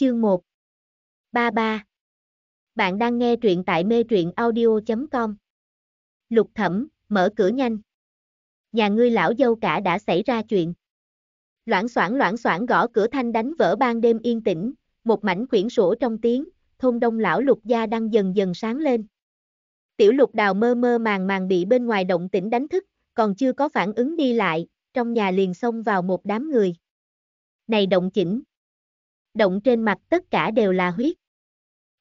Chương 1 33 Bạn đang nghe truyện tại mê truyện audio.com Lục thẩm, mở cửa nhanh. Nhà ngươi lão dâu cả đã xảy ra chuyện. Loãng xoảng loãng xoảng gõ cửa thanh đánh vỡ ban đêm yên tĩnh, một mảnh quyển sổ trong tiếng, thôn đông lão lục gia đang dần dần sáng lên. Tiểu lục đào mơ mơ màng màng bị bên ngoài động tĩnh đánh thức, còn chưa có phản ứng đi lại, trong nhà liền xông vào một đám người. Này động chỉnh, động trên mặt tất cả đều là huyết.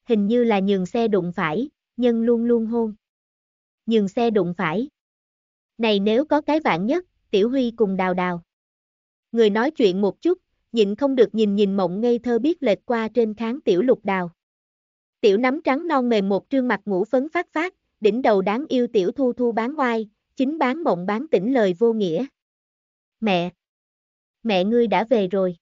Hình như là nhường xe đụng phải, nhân luôn luôn hôn. Nhường xe đụng phải. Này nếu có cái vạn nhất, Tiểu Huy cùng đào đào. Người nói chuyện một chút, nhịn không được nhìn nhìn mộng ngây thơ biết lệch qua trên kháng Tiểu Lục đào. Tiểu nắm trắng non mềm một trương mặt ngủ phấn phát phát, đỉnh đầu đáng yêu Tiểu Thu Thu bán oai, chính bán mộng bán tỉnh lời vô nghĩa. Mẹ! Mẹ ngươi đã về rồi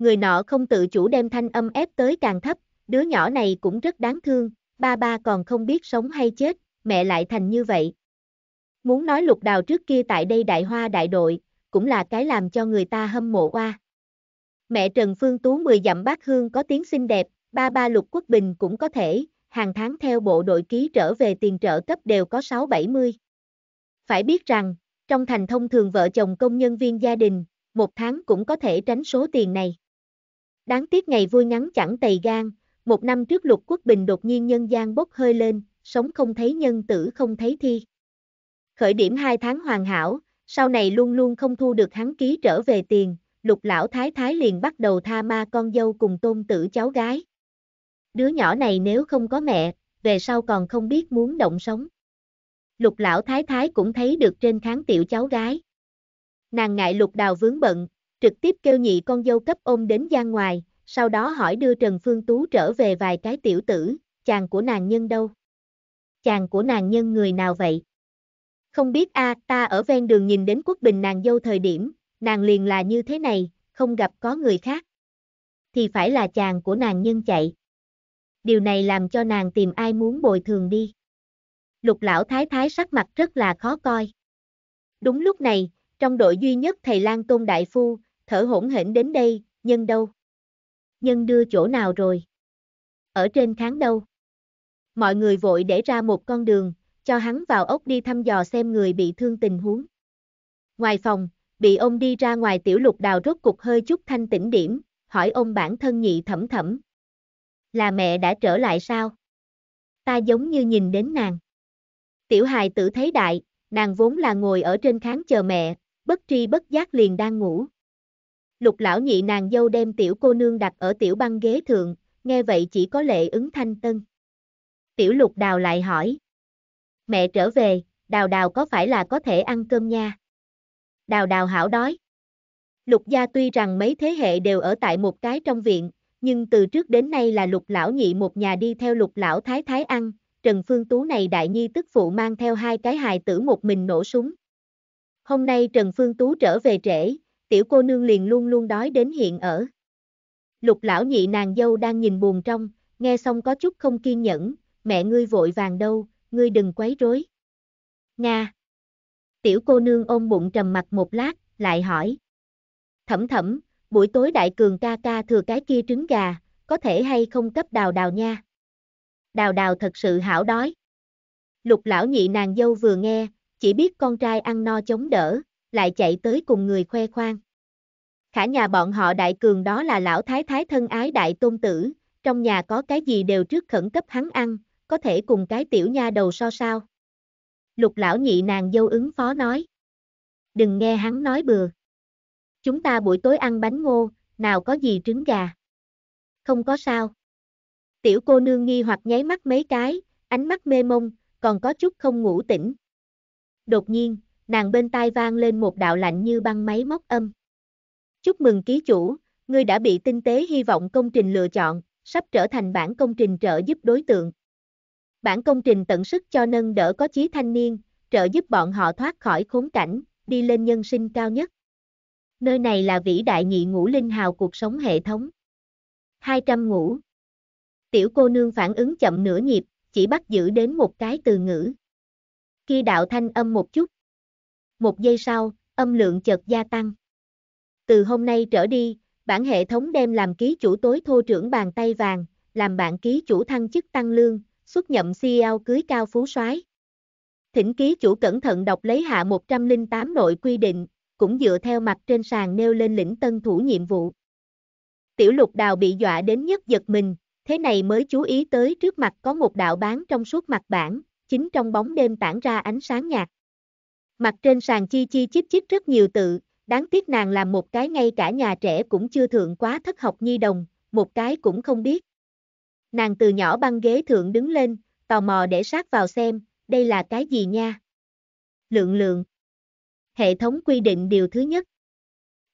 người nọ không tự chủ đem thanh âm ép tới càng thấp, đứa nhỏ này cũng rất đáng thương, ba ba còn không biết sống hay chết, mẹ lại thành như vậy. Muốn nói lục đào trước kia tại đây đại hoa đại đội, cũng là cái làm cho người ta hâm mộ qua. Mẹ Trần Phương Tú mười dặm bát hương có tiếng xinh đẹp, ba ba lục quốc bình cũng có thể, hàng tháng theo bộ đội ký trở về tiền trợ cấp đều có 6-70. Phải biết rằng, trong thành thông thường vợ chồng công nhân viên gia đình, một tháng cũng có thể tránh số tiền này. Đáng tiếc ngày vui ngắn chẳng tày gan, một năm trước lục quốc bình đột nhiên nhân gian bốc hơi lên, sống không thấy nhân tử không thấy thi. Khởi điểm hai tháng hoàn hảo, sau này luôn luôn không thu được hắn ký trở về tiền, lục lão thái thái liền bắt đầu tha ma con dâu cùng tôn tử cháu gái. Đứa nhỏ này nếu không có mẹ, về sau còn không biết muốn động sống. Lục lão thái thái cũng thấy được trên kháng tiểu cháu gái. Nàng ngại lục đào vướng bận, trực tiếp kêu nhị con dâu cấp ôm đến gian ngoài, sau đó hỏi đưa Trần Phương Tú trở về vài cái tiểu tử, chàng của nàng nhân đâu? Chàng của nàng nhân người nào vậy? Không biết a, ta ở ven đường nhìn đến Quốc Bình nàng dâu thời điểm, nàng liền là như thế này, không gặp có người khác. Thì phải là chàng của nàng nhân chạy. Điều này làm cho nàng tìm ai muốn bồi thường đi. Lục lão thái thái sắc mặt rất là khó coi. Đúng lúc này, trong đội duy nhất thầy lang Tôn Đại Phu, thở hỗn hển đến đây, nhân đâu? Nhân đưa chỗ nào rồi? Ở trên tháng đâu? Mọi người vội để ra một con đường, cho hắn vào ốc đi thăm dò xem người bị thương tình huống. Ngoài phòng, bị ông đi ra ngoài tiểu lục đào rốt cục hơi chút thanh tĩnh điểm, hỏi ông bản thân nhị thẩm thẩm. Là mẹ đã trở lại sao? Ta giống như nhìn đến nàng. Tiểu hài tử thấy đại, nàng vốn là ngồi ở trên kháng chờ mẹ, bất tri bất giác liền đang ngủ. Lục lão nhị nàng dâu đem tiểu cô nương đặt ở tiểu băng ghế thượng, nghe vậy chỉ có lệ ứng thanh tân. Tiểu lục đào lại hỏi. Mẹ trở về, đào đào có phải là có thể ăn cơm nha? Đào đào hảo đói. Lục gia tuy rằng mấy thế hệ đều ở tại một cái trong viện, nhưng từ trước đến nay là lục lão nhị một nhà đi theo lục lão thái thái ăn, Trần Phương Tú này đại nhi tức phụ mang theo hai cái hài tử một mình nổ súng. Hôm nay Trần Phương Tú trở về trễ, tiểu cô nương liền luôn luôn đói đến hiện ở. Lục lão nhị nàng dâu đang nhìn buồn trong, nghe xong có chút không kiên nhẫn, mẹ ngươi vội vàng đâu, ngươi đừng quấy rối. Nga. Tiểu cô nương ôm bụng trầm mặt một lát, lại hỏi. Thẩm thẩm, buổi tối đại cường ca ca thừa cái kia trứng gà, có thể hay không cấp đào đào nha. Đào đào thật sự hảo đói. Lục lão nhị nàng dâu vừa nghe, chỉ biết con trai ăn no chống đỡ, lại chạy tới cùng người khoe khoang. Khả nhà bọn họ đại cường đó là lão thái thái thân ái đại tôn tử, trong nhà có cái gì đều trước khẩn cấp hắn ăn, có thể cùng cái tiểu nha đầu so sao. Lục lão nhị nàng dâu ứng phó nói. Đừng nghe hắn nói bừa. Chúng ta buổi tối ăn bánh ngô, nào có gì trứng gà. Không có sao. Tiểu cô nương nghi hoặc nháy mắt mấy cái, ánh mắt mê mông, còn có chút không ngủ tỉnh. Đột nhiên, nàng bên tai vang lên một đạo lạnh như băng máy móc âm. Chúc mừng ký chủ, ngươi đã bị tinh tế hy vọng công trình lựa chọn, sắp trở thành bản công trình trợ giúp đối tượng. Bản công trình tận sức cho nâng đỡ có chí thanh niên, trợ giúp bọn họ thoát khỏi khốn cảnh, đi lên nhân sinh cao nhất. Nơi này là vĩ đại nhị ngũ linh hào cuộc sống hệ thống. 200 ngũ. Tiểu cô nương phản ứng chậm nửa nhịp, chỉ bắt giữ đến một cái từ ngữ. Khi đạo thanh âm một chút, một giây sau, âm lượng chợt gia tăng. Từ hôm nay trở đi, bản hệ thống đem làm ký chủ tối thô trưởng bàn tay vàng, làm bạn ký chủ thăng chức tăng lương, xuất nhậm CEO cưới cao phú soái. Thỉnh ký chủ cẩn thận đọc lấy hạ 108 nội quy định, cũng dựa theo mặt trên sàn nêu lên lĩnh tân thủ nhiệm vụ. Tiểu lục đào bị dọa đến nhất giật mình, thế này mới chú ý tới trước mặt có một đạo bán trong suốt mặt bản, chính trong bóng đêm tản ra ánh sáng nhạt. Mặt trên sàn chi chi chít chít rất nhiều tự, đáng tiếc nàng làm một cái ngay cả nhà trẻ cũng chưa thượng quá thất học nhi đồng, một cái cũng không biết. Nàng từ nhỏ băng ghế thượng đứng lên, tò mò để sát vào xem, đây là cái gì nha? Lượng lượng. Hệ thống quy định điều thứ nhất.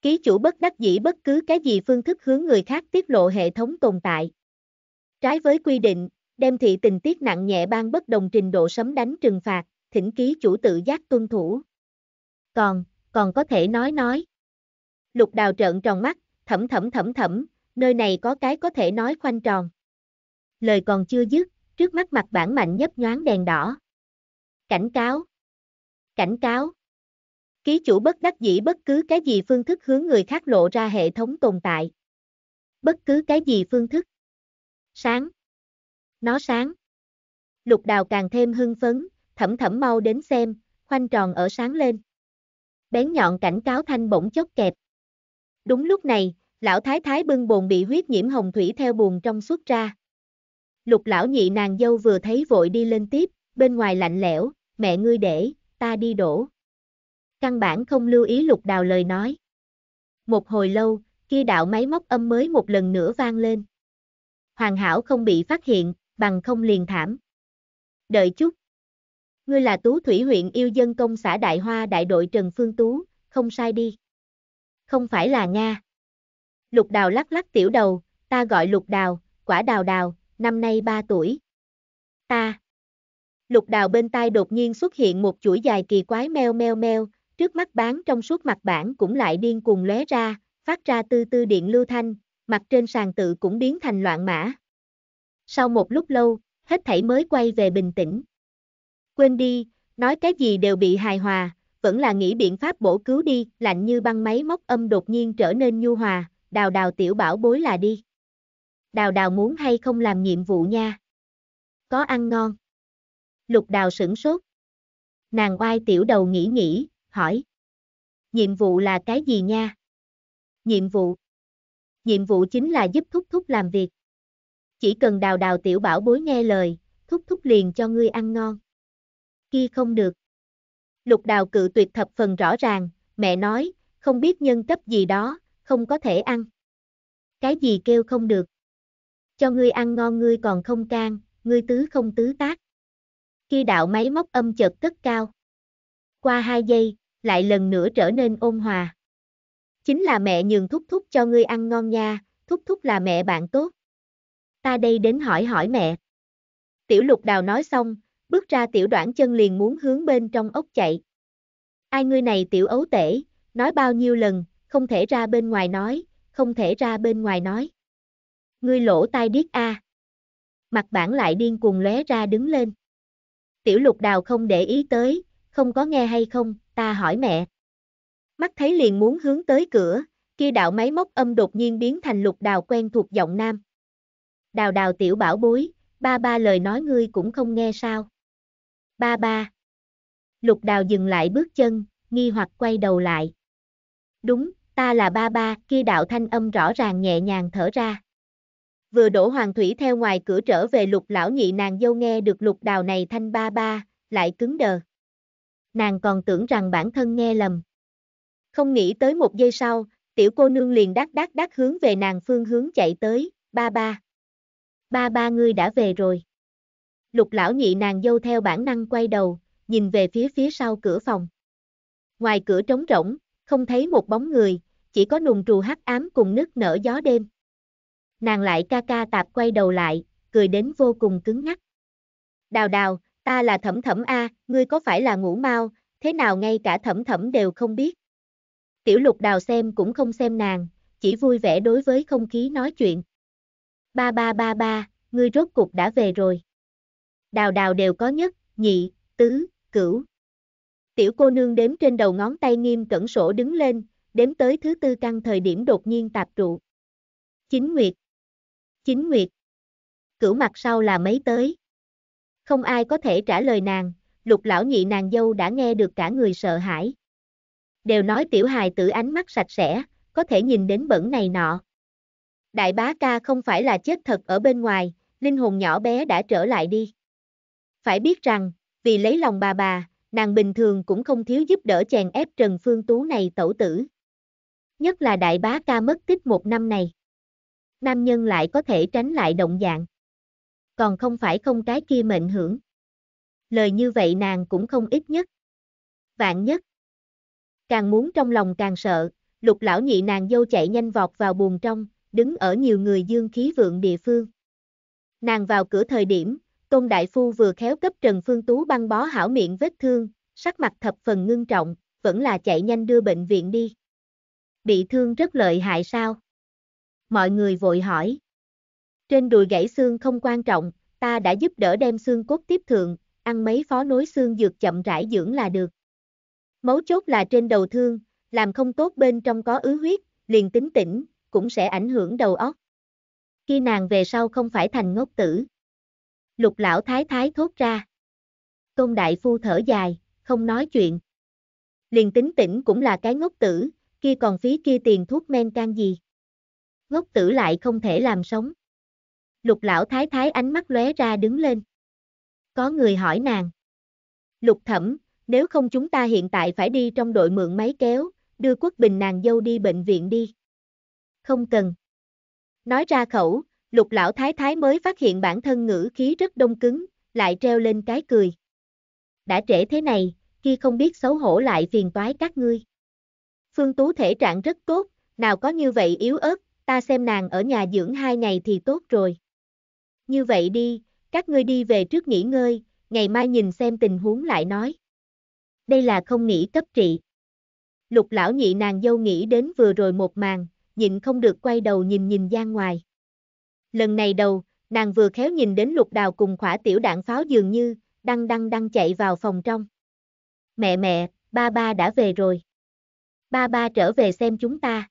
Ký chủ bất đắc dĩ bất cứ cái gì phương thức hướng người khác tiết lộ hệ thống tồn tại. Trái với quy định, đem thị tình tiết nặng nhẹ ban bất đồng trình độ sấm đánh trừng phạt, thỉnh ký chủ tự giác tuân thủ. Còn, còn có thể nói nói. Lục đào trợn tròn mắt, thẩm thẩm thẩm thẩm, nơi này có cái có thể nói khoanh tròn. Lời còn chưa dứt, trước mắt mặt bản mạnh nhấp nhoáng đèn đỏ. Cảnh cáo. Cảnh cáo. Ký chủ bất đắc dĩ bất cứ cái gì phương thức hướng người khác lộ ra hệ thống tồn tại. Bất cứ cái gì phương thức. Sáng. Nó sáng. Lục đào càng thêm hưng phấn, thẩm thẩm mau đến xem, khoanh tròn ở sáng lên. Bén nhọn cảnh cáo thanh bỗng chốc kẹp. Đúng lúc này, lão thái thái bưng bồn bị huyết nhiễm hồng thủy theo buồn trong suốt ra. Lục lão nhị nàng dâu vừa thấy vội đi lên tiếp, bên ngoài lạnh lẽo, mẹ ngươi để, ta đi đổ. Căn bản không lưu ý lục đào lời nói. Một hồi lâu, kia đạo máy móc âm mới một lần nữa vang lên. Hoàn hảo không bị phát hiện, bằng không liền thảm. Đợi chút, Ngươi là Tú Thủy huyện yêu dân công xã Đại Hoa đại đội Trần Phương Tú, không sai đi. Không phải là Nga. Lục đào lắc lắc tiểu đầu, ta gọi lục đào, quả đào đào, năm nay 3 tuổi. Ta. Lục đào bên tai đột nhiên xuất hiện một chuỗi dài kỳ quái meo meo meo, trước mắt bán trong suốt mặt bản cũng lại điên cuồng lóe ra, phát ra tư tư điện lưu thanh, mặt trên sàn tự cũng biến thành loạn mã. Sau một lúc lâu, hết thảy mới quay về bình tĩnh, quên đi, nói cái gì đều bị hài hòa, vẫn là nghĩ biện pháp bổ cứu đi, lạnh như băng máy móc âm đột nhiên trở nên nhu hòa, đào đào tiểu bảo bối là đi. Đào đào muốn hay không làm nhiệm vụ nha. Có ăn ngon. Lục đào sửng sốt. Nàng oai tiểu đầu nghĩ nghĩ, hỏi. Nhiệm vụ là cái gì nha? Nhiệm vụ. Nhiệm vụ chính là giúp thúc thúc làm việc. Chỉ cần đào đào tiểu bảo bối nghe lời, thúc thúc liền cho ngươi ăn ngon kia không được. Lục đào cự tuyệt thập phần rõ ràng, mẹ nói, không biết nhân cấp gì đó, không có thể ăn. Cái gì kêu không được. Cho ngươi ăn ngon ngươi còn không can, ngươi tứ không tứ tác. Khi đạo máy móc âm chợt cất cao. Qua hai giây, lại lần nữa trở nên ôn hòa. Chính là mẹ nhường thúc thúc cho ngươi ăn ngon nha, thúc thúc là mẹ bạn tốt. Ta đây đến hỏi hỏi mẹ. Tiểu lục đào nói xong, bước ra tiểu đoạn chân liền muốn hướng bên trong ốc chạy. Ai ngươi này tiểu ấu tể, nói bao nhiêu lần, không thể ra bên ngoài nói, không thể ra bên ngoài nói. Ngươi lỗ tai điếc a. À. Mặt bản lại điên cuồng lóe ra đứng lên. Tiểu lục đào không để ý tới, không có nghe hay không, ta hỏi mẹ. Mắt thấy liền muốn hướng tới cửa, kia đạo máy móc âm đột nhiên biến thành lục đào quen thuộc giọng nam. Đào đào tiểu bảo bối, ba ba lời nói ngươi cũng không nghe sao. Ba ba. Lục đào dừng lại bước chân, nghi hoặc quay đầu lại. Đúng, ta là ba ba, kia đạo thanh âm rõ ràng nhẹ nhàng thở ra. Vừa đổ hoàng thủy theo ngoài cửa trở về lục lão nhị nàng dâu nghe được lục đào này thanh ba ba, lại cứng đờ. Nàng còn tưởng rằng bản thân nghe lầm. Không nghĩ tới một giây sau, tiểu cô nương liền đắc đắc đắc hướng về nàng phương hướng chạy tới, ba ba. Ba ba ngươi đã về rồi. Lục lão nhị nàng dâu theo bản năng quay đầu, nhìn về phía phía sau cửa phòng. Ngoài cửa trống rỗng, không thấy một bóng người, chỉ có nùng trù hắc ám cùng nước nở gió đêm. Nàng lại ca ca tạp quay đầu lại, cười đến vô cùng cứng ngắc. Đào đào, ta là thẩm thẩm A, ngươi có phải là ngủ mau, thế nào ngay cả thẩm thẩm đều không biết. Tiểu lục đào xem cũng không xem nàng, chỉ vui vẻ đối với không khí nói chuyện. Ba ba ba ba, ngươi rốt cục đã về rồi đào đào đều có nhất, nhị, tứ, cửu. Tiểu cô nương đếm trên đầu ngón tay nghiêm cẩn sổ đứng lên, đếm tới thứ tư căn thời điểm đột nhiên tạp trụ. Chính nguyệt. Chính nguyệt. Cửu mặt sau là mấy tới. Không ai có thể trả lời nàng, lục lão nhị nàng dâu đã nghe được cả người sợ hãi. Đều nói tiểu hài tử ánh mắt sạch sẽ, có thể nhìn đến bẩn này nọ. Đại bá ca không phải là chết thật ở bên ngoài, linh hồn nhỏ bé đã trở lại đi. Phải biết rằng, vì lấy lòng bà bà, nàng bình thường cũng không thiếu giúp đỡ chèn ép Trần Phương Tú này tẩu tử. Nhất là đại bá ca mất tích một năm này. Nam nhân lại có thể tránh lại động dạng. Còn không phải không cái kia mệnh hưởng. Lời như vậy nàng cũng không ít nhất. Vạn nhất. Càng muốn trong lòng càng sợ, lục lão nhị nàng dâu chạy nhanh vọt vào buồn trong, đứng ở nhiều người dương khí vượng địa phương. Nàng vào cửa thời điểm, Tôn Đại Phu vừa khéo cấp Trần Phương Tú băng bó hảo miệng vết thương, sắc mặt thập phần ngưng trọng, vẫn là chạy nhanh đưa bệnh viện đi. Bị thương rất lợi hại sao? Mọi người vội hỏi. Trên đùi gãy xương không quan trọng, ta đã giúp đỡ đem xương cốt tiếp thượng, ăn mấy phó nối xương dược chậm rãi dưỡng là được. Mấu chốt là trên đầu thương, làm không tốt bên trong có ứ huyết, liền tính tỉnh, cũng sẽ ảnh hưởng đầu óc. Khi nàng về sau không phải thành ngốc tử. Lục lão thái thái thốt ra. Tôn đại phu thở dài, không nói chuyện. Liền tính tỉnh cũng là cái ngốc tử, kia còn phí kia tiền thuốc men can gì. Ngốc tử lại không thể làm sống. Lục lão thái thái ánh mắt lóe ra đứng lên. Có người hỏi nàng. Lục thẩm, nếu không chúng ta hiện tại phải đi trong đội mượn máy kéo, đưa quốc bình nàng dâu đi bệnh viện đi. Không cần. Nói ra khẩu, Lục lão thái thái mới phát hiện bản thân ngữ khí rất đông cứng, lại treo lên cái cười. Đã trễ thế này, khi không biết xấu hổ lại phiền toái các ngươi. Phương Tú thể trạng rất tốt, nào có như vậy yếu ớt, ta xem nàng ở nhà dưỡng hai ngày thì tốt rồi. Như vậy đi, các ngươi đi về trước nghỉ ngơi, ngày mai nhìn xem tình huống lại nói. Đây là không nghĩ cấp trị. Lục lão nhị nàng dâu nghĩ đến vừa rồi một màn, nhịn không được quay đầu nhìn nhìn ra ngoài. Lần này đầu, nàng vừa khéo nhìn đến lục đào cùng khỏa tiểu đạn pháo dường như, đăng đăng đăng chạy vào phòng trong. Mẹ mẹ, ba ba đã về rồi. Ba ba trở về xem chúng ta.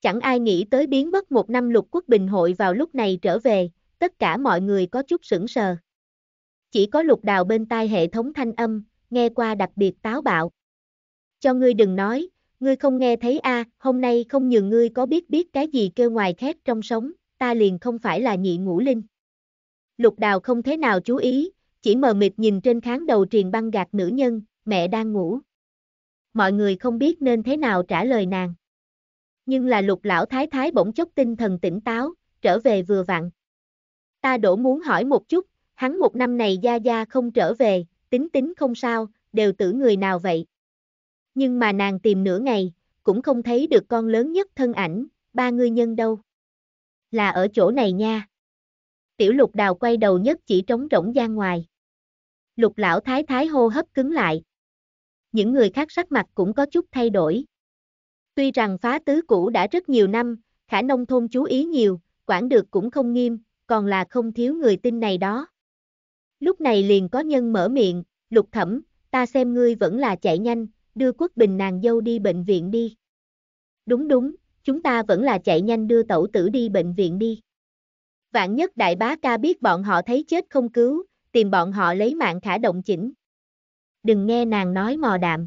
Chẳng ai nghĩ tới biến mất một năm lục quốc bình hội vào lúc này trở về, tất cả mọi người có chút sững sờ. Chỉ có lục đào bên tai hệ thống thanh âm, nghe qua đặc biệt táo bạo. Cho ngươi đừng nói, ngươi không nghe thấy a à, hôm nay không nhường ngươi có biết biết cái gì kêu ngoài khét trong sống, ta liền không phải là nhị ngũ linh. Lục đào không thế nào chú ý, chỉ mờ mịt nhìn trên kháng đầu truyền băng gạt nữ nhân, mẹ đang ngủ. Mọi người không biết nên thế nào trả lời nàng. Nhưng là lục lão thái thái bỗng chốc tinh thần tỉnh táo, trở về vừa vặn. Ta đổ muốn hỏi một chút, hắn một năm này gia gia không trở về, tính tính không sao, đều tử người nào vậy. Nhưng mà nàng tìm nửa ngày, cũng không thấy được con lớn nhất thân ảnh, ba người nhân đâu là ở chỗ này nha. Tiểu lục đào quay đầu nhất chỉ trống rỗng ra ngoài. Lục lão thái thái hô hấp cứng lại. Những người khác sắc mặt cũng có chút thay đổi. Tuy rằng phá tứ cũ đã rất nhiều năm, khả nông thôn chú ý nhiều, quản được cũng không nghiêm, còn là không thiếu người tin này đó. Lúc này liền có nhân mở miệng, lục thẩm, ta xem ngươi vẫn là chạy nhanh, đưa quốc bình nàng dâu đi bệnh viện đi. Đúng đúng, chúng ta vẫn là chạy nhanh đưa tẩu tử đi bệnh viện đi. Vạn nhất đại bá ca biết bọn họ thấy chết không cứu, tìm bọn họ lấy mạng khả động chỉnh. Đừng nghe nàng nói mò đạm.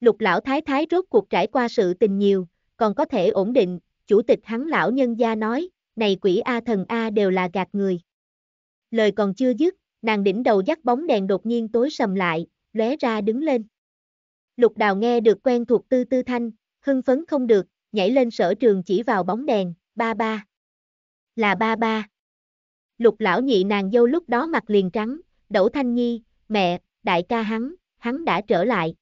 Lục lão thái thái rốt cuộc trải qua sự tình nhiều, còn có thể ổn định, chủ tịch hắn lão nhân gia nói, này quỷ A thần A đều là gạt người. Lời còn chưa dứt, nàng đỉnh đầu dắt bóng đèn đột nhiên tối sầm lại, lóe ra đứng lên. Lục đào nghe được quen thuộc tư tư thanh, hưng phấn không được, nhảy lên sở trường chỉ vào bóng đèn, ba ba. Là ba ba. Lục lão nhị nàng dâu lúc đó mặt liền trắng, đậu thanh nhi, mẹ, đại ca hắn, hắn đã trở lại.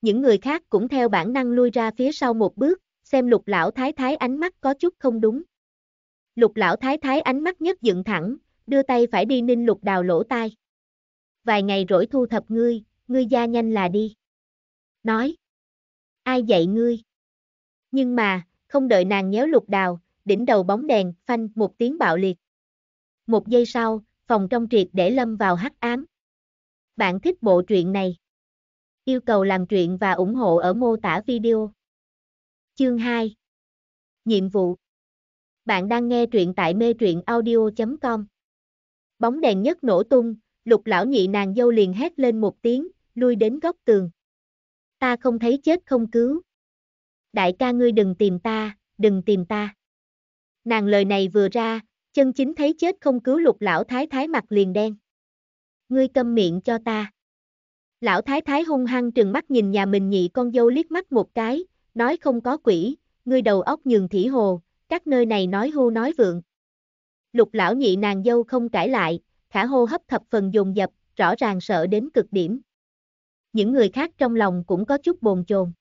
Những người khác cũng theo bản năng lui ra phía sau một bước, xem lục lão thái thái ánh mắt có chút không đúng. Lục lão thái thái ánh mắt nhất dựng thẳng, đưa tay phải đi ninh lục đào lỗ tai. Vài ngày rỗi thu thập ngươi, ngươi ra nhanh là đi. Nói. Ai dạy ngươi? Nhưng mà, không đợi nàng nhéo lục đào, đỉnh đầu bóng đèn, phanh một tiếng bạo liệt. Một giây sau, phòng trong triệt để lâm vào hắc ám. Bạn thích bộ truyện này? Yêu cầu làm truyện và ủng hộ ở mô tả video. Chương 2 Nhiệm vụ Bạn đang nghe truyện tại mê truyện audio.com Bóng đèn nhất nổ tung, lục lão nhị nàng dâu liền hét lên một tiếng, lui đến góc tường. Ta không thấy chết không cứu, đại ca ngươi đừng tìm ta, đừng tìm ta. Nàng lời này vừa ra, chân chính thấy chết không cứu lục lão thái thái mặt liền đen. Ngươi câm miệng cho ta. Lão thái thái hung hăng trừng mắt nhìn nhà mình nhị con dâu liếc mắt một cái, nói không có quỷ, ngươi đầu óc nhường thỉ hồ, các nơi này nói hô nói vượng. Lục lão nhị nàng dâu không cãi lại, khả hô hấp thập phần dồn dập, rõ ràng sợ đến cực điểm. Những người khác trong lòng cũng có chút bồn chồn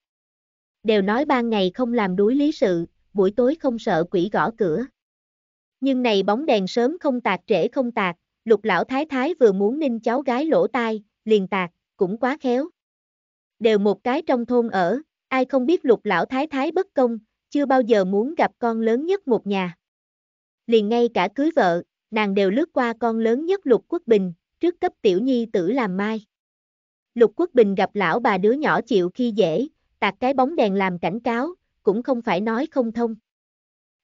đều nói ban ngày không làm đuối lý sự, buổi tối không sợ quỷ gõ cửa. Nhưng này bóng đèn sớm không tạc trễ không tạc, lục lão thái thái vừa muốn ninh cháu gái lỗ tai, liền tạc, cũng quá khéo. Đều một cái trong thôn ở, ai không biết lục lão thái thái bất công, chưa bao giờ muốn gặp con lớn nhất một nhà. Liền ngay cả cưới vợ, nàng đều lướt qua con lớn nhất lục quốc bình, trước cấp tiểu nhi tử làm mai. Lục quốc bình gặp lão bà đứa nhỏ chịu khi dễ, tạc cái bóng đèn làm cảnh cáo, cũng không phải nói không thông.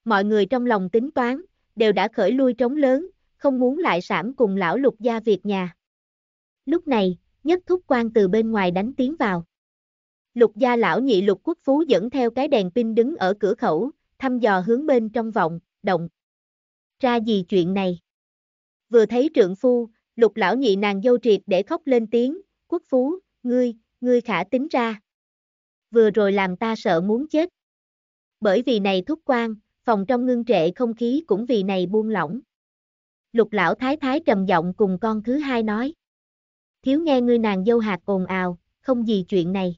Mọi người trong lòng tính toán, đều đã khởi lui trống lớn, không muốn lại sảm cùng lão lục gia việc nhà. Lúc này, nhất thúc quan từ bên ngoài đánh tiếng vào. Lục gia lão nhị lục quốc phú dẫn theo cái đèn pin đứng ở cửa khẩu, thăm dò hướng bên trong vòng, động. Ra gì chuyện này? Vừa thấy trượng phu, lục lão nhị nàng dâu triệt để khóc lên tiếng, quốc phú, ngươi, ngươi khả tính ra vừa rồi làm ta sợ muốn chết. Bởi vì này thúc quan, phòng trong ngưng trệ không khí cũng vì này buông lỏng. Lục lão thái thái trầm giọng cùng con thứ hai nói. Thiếu nghe ngươi nàng dâu hạt ồn ào, không gì chuyện này.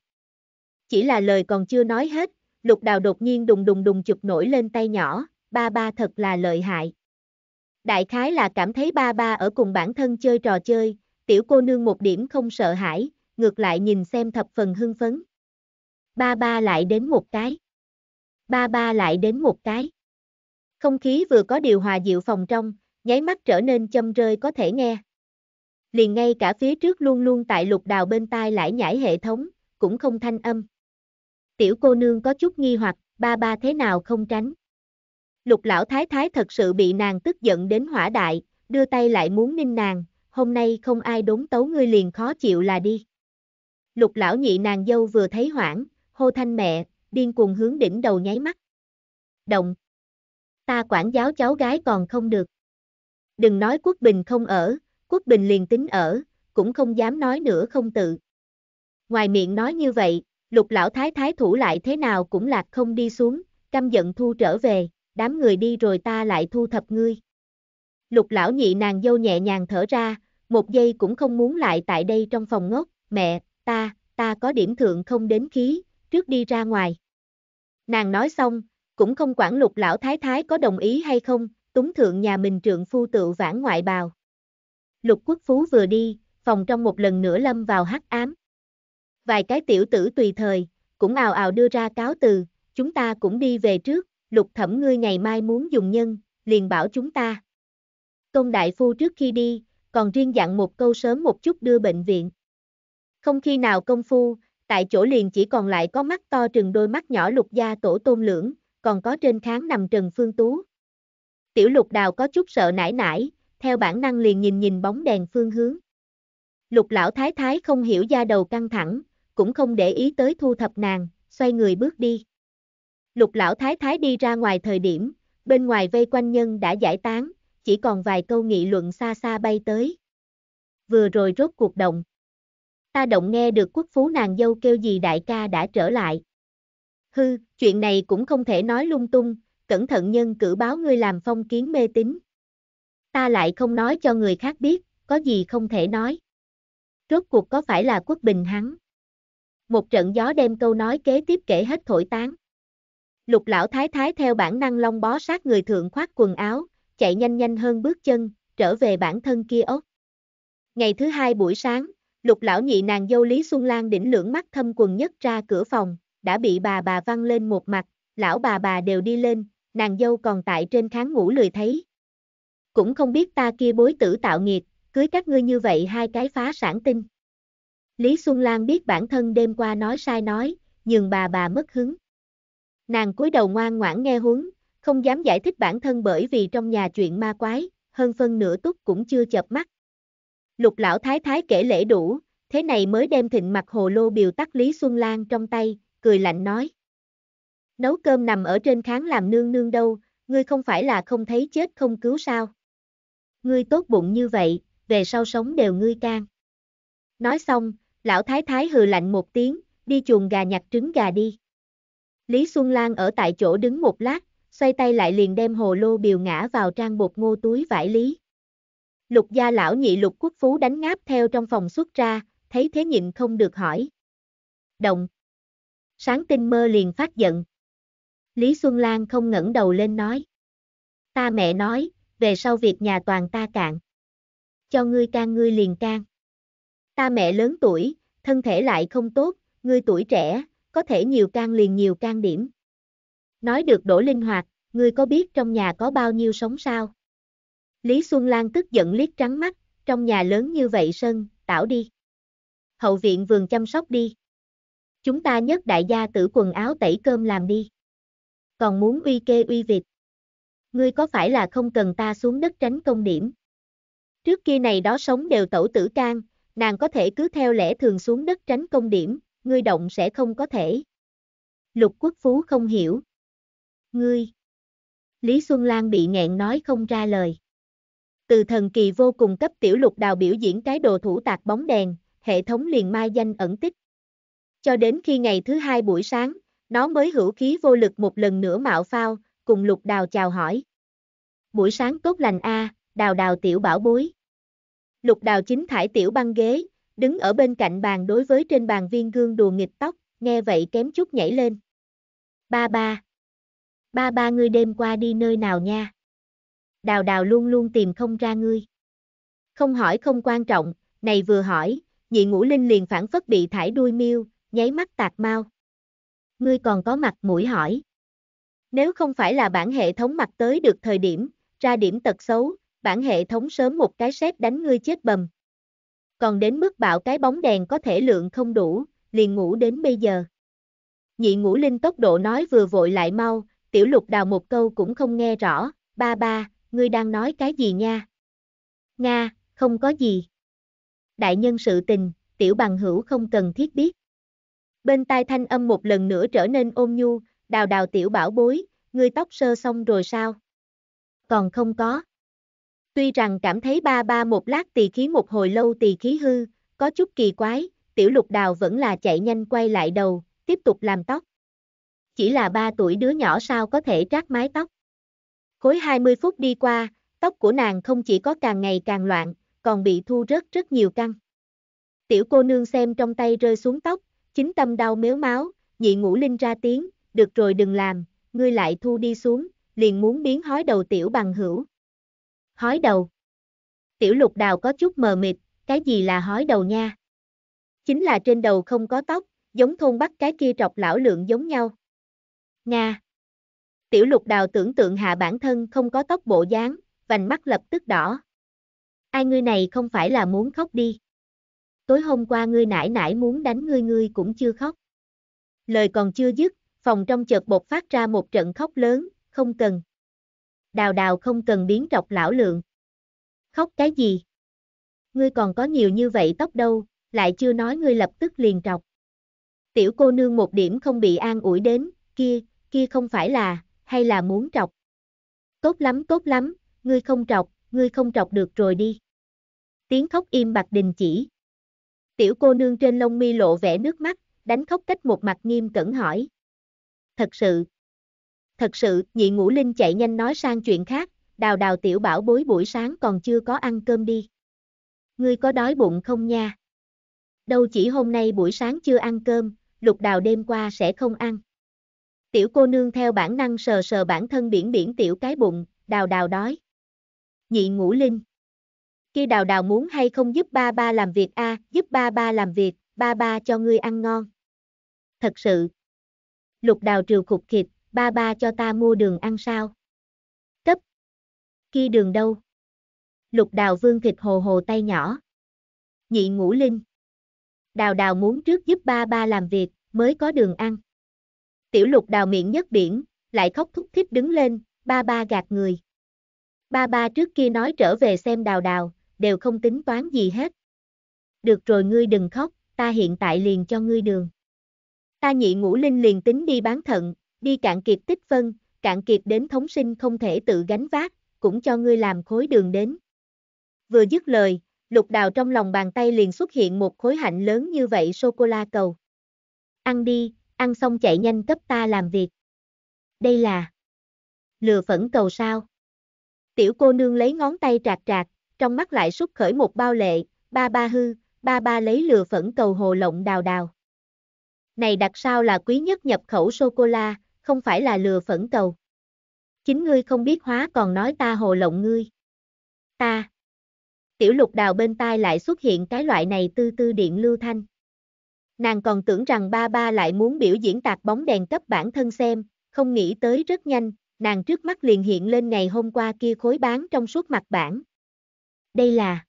Chỉ là lời còn chưa nói hết, lục đào đột nhiên đùng đùng đùng chụp nổi lên tay nhỏ, ba ba thật là lợi hại. Đại khái là cảm thấy ba ba ở cùng bản thân chơi trò chơi, tiểu cô nương một điểm không sợ hãi, ngược lại nhìn xem thập phần hưng phấn ba ba lại đến một cái. Ba ba lại đến một cái. Không khí vừa có điều hòa dịu phòng trong, nháy mắt trở nên châm rơi có thể nghe. Liền ngay cả phía trước luôn luôn tại lục đào bên tai lại nhảy hệ thống, cũng không thanh âm. Tiểu cô nương có chút nghi hoặc, ba ba thế nào không tránh. Lục lão thái thái thật sự bị nàng tức giận đến hỏa đại, đưa tay lại muốn ninh nàng, hôm nay không ai đốn tấu ngươi liền khó chịu là đi. Lục lão nhị nàng dâu vừa thấy hoảng, hô thanh mẹ, điên cuồng hướng đỉnh đầu nháy mắt. Động. Ta quản giáo cháu gái còn không được. Đừng nói Quốc Bình không ở, Quốc Bình liền tính ở, cũng không dám nói nữa không tự. Ngoài miệng nói như vậy, lục lão thái thái thủ lại thế nào cũng lạc không đi xuống, căm giận thu trở về, đám người đi rồi ta lại thu thập ngươi. Lục lão nhị nàng dâu nhẹ nhàng thở ra, một giây cũng không muốn lại tại đây trong phòng ngốc, mẹ, ta, ta có điểm thượng không đến khí, trước đi ra ngoài. Nàng nói xong, cũng không quản lục lão thái thái có đồng ý hay không, túng thượng nhà mình trượng phu tự vãn ngoại bào. Lục quốc phú vừa đi, phòng trong một lần nữa lâm vào hắc ám. Vài cái tiểu tử tùy thời, cũng ào ào đưa ra cáo từ, chúng ta cũng đi về trước, lục thẩm ngươi ngày mai muốn dùng nhân, liền bảo chúng ta. Công đại phu trước khi đi, còn riêng dặn một câu sớm một chút đưa bệnh viện. Không khi nào công phu, tại chỗ liền chỉ còn lại có mắt to trừng đôi mắt nhỏ lục gia tổ tôn lưỡng, còn có trên kháng nằm Trần Phương Tú. Tiểu lục đào có chút sợ nải nải, theo bản năng liền nhìn nhìn bóng đèn phương hướng. Lục lão thái thái không hiểu da đầu căng thẳng, cũng không để ý tới thu thập nàng, xoay người bước đi. Lục lão thái thái đi ra ngoài thời điểm, bên ngoài vây quanh nhân đã giải tán, chỉ còn vài câu nghị luận xa xa bay tới. Vừa rồi rốt cuộc động ta động nghe được quốc phú nàng dâu kêu gì đại ca đã trở lại. Hư, chuyện này cũng không thể nói lung tung, cẩn thận nhân cử báo ngươi làm phong kiến mê tín. Ta lại không nói cho người khác biết, có gì không thể nói. Rốt cuộc có phải là quốc bình hắn? Một trận gió đem câu nói kế tiếp kể hết thổi tán. Lục lão thái thái theo bản năng long bó sát người thượng khoác quần áo, chạy nhanh nhanh hơn bước chân, trở về bản thân kia ốc. Ngày thứ hai buổi sáng, Lục lão nhị nàng dâu Lý Xuân Lan đỉnh lưỡng mắt thâm quần nhất ra cửa phòng, đã bị bà bà văng lên một mặt, lão bà bà đều đi lên, nàng dâu còn tại trên tháng ngủ lười thấy. Cũng không biết ta kia bối tử tạo nghiệt, cưới các ngươi như vậy hai cái phá sản tinh. Lý Xuân Lan biết bản thân đêm qua nói sai nói, nhưng bà bà mất hứng. Nàng cúi đầu ngoan ngoãn nghe huấn, không dám giải thích bản thân bởi vì trong nhà chuyện ma quái, hơn phân nửa túc cũng chưa chợp mắt. Lục lão thái thái kể lễ đủ, thế này mới đem thịnh mặt hồ lô biều tắc Lý Xuân Lan trong tay, cười lạnh nói. Nấu cơm nằm ở trên kháng làm nương nương đâu, ngươi không phải là không thấy chết không cứu sao. Ngươi tốt bụng như vậy, về sau sống đều ngươi can. Nói xong, lão thái thái hừ lạnh một tiếng, đi chuồng gà nhặt trứng gà đi. Lý Xuân Lan ở tại chỗ đứng một lát, xoay tay lại liền đem hồ lô biều ngã vào trang bột ngô túi vải lý. Lục gia lão nhị lục quốc phú đánh ngáp theo trong phòng xuất ra, thấy thế nhịn không được hỏi. Động. Sáng tinh mơ liền phát giận. Lý Xuân Lan không ngẩng đầu lên nói. Ta mẹ nói, về sau việc nhà toàn ta cạn. Cho ngươi can ngươi liền can. Ta mẹ lớn tuổi, thân thể lại không tốt, ngươi tuổi trẻ, có thể nhiều can liền nhiều can điểm. Nói được đổ linh hoạt, ngươi có biết trong nhà có bao nhiêu sống sao? Lý Xuân Lan tức giận liếc trắng mắt, trong nhà lớn như vậy sân, tảo đi. Hậu viện vườn chăm sóc đi. Chúng ta nhất đại gia tử quần áo tẩy cơm làm đi. Còn muốn uy kê uy vịt. Ngươi có phải là không cần ta xuống đất tránh công điểm? Trước kia này đó sống đều tẩu tử can, nàng có thể cứ theo lẽ thường xuống đất tránh công điểm, ngươi động sẽ không có thể. Lục quốc phú không hiểu. Ngươi. Lý Xuân Lan bị nghẹn nói không ra lời. Từ thần kỳ vô cùng cấp tiểu lục đào biểu diễn cái đồ thủ tạc bóng đèn, hệ thống liền mai danh ẩn tích. Cho đến khi ngày thứ hai buổi sáng, nó mới hữu khí vô lực một lần nữa mạo phao, cùng lục đào chào hỏi. Buổi sáng tốt lành a, đào đào tiểu bảo bối. Lục đào chính thải tiểu băng ghế, đứng ở bên cạnh bàn đối với trên bàn viên gương đùa nghịch tóc, nghe vậy kém chút nhảy lên. Ba ba. Ba ba ngươi đêm qua đi nơi nào nha? đào đào luôn luôn tìm không ra ngươi. Không hỏi không quan trọng, này vừa hỏi, nhị ngũ linh liền phản phất bị thải đuôi miêu, nháy mắt tạc mau. Ngươi còn có mặt mũi hỏi. Nếu không phải là bản hệ thống mặt tới được thời điểm, ra điểm tật xấu, bản hệ thống sớm một cái sét đánh ngươi chết bầm. Còn đến mức bạo cái bóng đèn có thể lượng không đủ, liền ngủ đến bây giờ. Nhị ngũ linh tốc độ nói vừa vội lại mau, tiểu lục đào một câu cũng không nghe rõ, ba ba, ngươi đang nói cái gì nha? Nga, không có gì. Đại nhân sự tình, tiểu bằng hữu không cần thiết biết. Bên tai thanh âm một lần nữa trở nên ôm nhu, đào đào tiểu bảo bối, ngươi tóc sơ xong rồi sao? Còn không có. Tuy rằng cảm thấy ba ba một lát tỳ khí một hồi lâu tỳ khí hư, có chút kỳ quái, tiểu lục đào vẫn là chạy nhanh quay lại đầu, tiếp tục làm tóc. Chỉ là ba tuổi đứa nhỏ sao có thể trát mái tóc. Khối 20 phút đi qua, tóc của nàng không chỉ có càng ngày càng loạn, còn bị thu rớt rất nhiều căn. Tiểu cô nương xem trong tay rơi xuống tóc, chính tâm đau méo máu, nhị ngũ linh ra tiếng, được rồi đừng làm, ngươi lại thu đi xuống, liền muốn biến hói đầu tiểu bằng hữu. Hói đầu. Tiểu lục đào có chút mờ mịt, cái gì là hói đầu nha? Chính là trên đầu không có tóc, giống thôn bắt cái kia trọc lão lượng giống nhau. Nga. Tiểu lục đào tưởng tượng hạ bản thân không có tóc bộ dáng, vành mắt lập tức đỏ. Ai ngươi này không phải là muốn khóc đi. Tối hôm qua ngươi nải nải muốn đánh ngươi ngươi cũng chưa khóc. Lời còn chưa dứt, phòng trong chợt bột phát ra một trận khóc lớn, không cần. Đào đào không cần biến trọc lão lượng. Khóc cái gì? Ngươi còn có nhiều như vậy tóc đâu, lại chưa nói ngươi lập tức liền trọc. Tiểu cô nương một điểm không bị an ủi đến, kia, kia không phải là hay là muốn trọc? Tốt lắm tốt lắm, ngươi không trọc, ngươi không trọc được rồi đi. Tiếng khóc im bặt đình chỉ. Tiểu cô nương trên lông mi lộ vẻ nước mắt, đánh khóc cách một mặt nghiêm cẩn hỏi. Thật sự. Thật sự, nhị ngũ linh chạy nhanh nói sang chuyện khác, đào đào tiểu bảo bối buổi sáng còn chưa có ăn cơm đi. Ngươi có đói bụng không nha? Đâu chỉ hôm nay buổi sáng chưa ăn cơm, lục đào đêm qua sẽ không ăn. Tiểu cô nương theo bản năng sờ sờ bản thân biển biển tiểu cái bụng, đào đào đói. Nhị ngũ linh. Khi đào đào muốn hay không giúp ba ba làm việc a à, giúp ba ba làm việc, ba ba cho ngươi ăn ngon. Thật sự. Lục đào triều khục khịt, ba ba cho ta mua đường ăn sao. Cấp. Khi đường đâu? Lục đào vương thịt hồ hồ tay nhỏ. Nhị ngũ linh. Đào đào muốn trước giúp ba ba làm việc, mới có đường ăn. Tiểu lục đào miệng nhất biển, lại khóc thúc thích đứng lên, ba ba gạt người. Ba ba trước kia nói trở về xem đào đào, đều không tính toán gì hết. Được rồi ngươi đừng khóc, ta hiện tại liền cho ngươi đường. Ta nhị ngũ linh liền tính đi bán thận, đi cạn kiệt tích phân, cạn kiệt đến thống sinh không thể tự gánh vác, cũng cho ngươi làm khối đường đến. Vừa dứt lời, lục đào trong lòng bàn tay liền xuất hiện một khối hạnh lớn như vậy sô-cô-la cầu. Ăn đi, ăn xong chạy nhanh cấp ta làm việc. Đây là lừa phẫn cầu sao. Tiểu cô nương lấy ngón tay trạc trạc, trong mắt lại xuất khởi một bao lệ, ba ba hư, ba ba lấy lừa phẫn cầu hồ lộng đào đào. Này đặt sao là quý nhất nhập khẩu sô-cô-la, không phải là lừa phẫn cầu. Chính ngươi không biết hóa còn nói ta hồ lộng ngươi. Ta. Tiểu lục đào bên tai lại xuất hiện cái loại này tư tư điện lưu thanh. Nàng còn tưởng rằng ba ba lại muốn biểu diễn tạc bóng đèn cấp bản thân xem, không nghĩ tới rất nhanh, nàng trước mắt liền hiện lên ngày hôm qua kia khối bán trong suốt mặt bản. Đây là...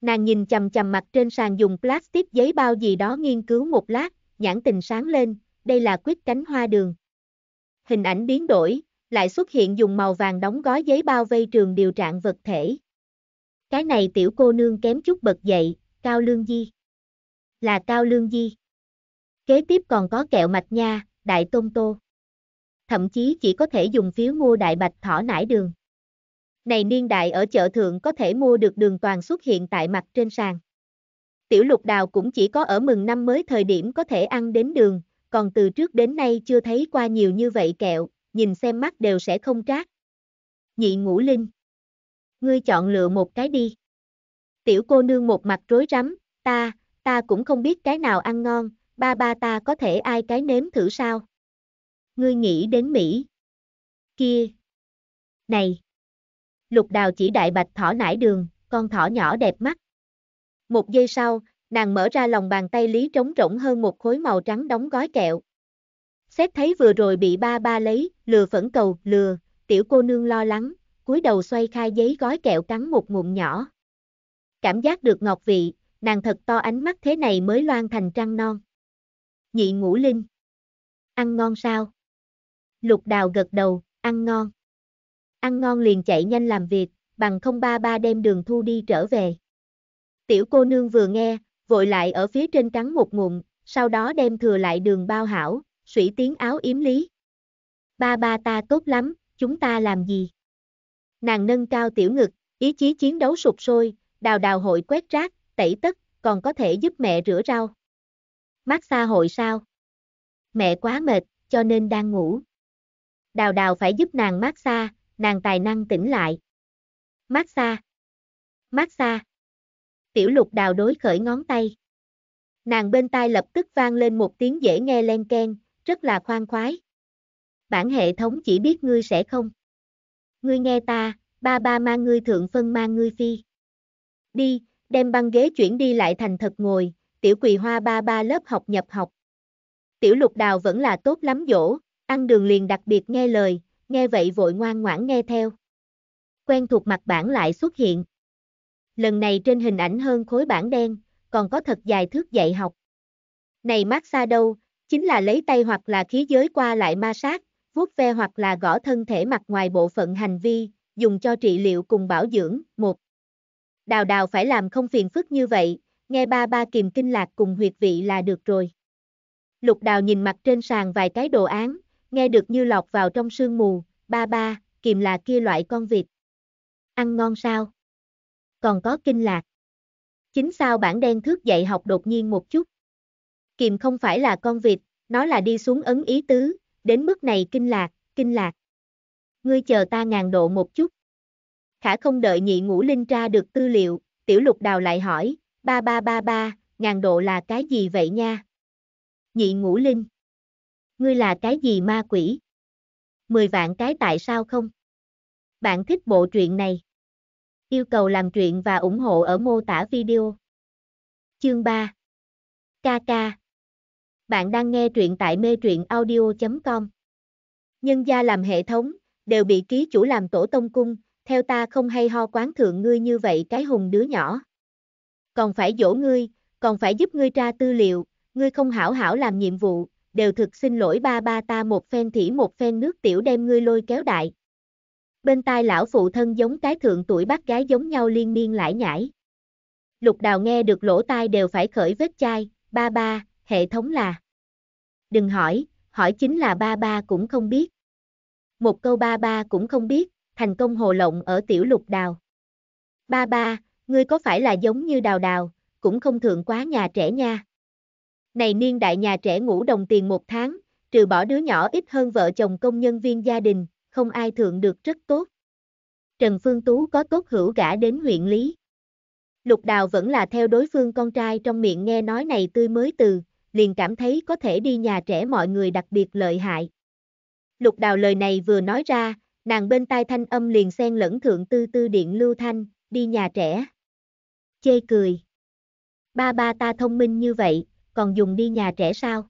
Nàng nhìn chầm chầm mặt trên sàn dùng plastic giấy bao gì đó nghiên cứu một lát, nhãn tình sáng lên, đây là quyết cánh hoa đường. Hình ảnh biến đổi, lại xuất hiện dùng màu vàng đóng gói giấy bao vây trường điều trạng vật thể. Cái này tiểu cô nương kém chút bật dậy, Cao Lương Di là Cao Lương Di. Kế tiếp còn có kẹo mạch nha, đại tôm tô. Thậm chí chỉ có thể dùng phiếu mua đại bạch thỏ nải đường. Này niên đại ở chợ thượng có thể mua được đường toàn xuất hiện tại mặt trên sàn. Tiểu lục đào cũng chỉ có ở mừng năm mới thời điểm có thể ăn đến đường, còn từ trước đến nay chưa thấy qua nhiều như vậy kẹo, nhìn xem mắt đều sẽ không trát. Nhị ngũ linh. Ngươi chọn lựa một cái đi. Tiểu cô nương một mặt rối rắm, ta, ta cũng không biết cái nào ăn ngon, ba ba ta có thể ai cái nếm thử sao? Ngươi nghĩ đến Mỹ. Kia. Này. Lục đào chỉ đại bạch thỏ nải đường, con thỏ nhỏ đẹp mắt. Một giây sau, nàng mở ra lòng bàn tay lý trống rỗng hơn một khối màu trắng đóng gói kẹo. Xét thấy vừa rồi bị ba ba lấy, lừa phẫn cầu, lừa, tiểu cô nương lo lắng, cúi đầu xoay khai giấy gói kẹo cắn một ngụm nhỏ. Cảm giác được ngọt vị, nàng thật to ánh mắt thế này mới loan thành trăng non. Nhị ngũ linh. Ăn ngon sao? Lục đào gật đầu, ăn ngon. Ăn ngon liền chạy nhanh làm việc, bằng không ba ba đem đường thu đi trở về. Tiểu cô nương vừa nghe, vội lại ở phía trên cắn một ngụm, sau đó đem thừa lại đường bao hảo, sủy tiếng áo yếm lý. Ba ba ta tốt lắm, chúng ta làm gì? Nàng nâng cao tiểu ngực, ý chí chiến đấu sụp sôi, đào đào hội quét rác, tẩy tất, còn có thể giúp mẹ rửa rau. Mát xa hội sao? Mẹ quá mệt, cho nên đang ngủ. Đào đào phải giúp nàng mát xa, nàng tài năng tỉnh lại. Mát xa. Mát xa. Tiểu lục đào đối khởi ngón tay. Nàng bên tai lập tức vang lên một tiếng dễ nghe len ken, rất là khoan khoái. Bản hệ thống chỉ biết ngươi sẽ không. Ngươi nghe ta, ba ba mang ngươi thượng phân mang ngươi phi. Đi, đem băng ghế chuyển đi lại thành thật ngồi, tiểu quỳ hoa ba ba lớp học nhập học. Tiểu lục đào vẫn là tốt lắm dỗ, ăn đường liền đặc biệt nghe lời, nghe vậy vội ngoan ngoãn nghe theo. Quen thuộc mặt bản lại xuất hiện. Lần này trên hình ảnh hơn khối bản đen, còn có thật dài thước dạy học. Này mát xa đâu, chính là lấy tay hoặc là khí giới qua lại ma sát, vuốt ve hoặc là gõ thân thể mặt ngoài bộ phận hành vi, dùng cho trị liệu cùng bảo dưỡng. Một Đào đào phải làm không phiền phức như vậy, nghe ba ba kìm kinh lạc cùng huyệt vị là được rồi. Lục đào nhìn mặt trên sàn vài cái đồ án, nghe được như lọc vào trong sương mù, ba ba, kìm là kia loại con vịt. Ăn ngon sao? Còn có kinh lạc. Chính sao bản đen thức dậy học đột nhiên một chút. Kìm không phải là con vịt, nó là đi xuống ấn ý tứ, đến mức này kinh lạc, kinh lạc. Ngươi chờ ta ngàn độ một chút khả không đợi nhị ngũ linh tra được tư liệu, tiểu lục đào lại hỏi, ba ba ba ba, ngàn độ là cái gì vậy nha? Nhị ngũ linh. Ngươi là cái gì ma quỷ? Mười vạn cái tại sao không? Bạn thích bộ truyện này? Yêu cầu làm truyện và ủng hộ ở mô tả video. Chương 3 KK Bạn đang nghe truyện tại mê truyện audio.com Nhân gia làm hệ thống, đều bị ký chủ làm tổ tông cung, theo ta không hay ho quán thượng ngươi như vậy cái hùng đứa nhỏ. Còn phải dỗ ngươi, còn phải giúp ngươi tra tư liệu, ngươi không hảo hảo làm nhiệm vụ, đều thực xin lỗi ba ba ta một phen thỉ một phen nước tiểu đem ngươi lôi kéo đại. Bên tai lão phụ thân giống cái thượng tuổi bác gái giống nhau liên miên lải nhải. Lục đào nghe được lỗ tai đều phải khởi vết chai, ba ba, hệ thống là. Đừng hỏi, hỏi chính là ba ba cũng không biết. Một câu ba ba cũng không biết, thành công hồ lộng ở tiểu lục đào. Ba ba, ngươi có phải là giống như đào đào, cũng không thượng quá nhà trẻ nha. Này niên đại nhà trẻ ngủ đồng tiền một tháng, trừ bỏ đứa nhỏ ít hơn vợ chồng công nhân viên gia đình, không ai thượng được rất tốt. Trần Phương Tú có tốt hữu gã đến huyện Lý. Lục đào vẫn là theo đối phương con trai trong miệng nghe nói này tươi mới từ, liền cảm thấy có thể đi nhà trẻ mọi người đặc biệt lợi hại. Lục đào lời này vừa nói ra, nàng bên tai thanh âm liền xen lẫn thượng tư tư điện lưu thanh, đi nhà trẻ. Chê cười. Ba ba ta thông minh như vậy, còn dùng đi nhà trẻ sao?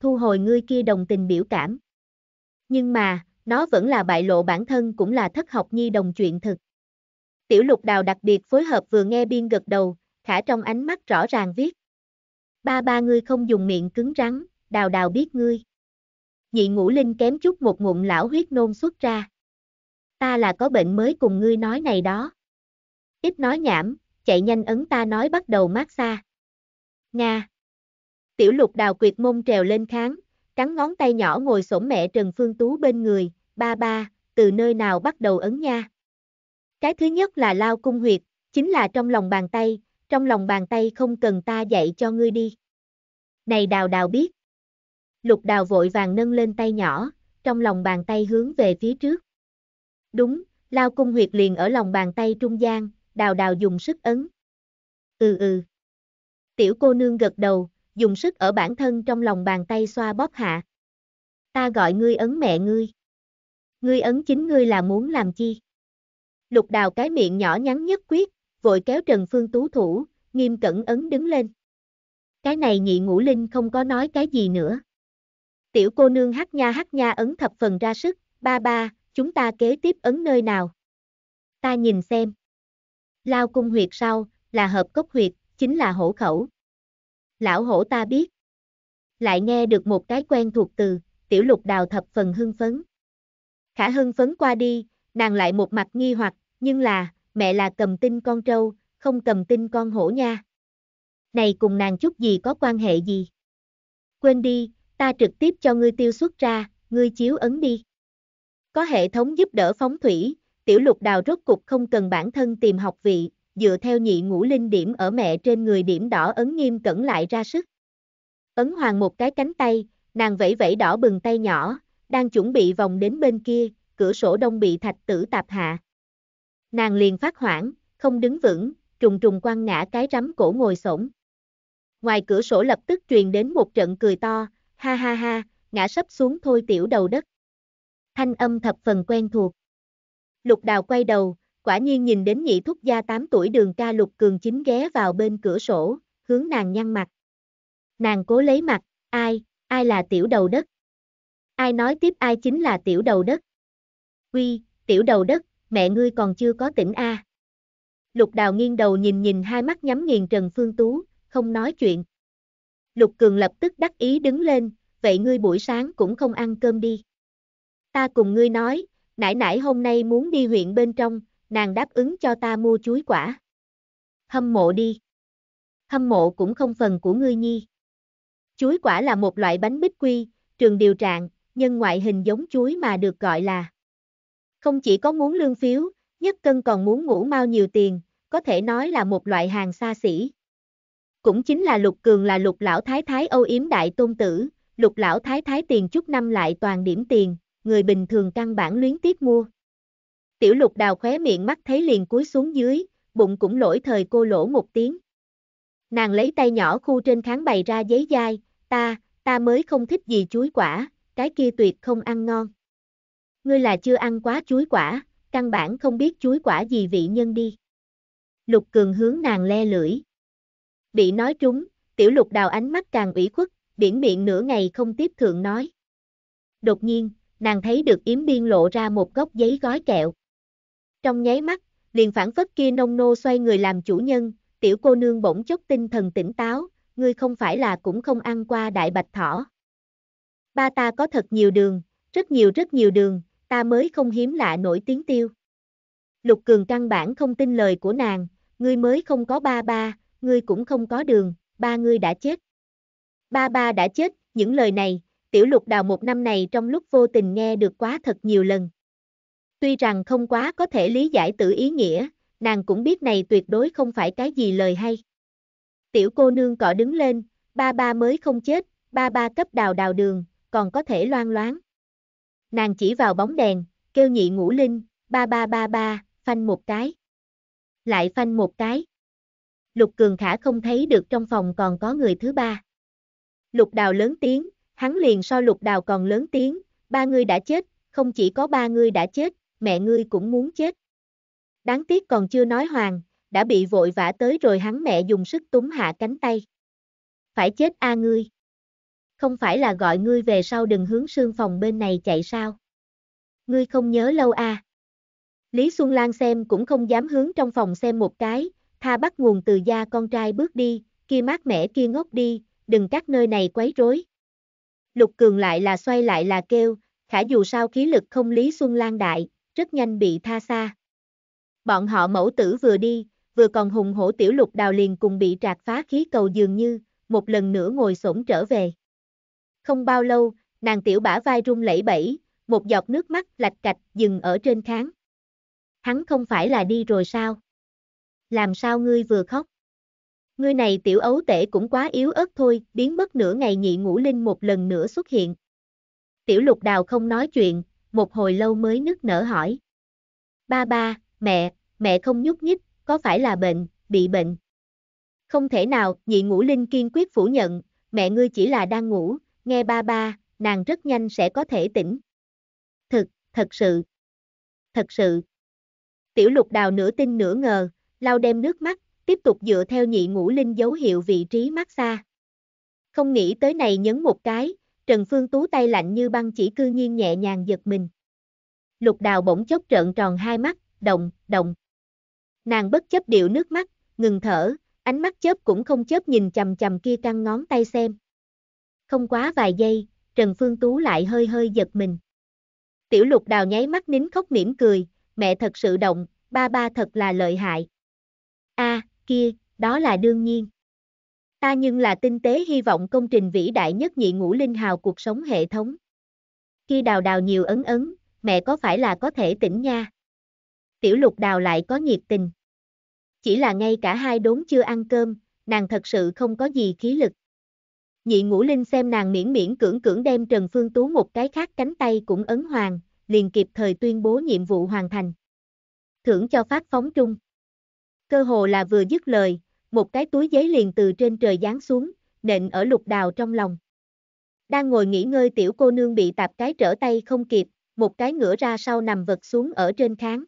Thu hồi ngươi kia đồng tình biểu cảm. Nhưng mà, nó vẫn là bại lộ bản thân cũng là thất học nhi đồng chuyện thực. Tiểu lục đào đặc biệt phối hợp vừa nghe biên gật đầu, khả trong ánh mắt rõ ràng viết. Ba ba ngươi không dùng miệng cứng rắn, đào đào biết ngươi. Dị ngũ linh kém chút một ngụm lão huyết nôn xuất ra. Ta là có bệnh mới cùng ngươi nói này đó. Ít nói nhảm, chạy nhanh ấn ta nói bắt đầu mát xa. Nga. Tiểu lục đào quyệt mông trèo lên kháng, cắn ngón tay nhỏ ngồi sổm mẹ Trần Phương Tú bên người, ba ba, từ nơi nào bắt đầu ấn nha. Cái thứ nhất là lao cung huyệt, chính là trong lòng bàn tay, trong lòng bàn tay không cần ta dạy cho ngươi đi. Này đào đào biết. Lục đào vội vàng nâng lên tay nhỏ, trong lòng bàn tay hướng về phía trước. Đúng, lao cung huyệt liền ở lòng bàn tay trung gian, đào đào dùng sức ấn. Ừ ừ. Tiểu cô nương gật đầu, dùng sức ở bản thân trong lòng bàn tay xoa bóp hạ. Ta gọi ngươi ấn mẹ ngươi. Ngươi ấn chính ngươi là muốn làm chi? Lục đào cái miệng nhỏ nhắn nhất quyết, vội kéo Trần Phương Tú thủ, nghiêm cẩn ấn đứng lên. Cái này nhị ngũ linh không có nói cái gì nữa. Tiểu cô nương hát nha hát nha ấn thập phần ra sức, ba ba, chúng ta kế tiếp ấn nơi nào? Ta nhìn xem. Lao cung huyệt sau, là hợp cốc huyệt, chính là hổ khẩu. Lão hổ ta biết. Lại nghe được một cái quen thuộc từ, tiểu lục đào thập phần hưng phấn. Khả hưng phấn qua đi, nàng lại một mặt nghi hoặc, nhưng là, mẹ là cầm tinh con trâu, không cầm tinh con hổ nha. Này cùng nàng chút gì có quan hệ gì? Quên đi, ta trực tiếp cho ngươi tiêu xuất ra, ngươi chiếu ấn đi. Có hệ thống giúp đỡ phóng thủy, tiểu lục đào rốt cục không cần bản thân tìm học vị, dựa theo nhị ngũ linh điểm ở mẹ trên người điểm đỏ ấn nghiêm cẩn lại ra sức. Ấn hoàng một cái cánh tay, nàng vẫy vẫy đỏ bừng tay nhỏ, đang chuẩn bị vòng đến bên kia, cửa sổ đông bị thạch tử tạp hạ. Nàng liền phát hoảng, không đứng vững, trùng trùng quăng ngã cái rắm cổ ngồi xổm. Ngoài cửa sổ lập tức truyền đến một trận cười to, ha ha ha, ngã sấp xuống thôi tiểu đầu đất. Thanh âm thập phần quen thuộc. Lục đào quay đầu, quả nhiên nhìn đến nhị thúc gia 8 tuổi đường ca lục cường chính ghé vào bên cửa sổ, hướng nàng nhăn mặt. Nàng cố lấy mặt, ai, ai là tiểu đầu đất? Ai nói tiếp ai chính là tiểu đầu đất? Quy, tiểu đầu đất, mẹ ngươi còn chưa có tỉnh A. Lục đào nghiêng đầu nhìn nhìn hai mắt nhắm nghiền Trần Phương Tú, không nói chuyện. Lục Cường lập tức đắc ý đứng lên, vậy ngươi buổi sáng cũng không ăn cơm đi. Ta cùng ngươi nói, nãy nãy hôm nay muốn đi huyện bên trong, nàng đáp ứng cho ta mua chuối quả. Hâm mộ đi. Hâm mộ cũng không phần của ngươi nhi. Chuối quả là một loại bánh bích quy, trường điều trạng, nhân ngoại hình giống chuối mà được gọi là. Không chỉ có muốn lương phiếu, nhất cân còn muốn ngủ mau nhiều tiền, có thể nói là một loại hàng xa xỉ. Cũng chính là lục cường là lục lão thái thái âu yếm đại tôn tử, lục lão thái thái tiền chút năm lại toàn điểm tiền, người bình thường căn bản luyến tiếp mua. Tiểu lục đào khóe miệng mắt thấy liền cúi xuống dưới, bụng cũng lỗi thời cô lỗ một tiếng. Nàng lấy tay nhỏ khu trên kháng bày ra giấy dai, ta, ta mới không thích gì chuối quả, cái kia tuyệt không ăn ngon. Ngươi là chưa ăn quá chuối quả, căn bản không biết chuối quả gì vị nhân đi. Lục cường hướng nàng le lưỡi bị nói trúng, tiểu lục đào ánh mắt càng ủy khuất, biển miệng nửa ngày không tiếp thượng nói. Đột nhiên, nàng thấy được yếm biên lộ ra một góc giấy gói kẹo. Trong nháy mắt, liền phản phất kia nông nô xoay người làm chủ nhân, tiểu cô nương bỗng chốc tinh thần tỉnh táo, ngươi không phải là cũng không ăn qua đại bạch thỏ. Ba ta có thật nhiều đường, rất nhiều rất nhiều đường, ta mới không hiếm lạ nổi tiếng tiêu. Lục Cường căn bản không tin lời của nàng, ngươi mới không có ba ba, ngươi cũng không có đường, ba ngươi đã chết. Ba ba đã chết, những lời này, tiểu lục đào một năm này trong lúc vô tình nghe được quá thật nhiều lần. Tuy rằng không quá có thể lý giải tự ý nghĩa, nàng cũng biết này tuyệt đối không phải cái gì lời hay. Tiểu cô nương cọ đứng lên, ba ba mới không chết, ba ba cấp đào đào đường, còn có thể loan loáng. Nàng chỉ vào bóng đèn, kêu nhị ngũ linh, ba ba ba ba, phanh một cái. Lại phanh một cái. Lục Cường Khả không thấy được trong phòng còn có người thứ ba. Lục Đào lớn tiếng, hắn liền so Lục Đào còn lớn tiếng, ba ngươi đã chết, không chỉ có ba ngươi đã chết, mẹ ngươi cũng muốn chết. Đáng tiếc còn chưa nói hoàng, đã bị vội vã tới rồi hắn mẹ dùng sức túng hạ cánh tay. Phải chết a ngươi. Không phải là gọi ngươi về sau đừng hướng sương phòng bên này chạy sao. Ngươi không nhớ lâu a. Lý Xuân Lan xem cũng không dám hướng trong phòng xem một cái, tha bắt nguồn từ da con trai bước đi, kia mát mẻ kia ngốc đi, đừng các nơi này quấy rối. Lục Cường lại là xoay lại là kêu, khả dù sao khí lực không Lý Xuân Lan đại, rất nhanh bị tha xa. Bọn họ mẫu tử vừa đi, vừa còn hùng hổ tiểu lục đào liền cùng bị trạc phá khí cầu dường như, một lần nữa ngồi xổm trở về. Không bao lâu, nàng tiểu bả vai rung lẩy bẩy, một giọt nước mắt lạch cạch dừng ở trên kháng. Hắn không phải là đi rồi sao? làm sao ngươi vừa khóc? Ngươi này tiểu ấu tể cũng quá yếu ớt thôi, biến mất nửa ngày nhị ngũ linh một lần nữa xuất hiện. Tiểu lục đào không nói chuyện, một hồi lâu mới nức nở hỏi. Ba ba, mẹ, mẹ không nhúc nhích, có phải là bệnh, bị bệnh? Không thể nào, nhị ngũ linh kiên quyết phủ nhận, mẹ ngươi chỉ là đang ngủ, nghe ba ba, nàng rất nhanh sẽ có thể tỉnh. Thật, thật sự. Thật sự. Tiểu lục đào nửa tin nửa ngờ, lau đem nước mắt, tiếp tục dựa theo nhị ngũ linh dấu hiệu vị trí mát xa. Không nghĩ tới này nhấn một cái, Trần Phương Tú tay lạnh như băng chỉ cư nhiên nhẹ nhàng giật mình. Lục đào bỗng chốc trợn tròn hai mắt, động, động. Nàng bất chấp điệu nước mắt, ngừng thở, ánh mắt chớp cũng không chớp nhìn chầm chầm kia căng ngón tay xem. Không quá vài giây, Trần Phương Tú lại hơi hơi giật mình. Tiểu lục đào nháy mắt nín khóc mỉm cười, mẹ thật sự động, ba ba thật là lợi hại. A, à, kia, đó là đương nhiên. Ta nhưng là tinh tế hy vọng công trình vĩ đại nhất nhị ngũ linh hào cuộc sống hệ thống. Khi đào đào nhiều ấn ấn, mẹ có phải là có thể tỉnh nha? Tiểu lục đào lại có nhiệt tình. Chỉ là ngay cả hai đốn chưa ăn cơm, nàng thật sự không có gì khí lực. Nhị ngũ linh xem nàng miễn miễn cưỡng cưỡng đem Trần Phương Tú một cái khác cánh tay cũng ấn hoàng, liền kịp thời tuyên bố nhiệm vụ hoàn thành. Thưởng cho phát phóng trung. Cơ hồ là vừa dứt lời, một cái túi giấy liền từ trên trời giáng xuống, nện ở lục đào trong lòng. Đang ngồi nghỉ ngơi tiểu cô nương bị tạp cái trở tay không kịp, một cái ngửa ra sau nằm vật xuống ở trên kháng.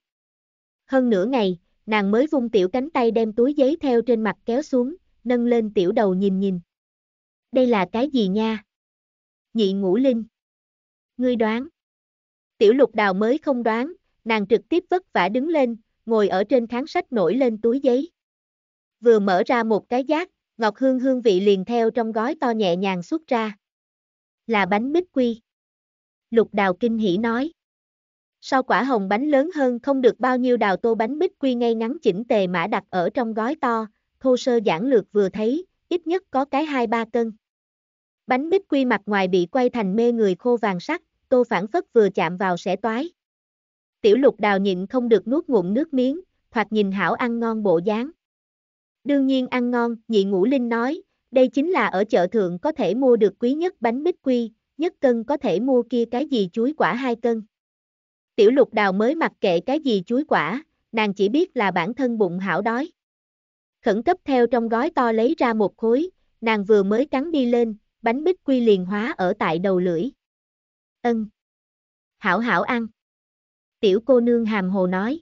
Hơn nửa ngày, nàng mới vung tiểu cánh tay đem túi giấy theo trên mặt kéo xuống, nâng lên tiểu đầu nhìn nhìn. Đây là cái gì nha? Nhị ngũ linh. Ngươi đoán. Tiểu lục đào mới không đoán, nàng trực tiếp vất vả đứng lên, ngồi ở trên kháng sách nổi lên túi giấy. Vừa mở ra một cái giác, ngọt hương hương vị liền theo trong gói to nhẹ nhàng xuất ra. Là bánh bích quy. Lục đào kinh hỉ nói. Sau quả hồng bánh lớn hơn không được bao nhiêu đào tô bánh bích quy ngay ngắn chỉnh tề mã đặt ở trong gói to, thô sơ giản lược vừa thấy, ít nhất có cái 2-3 cân. Bánh bích quy mặt ngoài bị quay thành mê người khô vàng sắc, tô phản phất vừa chạm vào sẽ toái tiểu lục đào nhịn không được nuốt ngụm nước miếng, thoạt nhìn hảo ăn ngon bộ dáng. Đương nhiên ăn ngon, nhị ngũ linh nói, đây chính là ở chợ thượng có thể mua được quý nhất bánh bích quy, nhất cân có thể mua kia cái gì chuối quả hai cân. Tiểu lục đào mới mặc kệ cái gì chuối quả, nàng chỉ biết là bản thân bụng hảo đói. Khẩn cấp theo trong gói to lấy ra một khối, nàng vừa mới cắn đi lên, bánh bích quy liền hóa ở tại đầu lưỡi. Ân. Hảo hảo ăn tiểu cô nương hàm hồ nói.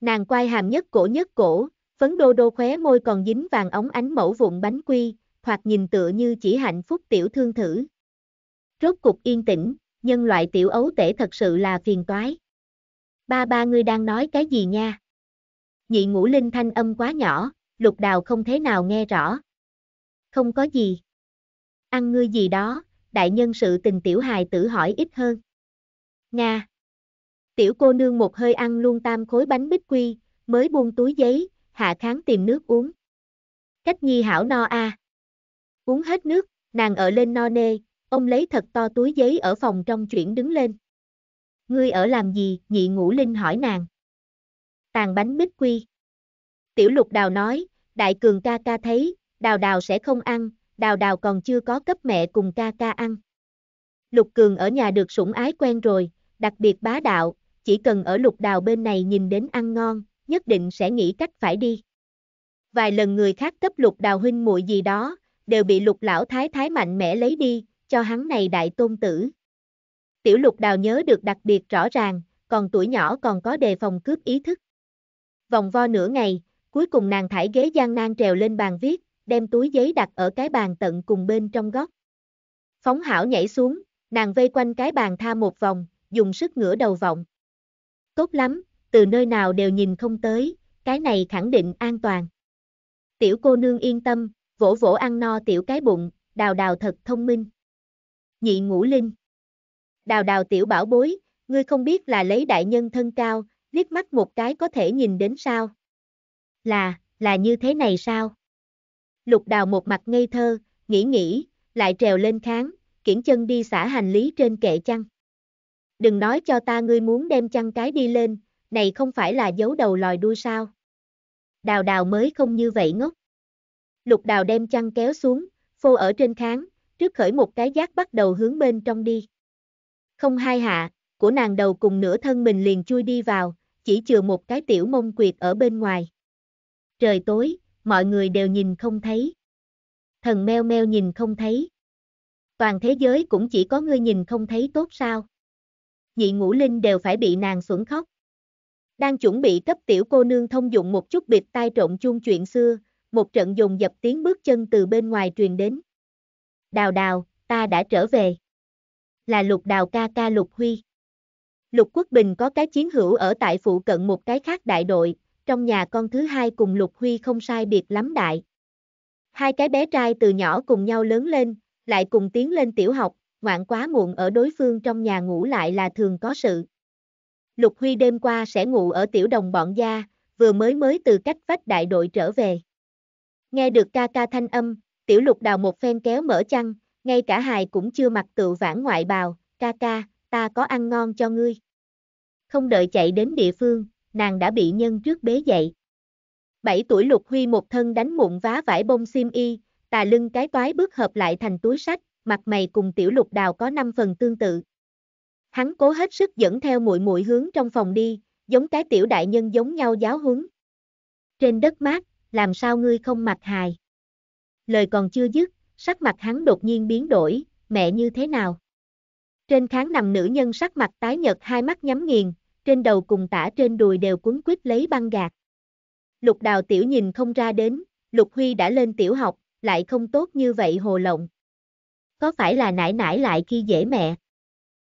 Nàng quay hàm nhất cổ nhất cổ, phấn đô đô khóe môi còn dính vàng ống ánh mẫu vụn bánh quy, hoặc nhìn tựa như chỉ hạnh phúc tiểu thương thử. Rốt cục yên tĩnh, nhân loại tiểu ấu tể thật sự là phiền toái. Ba ba ngươi đang nói cái gì nha? Nhị ngũ linh thanh âm quá nhỏ, lục đào không thế nào nghe rõ. Không có gì. Ăn ngươi gì đó, đại nhân sự tình tiểu hài tử hỏi ít hơn. Nga tiểu cô nương một hơi ăn luôn tam khối bánh bích quy, mới buông túi giấy, hạ kháng tìm nước uống. Cách nhi hảo no a. À. Uống hết nước, nàng ở lên no nê, ông lấy thật to túi giấy ở phòng trong chuyển đứng lên. Ngươi ở làm gì, nhị ngũ linh hỏi nàng. Tàn bánh bích quy. Tiểu lục đào nói, đại cường ca ca thấy, đào đào sẽ không ăn, đào đào còn chưa có cấp mẹ cùng ca ca ăn. Lục cường ở nhà được sủng ái quen rồi, đặc biệt bá đạo, chỉ cần ở lục đào bên này nhìn đến ăn ngon, nhất định sẽ nghĩ cách phải đi. Vài lần người khác cấp lục đào huynh muội gì đó, đều bị lục lão thái thái mạnh mẽ lấy đi, cho hắn này đại tôn tử. Tiểu lục đào nhớ được đặc biệt rõ ràng, còn tuổi nhỏ còn có đề phòng cướp ý thức. Vòng vo nửa ngày, cuối cùng nàng thải ghế gian nan trèo lên bàn viết, đem túi giấy đặt ở cái bàn tận cùng bên trong góc. Phóng hảo nhảy xuống, nàng vây quanh cái bàn tha một vòng, dùng sức ngửa đầu vọng. Tốt lắm, từ nơi nào đều nhìn không tới, cái này khẳng định an toàn. Tiểu cô nương yên tâm, vỗ vỗ ăn no tiểu cái bụng, đào đào thật thông minh. Nhị ngũ linh. Đào đào tiểu bảo bối, ngươi không biết là lấy đại nhân thân cao, liếc mắt một cái có thể nhìn đến sao? Là, là như thế này sao? Lục đào một mặt ngây thơ, nghĩ nghĩ, lại trèo lên kháng, kiển chân đi xả hành lý trên kệ chăn. Đừng nói cho ta ngươi muốn đem chăn cái đi lên, này không phải là giấu đầu lòi đuôi sao. Đào đào mới không như vậy ngốc. Lục đào đem chăn kéo xuống, phô ở trên kháng, trước khởi một cái giác bắt đầu hướng bên trong đi. Không hai hạ, của nàng đầu cùng nửa thân mình liền chui đi vào, chỉ chừa một cái tiểu mông quyệt ở bên ngoài. Trời tối, mọi người đều nhìn không thấy. Thần meo meo nhìn không thấy. Toàn thế giới cũng chỉ có ngươi nhìn không thấy tốt sao nhị ngũ linh đều phải bị nàng xuẩn khóc. Đang chuẩn bị cấp tiểu cô nương thông dụng một chút bịt tai trộn chung chuyện xưa, một trận dùng dập tiếng bước chân từ bên ngoài truyền đến. Đào đào, ta đã trở về. Là lục đào ca ca lục huy. Lục Quốc Bình có cái chiến hữu ở tại phụ cận một cái khác đại đội, trong nhà con thứ hai cùng Lục Huy không sai biệt lắm đại. Hai cái bé trai từ nhỏ cùng nhau lớn lên, lại cùng tiến lên tiểu học, ngoạn quá muộn ở đối phương trong nhà ngủ lại là thường có sự. Lục Huy đêm qua sẽ ngủ ở tiểu đồng bọn gia, vừa mới mới từ cách vách đại đội trở về. Nghe được ca ca thanh âm, tiểu lục đào một phen kéo mở chăn, ngay cả hài cũng chưa mặc tự vãn ngoại bào, ca ca, ta có ăn ngon cho ngươi. Không đợi chạy đến địa phương, nàng đã bị nhân trước bế dậy. Bảy tuổi lục huy một thân đánh mụn vá vải bông xiêm y, tà lưng cái toái bước hợp lại thành túi sách, mặt mày cùng tiểu lục đào có 5 phần tương tự. Hắn cố hết sức dẫn theo muội muội hướng trong phòng đi, giống cái tiểu đại nhân giống nhau giáo huấn. Trên đất mát, làm sao ngươi không mặc hài? Lời còn chưa dứt, sắc mặt hắn đột nhiên biến đổi, mẹ như thế nào? Trên kháng nằm nữ nhân sắc mặt tái nhợt hai mắt nhắm nghiền, trên đầu cùng tả trên đùi đều cuốn quýt lấy băng gạt. Lục đào tiểu nhìn không ra đến, Lục Huy đã lên tiểu học, lại không tốt như vậy hồ lộng có phải là nải nải lại khi dễ mẹ?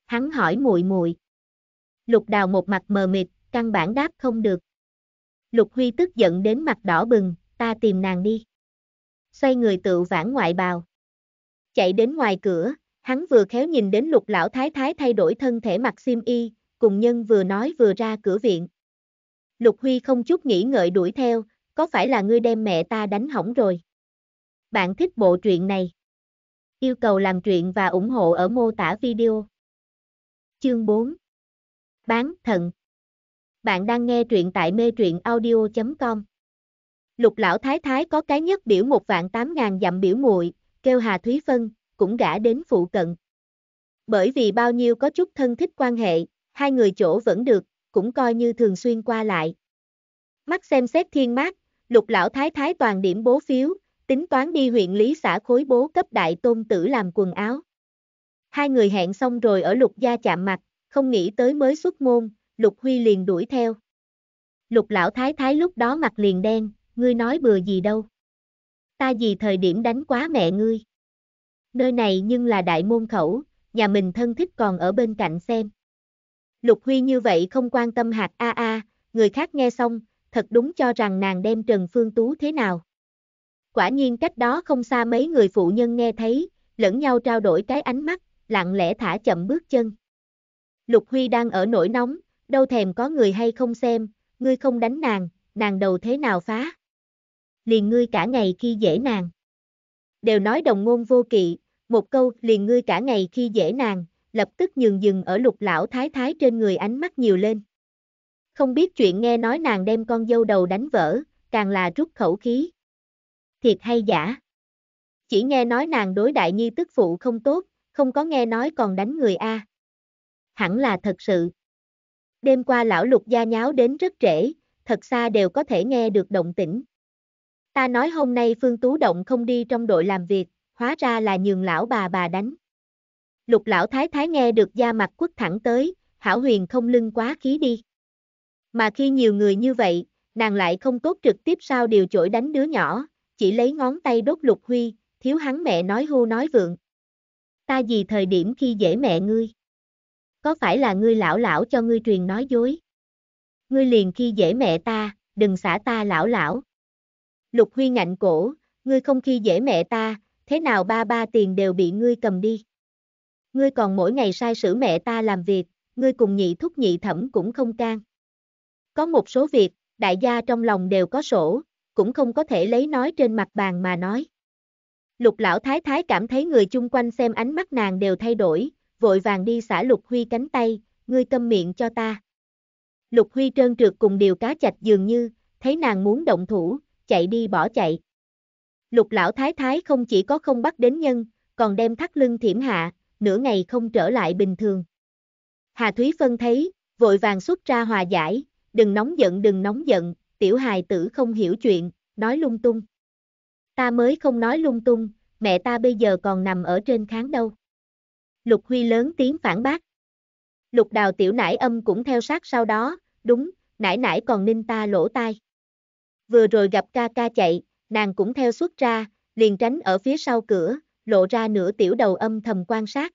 Hắn hỏi muội muội. Lục Đào một mặt mờ mịt, căn bản đáp không được. Lục Huy tức giận đến mặt đỏ bừng, ta tìm nàng đi. Xoay người tự vãn ngoại bào. Chạy đến ngoài cửa, hắn vừa khéo nhìn đến lục lão thái thái thay đổi thân thể mặc xiêm y, cùng nhân vừa nói vừa ra cửa viện. Lục Huy không chút nghĩ ngợi đuổi theo, có phải là ngươi đem mẹ ta đánh hỏng rồi? Bạn thích bộ truyện này? Yêu cầu làm chuyện và ủng hộ ở mô tả video. Chương 4 Bán thận Bạn đang nghe truyện tại mê truyện audio.com Lục lão thái thái có cái nhất biểu một vạn tám ngàn dặm biểu muội kêu Hà Thúy Phân, cũng gã đến phụ cận. Bởi vì bao nhiêu có chút thân thích quan hệ, hai người chỗ vẫn được, cũng coi như thường xuyên qua lại. Mắt xem xét thiên mát, lục lão thái thái toàn điểm bố phiếu, tính toán đi huyện Lý xã khối bố cấp đại tôn tử làm quần áo. Hai người hẹn xong rồi ở Lục Gia chạm mặt, không nghĩ tới mới xuất môn, Lục Huy liền đuổi theo. Lục lão thái thái lúc đó mặt liền đen, ngươi nói bừa gì đâu. Ta gì thời điểm đánh quá mẹ ngươi. Nơi này nhưng là đại môn khẩu, nhà mình thân thích còn ở bên cạnh xem. Lục Huy như vậy không quan tâm hạt a a, người khác nghe xong, thật đúng cho rằng nàng đem Trần Phương Tú thế nào. Quả nhiên cách đó không xa mấy người phụ nhân nghe thấy, lẫn nhau trao đổi cái ánh mắt, lặng lẽ thả chậm bước chân. Lục Huy đang ở nổi nóng, đâu thèm có người hay không xem, ngươi không đánh nàng, nàng đầu thế nào phá. Liền ngươi cả ngày khi dễ nàng. Đều nói đồng ngôn vô kỵ, một câu liền ngươi cả ngày khi dễ nàng, lập tức nhường dừng ở lục lão thái thái trên người ánh mắt nhiều lên. Không biết chuyện nghe nói nàng đem con dâu đầu đánh vỡ, càng là rút khẩu khí thiệt hay giả. Chỉ nghe nói nàng đối đại nhi tức phụ không tốt, không có nghe nói còn đánh người A. Hẳn là thật sự. Đêm qua lão lục gia nháo đến rất trễ, thật xa đều có thể nghe được động tĩnh. Ta nói hôm nay Phương Tú Động không đi trong đội làm việc, hóa ra là nhường lão bà bà đánh. Lục lão thái thái nghe được da mặt quất thẳng tới, hảo huyền không lưng quá khí đi. Mà khi nhiều người như vậy, nàng lại không tốt trực tiếp sao điều chổi đánh đứa nhỏ, chỉ lấy ngón tay đốt lục huy, thiếu hắn mẹ nói hưu nói vượng. Ta gì thời điểm khi dễ mẹ ngươi? Có phải là ngươi lão lão cho ngươi truyền nói dối? Ngươi liền khi dễ mẹ ta, đừng xả ta lão lão. Lục huy ngạnh cổ, ngươi không khi dễ mẹ ta, thế nào ba ba tiền đều bị ngươi cầm đi. Ngươi còn mỗi ngày sai sử mẹ ta làm việc, ngươi cùng nhị thúc nhị thẩm cũng không can. Có một số việc, đại gia trong lòng đều có sổ, cũng không có thể lấy nói trên mặt bàn mà nói. Lục lão thái thái cảm thấy người chung quanh xem ánh mắt nàng đều thay đổi, vội vàng đi xả Lục Huy cánh tay, ngươi câm miệng cho ta. Lục Huy trơn trượt cùng điều cá chạch dường như, thấy nàng muốn động thủ, chạy đi bỏ chạy. Lục lão thái thái không chỉ có không bắt đến nhân, còn đem thắt lưng thiểm hạ, nửa ngày không trở lại bình thường. Hà Thúy Phân thấy, vội vàng xuất ra hòa giải, đừng nóng giận đừng nóng giận, tiểu hài tử không hiểu chuyện, nói lung tung. Ta mới không nói lung tung, mẹ ta bây giờ còn nằm ở trên kháng đâu. Lục Huy lớn tiếng phản bác. Lục đào tiểu nải âm cũng theo sát sau đó, đúng, nải nải còn ninh ta lỗ tai. Vừa rồi gặp ca ca chạy, nàng cũng theo xuất ra, liền tránh ở phía sau cửa, lộ ra nửa tiểu đầu âm thầm quan sát.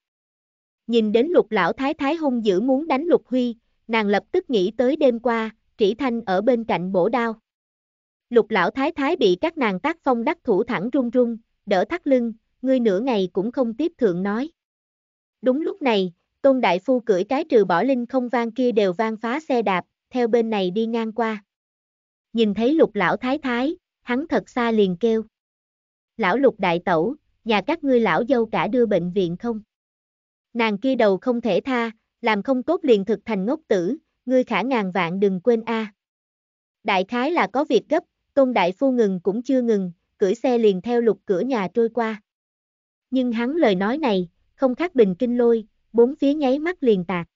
Nhìn đến lục lão thái thái hung dữ muốn đánh lục huy, nàng lập tức nghĩ tới đêm qua, Kỷ Thanh ở bên cạnh bổ đao. Lục lão thái thái bị các nàng tác phong đắc thủ thẳng run run, đỡ thắt lưng, ngươi nửa ngày cũng không tiếp thượng nói. Đúng lúc này, Tôn Đại Phu cưỡi cái trừ bỏ linh không vang kia đều vang phá xe đạp, theo bên này đi ngang qua. Nhìn thấy lục lão thái thái, hắn thật xa liền kêu. Lão lục đại tẩu, nhà các ngươi lão dâu cả đưa bệnh viện không? Nàng kia đầu không thể tha, làm không tốt liền thực thành ngốc tử, ngươi khả ngàn vạn đừng quên a. Đại khái là có việc gấp, công đại phu ngừng cũng chưa ngừng, cưỡi xe liền theo lục cửa nhà trôi qua. Nhưng hắn lời nói này, không khác bình kinh lôi, bốn phía nháy mắt liền tạc.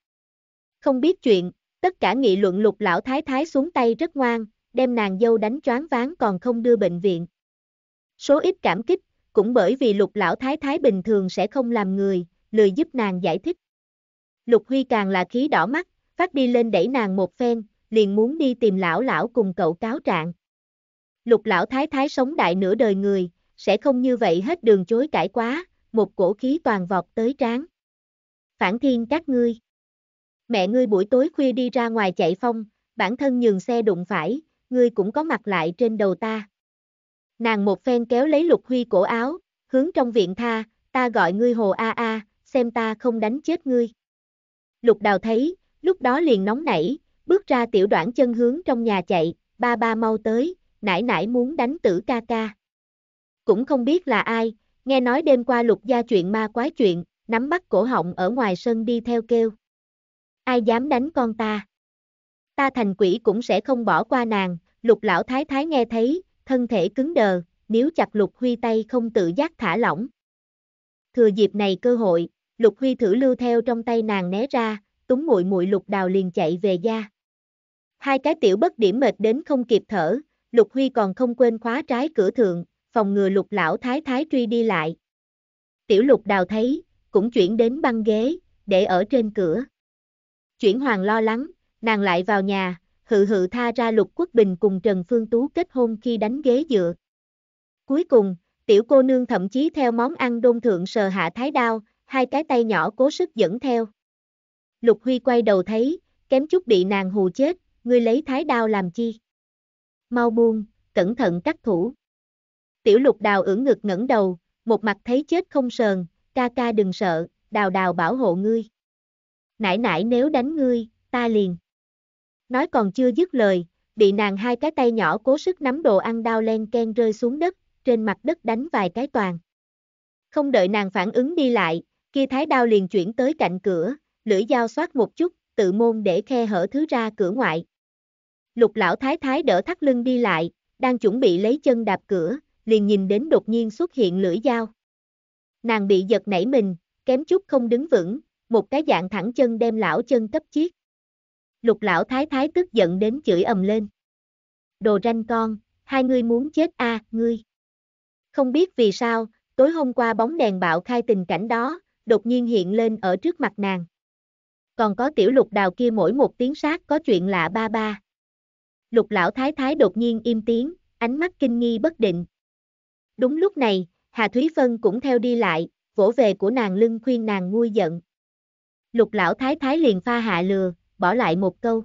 Không biết chuyện, tất cả nghị luận lục lão thái thái xuống tay rất ngoan, đem nàng dâu đánh choáng váng còn không đưa bệnh viện. Số ít cảm kích, cũng bởi vì lục lão thái thái bình thường sẽ không làm người, lười giúp nàng giải thích. Lục Huy càng là khí đỏ mắt, phát đi lên đẩy nàng một phen, liền muốn đi tìm lão lão cùng cậu cáo trạng. Lục lão thái thái sống đại nửa đời người, sẽ không như vậy hết đường chối cãi quá, một cổ khí toàn vọt tới tráng. Phản thiên các ngươi. Mẹ ngươi buổi tối khuya đi ra ngoài chạy phong, bản thân nhường xe đụng phải, ngươi cũng có mặt lại trên đầu ta. Nàng một phen kéo lấy lục huy cổ áo, hướng trong viện tha, ta gọi ngươi hồ a a, xem ta không đánh chết ngươi. Lục đào thấy, lúc đó liền nóng nảy, bước ra tiểu đoạn chân hướng trong nhà chạy, ba ba mau tới, nãy nãy muốn đánh tử ca ca. Cũng không biết là ai, nghe nói đêm qua lục gia chuyện ma quái chuyện, nắm bắt cổ họng ở ngoài sân đi theo kêu. Ai dám đánh con ta? Ta thành quỷ cũng sẽ không bỏ qua nàng, lục lão thái thái nghe thấy, thân thể cứng đờ, nếu chặt lục huy tay không tự giác thả lỏng. Thừa dịp này cơ hội, lục huy thử lưu theo trong tay nàng né ra, túng muội muội lục đào liền chạy về ra. Hai cái tiểu bất điểm mệt đến không kịp thở, lục huy còn không quên khóa trái cửa thượng, phòng ngừa lục lão thái thái truy đi lại. Tiểu lục đào thấy, cũng chuyển đến băng ghế, để ở trên cửa. Chuyển hoàng lo lắng, nàng lại vào nhà, hự hự tha ra lục quốc bình cùng Trần Phương Tú kết hôn khi đánh ghế dựa. Cuối cùng, tiểu cô nương thậm chí theo món ăn đôn thượng sờ hạ thái đao, hai cái tay nhỏ cố sức dẫn theo. Lục Huy quay đầu thấy, kém chút bị nàng hù chết, ngươi lấy thái đao làm chi. Mau buông, cẩn thận cắt thủ. Tiểu lục đào ưỡn ngực ngẩng đầu, một mặt thấy chết không sờn, ca ca đừng sợ, đào đào bảo hộ ngươi. Nãy nãy nếu đánh ngươi, ta liền. Nói còn chưa dứt lời, bị nàng hai cái tay nhỏ cố sức nắm đồ ăn đao len ken rơi xuống đất, trên mặt đất đánh vài cái toàn. Không đợi nàng phản ứng đi lại, kia thái đao liền chuyển tới cạnh cửa, lưỡi dao xoát một chút, tự môn để khe hở thứ ra cửa ngoại. Lục lão thái thái đỡ thắt lưng đi lại, đang chuẩn bị lấy chân đạp cửa, liền nhìn đến đột nhiên xuất hiện lưỡi dao. Nàng bị giật nảy mình, kém chút không đứng vững, một cái dạng thẳng chân đem lão chân cấp chiếc. Lục lão thái thái tức giận đến chửi ầm lên. Đồ ranh con, hai ngươi muốn chết a à, ngươi. Không biết vì sao, tối hôm qua bóng đèn bạo khai tình cảnh đó, đột nhiên hiện lên ở trước mặt nàng còn có tiểu lục đào kia mỗi một tiếng sát có chuyện lạ ba ba. Lục lão thái thái đột nhiên im tiếng, ánh mắt kinh nghi bất định. Đúng lúc này, Hà Thúy Phân cũng theo đi lại, vỗ về của nàng lưng khuyên nàng nguôi giận. Lục lão thái thái liền pha hạ lừa, bỏ lại một câu.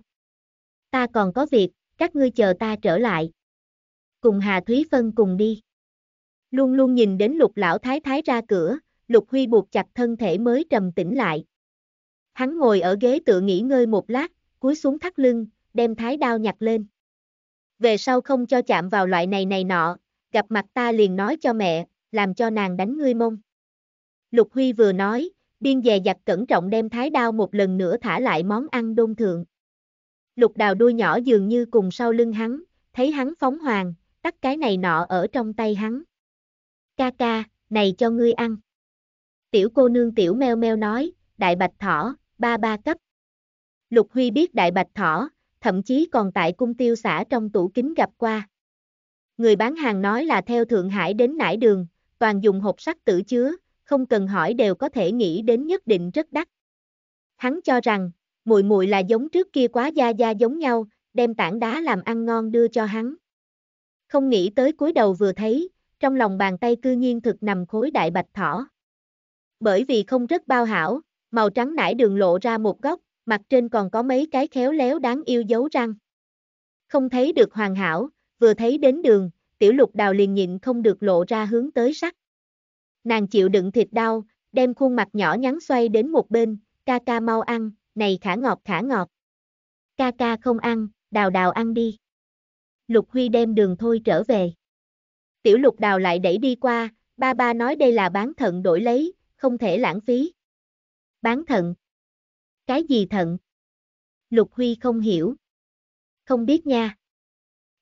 Ta còn có việc, các ngươi chờ ta trở lại. Cùng Hà Thúy Phân cùng đi. Luôn luôn nhìn đến lục lão thái thái ra cửa, lục huy buộc chặt thân thể mới trầm tĩnh lại. Hắn ngồi ở ghế tựa nghỉ ngơi một lát, cúi xuống thắt lưng, đem thái đao nhặt lên. Về sau không cho chạm vào loại này này nọ, gặp mặt ta liền nói cho mẹ, làm cho nàng đánh ngươi mông. Lục Huy vừa nói, biên dè dặt cẩn trọng đem thái đao một lần nữa thả lại món ăn đôn thượng. Lục đào đuôi nhỏ dường như cùng sau lưng hắn, thấy hắn phóng hoàng, tắt cái này nọ ở trong tay hắn. Ca ca, này cho ngươi ăn. Tiểu cô nương tiểu meo meo nói, đại bạch thỏ, ba ba cấp. Lục Huy biết đại bạch thỏ, thậm chí còn tại cung tiêu xã trong tủ kính gặp qua. Người bán hàng nói là theo Thượng Hải đến nải đường, toàn dùng hộp sắt tử chứa, không cần hỏi đều có thể nghĩ đến nhất định rất đắt. Hắn cho rằng, mùi mùi là giống trước kia quá da da giống nhau, đem tảng đá làm ăn ngon đưa cho hắn. Không nghĩ tới cuối đầu vừa thấy, trong lòng bàn tay cư nhiên thực nằm khối đại bạch thỏ. Bởi vì không rất bao hảo, màu trắng nải đường lộ ra một góc, mặt trên còn có mấy cái khéo léo đáng yêu dấu răng. Không thấy được hoàn hảo, vừa thấy đến đường, tiểu lục đào liền nhịn không được lộ ra hướng tới sắc. Nàng chịu đựng thịt đau, đem khuôn mặt nhỏ nhắn xoay đến một bên, ca ca mau ăn, này khả ngọt khả ngọt. Ca ca không ăn, đào đào ăn đi. Lục Huy đem đường thôi trở về. Tiểu lục đào lại đẩy đi qua, ba ba nói đây là bán thận đổi lấy, không thể lãng phí. Bán thận. Cái gì thận? Lục Huy không hiểu. Không biết nha.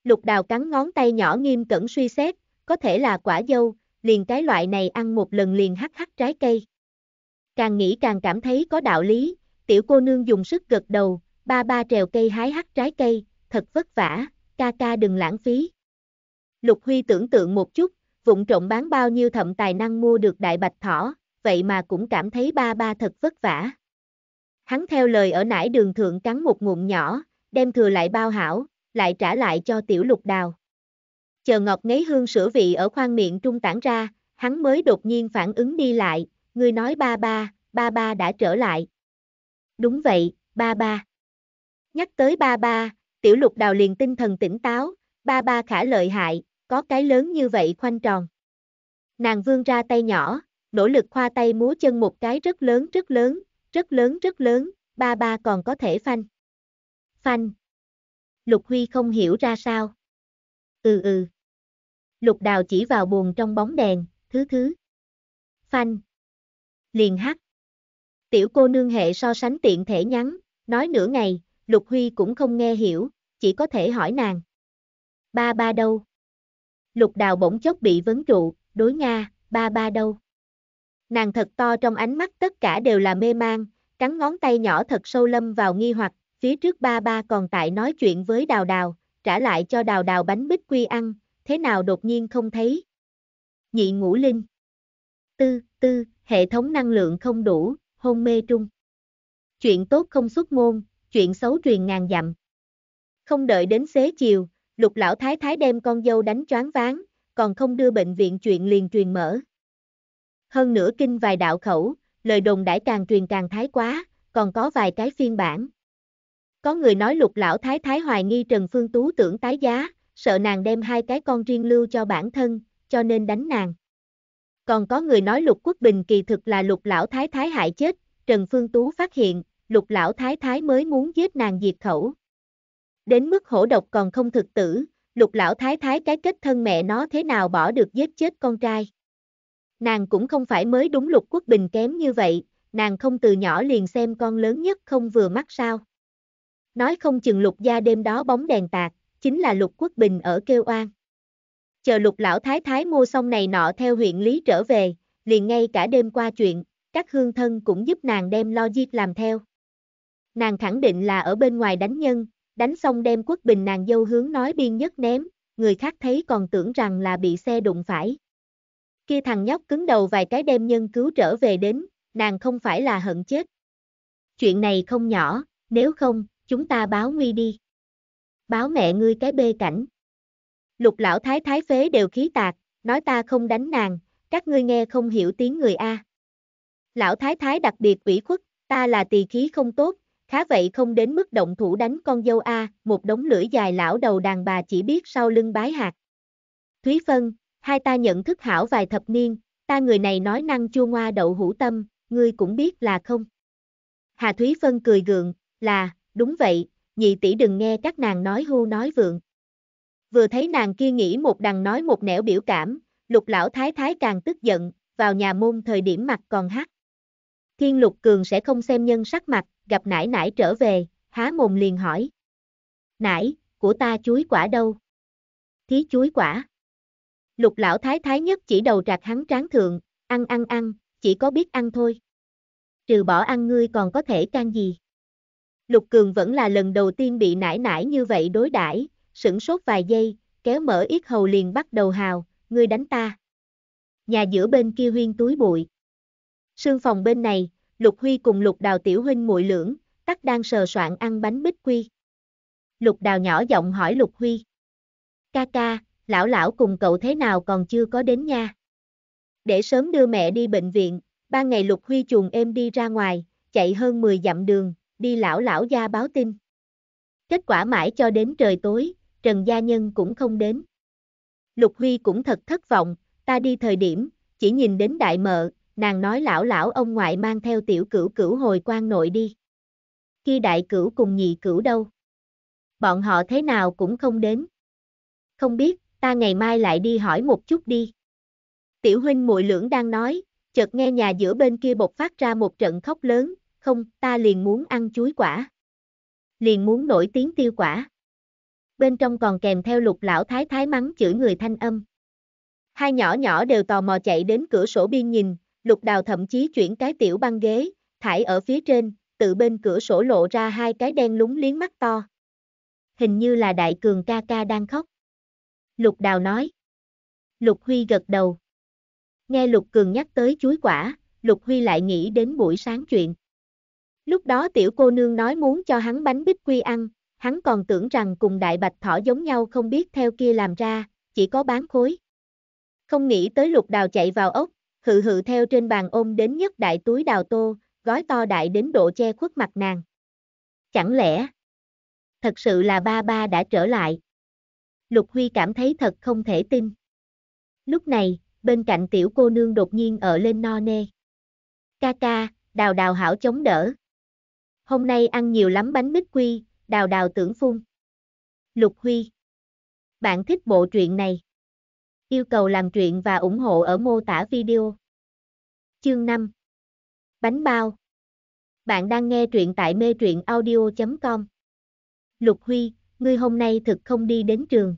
Lục đào cắn ngón tay nhỏ nghiêm cẩn suy xét, có thể là quả dâu, liền cái loại này ăn một lần liền hắc hắc trái cây. Càng nghĩ càng cảm thấy có đạo lý, tiểu cô nương dùng sức gật đầu, ba ba trèo cây hái hắc trái cây, thật vất vả, ca ca đừng lãng phí. Lục Huy tưởng tượng một chút, vụng trộm bán bao nhiêu thậm tài năng mua được đại bạch thỏ, vậy mà cũng cảm thấy ba ba thật vất vả. Hắn theo lời ở nải đường thượng cắn một ngụm nhỏ, đem thừa lại bao hảo, lại trả lại cho tiểu lục đào. Chờ ngọt ngấy hương sữa vị ở khoang miệng trung tản ra, hắn mới đột nhiên phản ứng đi lại, người nói ba ba, ba ba đã trở lại. Đúng vậy, ba ba. Nhắc tới ba ba, tiểu lục đào liền tinh thần tỉnh táo, ba ba khả lợi hại, có cái lớn như vậy khoanh tròn. Nàng vươn ra tay nhỏ, nỗ lực khoa tay múa chân một cái rất lớn rất lớn, rất lớn rất lớn, ba ba còn có thể phanh. Phanh. Lục Huy không hiểu ra sao. Ừ ừ. Lục đào chỉ vào buồn trong bóng đèn, thứ thứ. Phanh. Liền hắt. Tiểu cô nương hệ so sánh tiện thể nhắn, nói nửa ngày, Lục Huy cũng không nghe hiểu, chỉ có thể hỏi nàng. Ba ba đâu? Lục đào bỗng chốc bị vấn trụ, đối Nga, ba ba đâu? Nàng thật to trong ánh mắt tất cả đều là mê mang, cắn ngón tay nhỏ thật sâu lâm vào nghi hoặc, phía trước ba ba còn tại nói chuyện với đào đào, trả lại cho đào đào bánh bích quy ăn, thế nào đột nhiên không thấy. Nhị ngũ linh. Tư, tư, hệ thống năng lượng không đủ, hôn mê trung. Chuyện tốt không xuất môn, chuyện xấu truyền ngàn dặm. Không đợi đến xế chiều, lục lão thái thái đem con dâu đánh choáng váng, còn không đưa bệnh viện chuyện liền truyền mở. Hơn nữa kinh vài đạo khẩu, lời đồn đãi càng truyền càng thái quá, còn có vài cái phiên bản. Có người nói lục lão thái thái hoài nghi Trần Phương Tú tưởng tái giá, sợ nàng đem hai cái con riêng lưu cho bản thân, cho nên đánh nàng. Còn có người nói lục quốc bình kỳ thực là lục lão thái thái hại chết, Trần Phương Tú phát hiện, lục lão thái thái mới muốn giết nàng diệt khẩu. Đến mức hổ độc còn không thực tử, lục lão thái thái cái kết thân mẹ nó thế nào bỏ được giết chết con trai. Nàng cũng không phải mới đúng lục quốc bình kém như vậy, nàng không từ nhỏ liền xem con lớn nhất không vừa mắt sao. Nói không chừng lục gia đêm đó bóng đèn tạc, chính là lục quốc bình ở kêu oan. Chờ lục lão thái thái mua xong này nọ theo huyện lý trở về, liền ngay cả đêm qua chuyện, các hương thân cũng giúp nàng đem lo diệt làm theo. Nàng khẳng định là ở bên ngoài đánh nhân, đánh xong đem quốc bình nàng dâu hướng nói biên nhất ném, người khác thấy còn tưởng rằng là bị xe đụng phải. Kia thằng nhóc cứng đầu vài cái đem nhân cứu trở về đến, nàng không phải là hận chết. Chuyện này không nhỏ, nếu không, chúng ta báo nguy đi. Báo mẹ ngươi cái bê cảnh. Lục lão thái thái phế đều khí tạc, nói ta không đánh nàng, các ngươi nghe không hiểu tiếng người A. Lão thái thái đặc biệt ủy khuất, ta là tỳ khí không tốt, khá vậy không đến mức động thủ đánh con dâu A, một đống lưỡi dài lão đầu đàn bà chỉ biết sau lưng bái hạt. Thúy Phân, hai ta nhận thức hảo vài thập niên, ta người này nói năng chua ngoa đậu hữu tâm, ngươi cũng biết là không. Hà Thúy Phân cười gượng, là, đúng vậy, nhị tỷ đừng nghe các nàng nói hưu nói vượng. Vừa thấy nàng kia nghĩ một đằng nói một nẻo biểu cảm, lục lão thái thái càng tức giận, vào nhà môn thời điểm mặt còn hát. Thiên lục cường sẽ không xem nhân sắc mặt, gặp nãi nãi trở về, há mồm liền hỏi. nãi của ta chuối quả đâu? Thí chuối quả. Lục lão thái thái nhất chỉ đầu trạc hắn tráng thượng, ăn ăn ăn, chỉ có biết ăn thôi. Trừ bỏ ăn ngươi còn có thể can gì? Lục Cường vẫn là lần đầu tiên bị nải nải như vậy đối đãi, sửng sốt vài giây, kéo mở ít hầu liền bắt đầu hào, ngươi đánh ta. Nhà giữa bên kia huyên túi bụi. Sương phòng bên này, Lục Huy cùng Lục Đào tiểu huynh muội lưỡng, tắc đang sờ soạn ăn bánh bích quy. Lục Đào nhỏ giọng hỏi Lục Huy. Ca ca, lão lão cùng cậu thế nào còn chưa có đến nha. Để sớm đưa mẹ đi bệnh viện, ba ngày Lục Huy chuồng em đi ra ngoài, chạy hơn 10 dặm đường, đi lão lão gia báo tin. Kết quả mãi cho đến trời tối, Trần Gia Nhân cũng không đến. Lục Huy cũng thật thất vọng, ta đi thời điểm, chỉ nhìn đến đại mợ, nàng nói lão lão ông ngoại mang theo tiểu cửu cửu hồi quan nội đi. Khi đại cửu cùng nhị cửu đâu? Bọn họ thế nào cũng không đến. Không biết, ta ngày mai lại đi hỏi một chút đi. Tiểu huynh muội lưỡng đang nói, chợt nghe nhà giữa bên kia bộc phát ra một trận khóc lớn, không, ta liền muốn ăn chuối quả. Liền muốn nổi tiếng tiêu quả. Bên trong còn kèm theo lục lão thái thái mắng chửi người thanh âm. Hai nhỏ nhỏ đều tò mò chạy đến cửa sổ biên nhìn, lục đào thậm chí chuyển cái tiểu băng ghế, thải ở phía trên, tự bên cửa sổ lộ ra hai cái đen lúng liếng mắt to. Hình như là đại cường ca ca đang khóc. Lục Đào nói. Lục Huy gật đầu. Nghe Lục Cường nhắc tới chuối quả, Lục Huy lại nghĩ đến buổi sáng chuyện. Lúc đó tiểu cô nương nói muốn cho hắn bánh bích quy ăn, hắn còn tưởng rằng cùng đại bạch thỏ giống nhau không biết theo kia làm ra, chỉ có bán khối. Không nghĩ tới lục đào chạy vào ốc, hự hự theo trên bàn ôm đến nhất đại túi đào tô, gói to đại đến độ che khuất mặt nàng. Chẳng lẽ, thật sự là ba ba đã trở lại. Lục Huy cảm thấy thật không thể tin. Lúc này, bên cạnh tiểu cô nương đột nhiên ở lên no nê. Ca ca, đào đào hảo chống đỡ. Hôm nay ăn nhiều lắm bánh mít quy, đào đào tưởng phun. Lục Huy. Bạn thích bộ truyện này. Yêu cầu làm truyện và ủng hộ ở mô tả video. Chương 5. Bánh bao. Bạn đang nghe truyện tại mê truyện audio.com. Lục Huy, ngươi hôm nay thực không đi đến trường.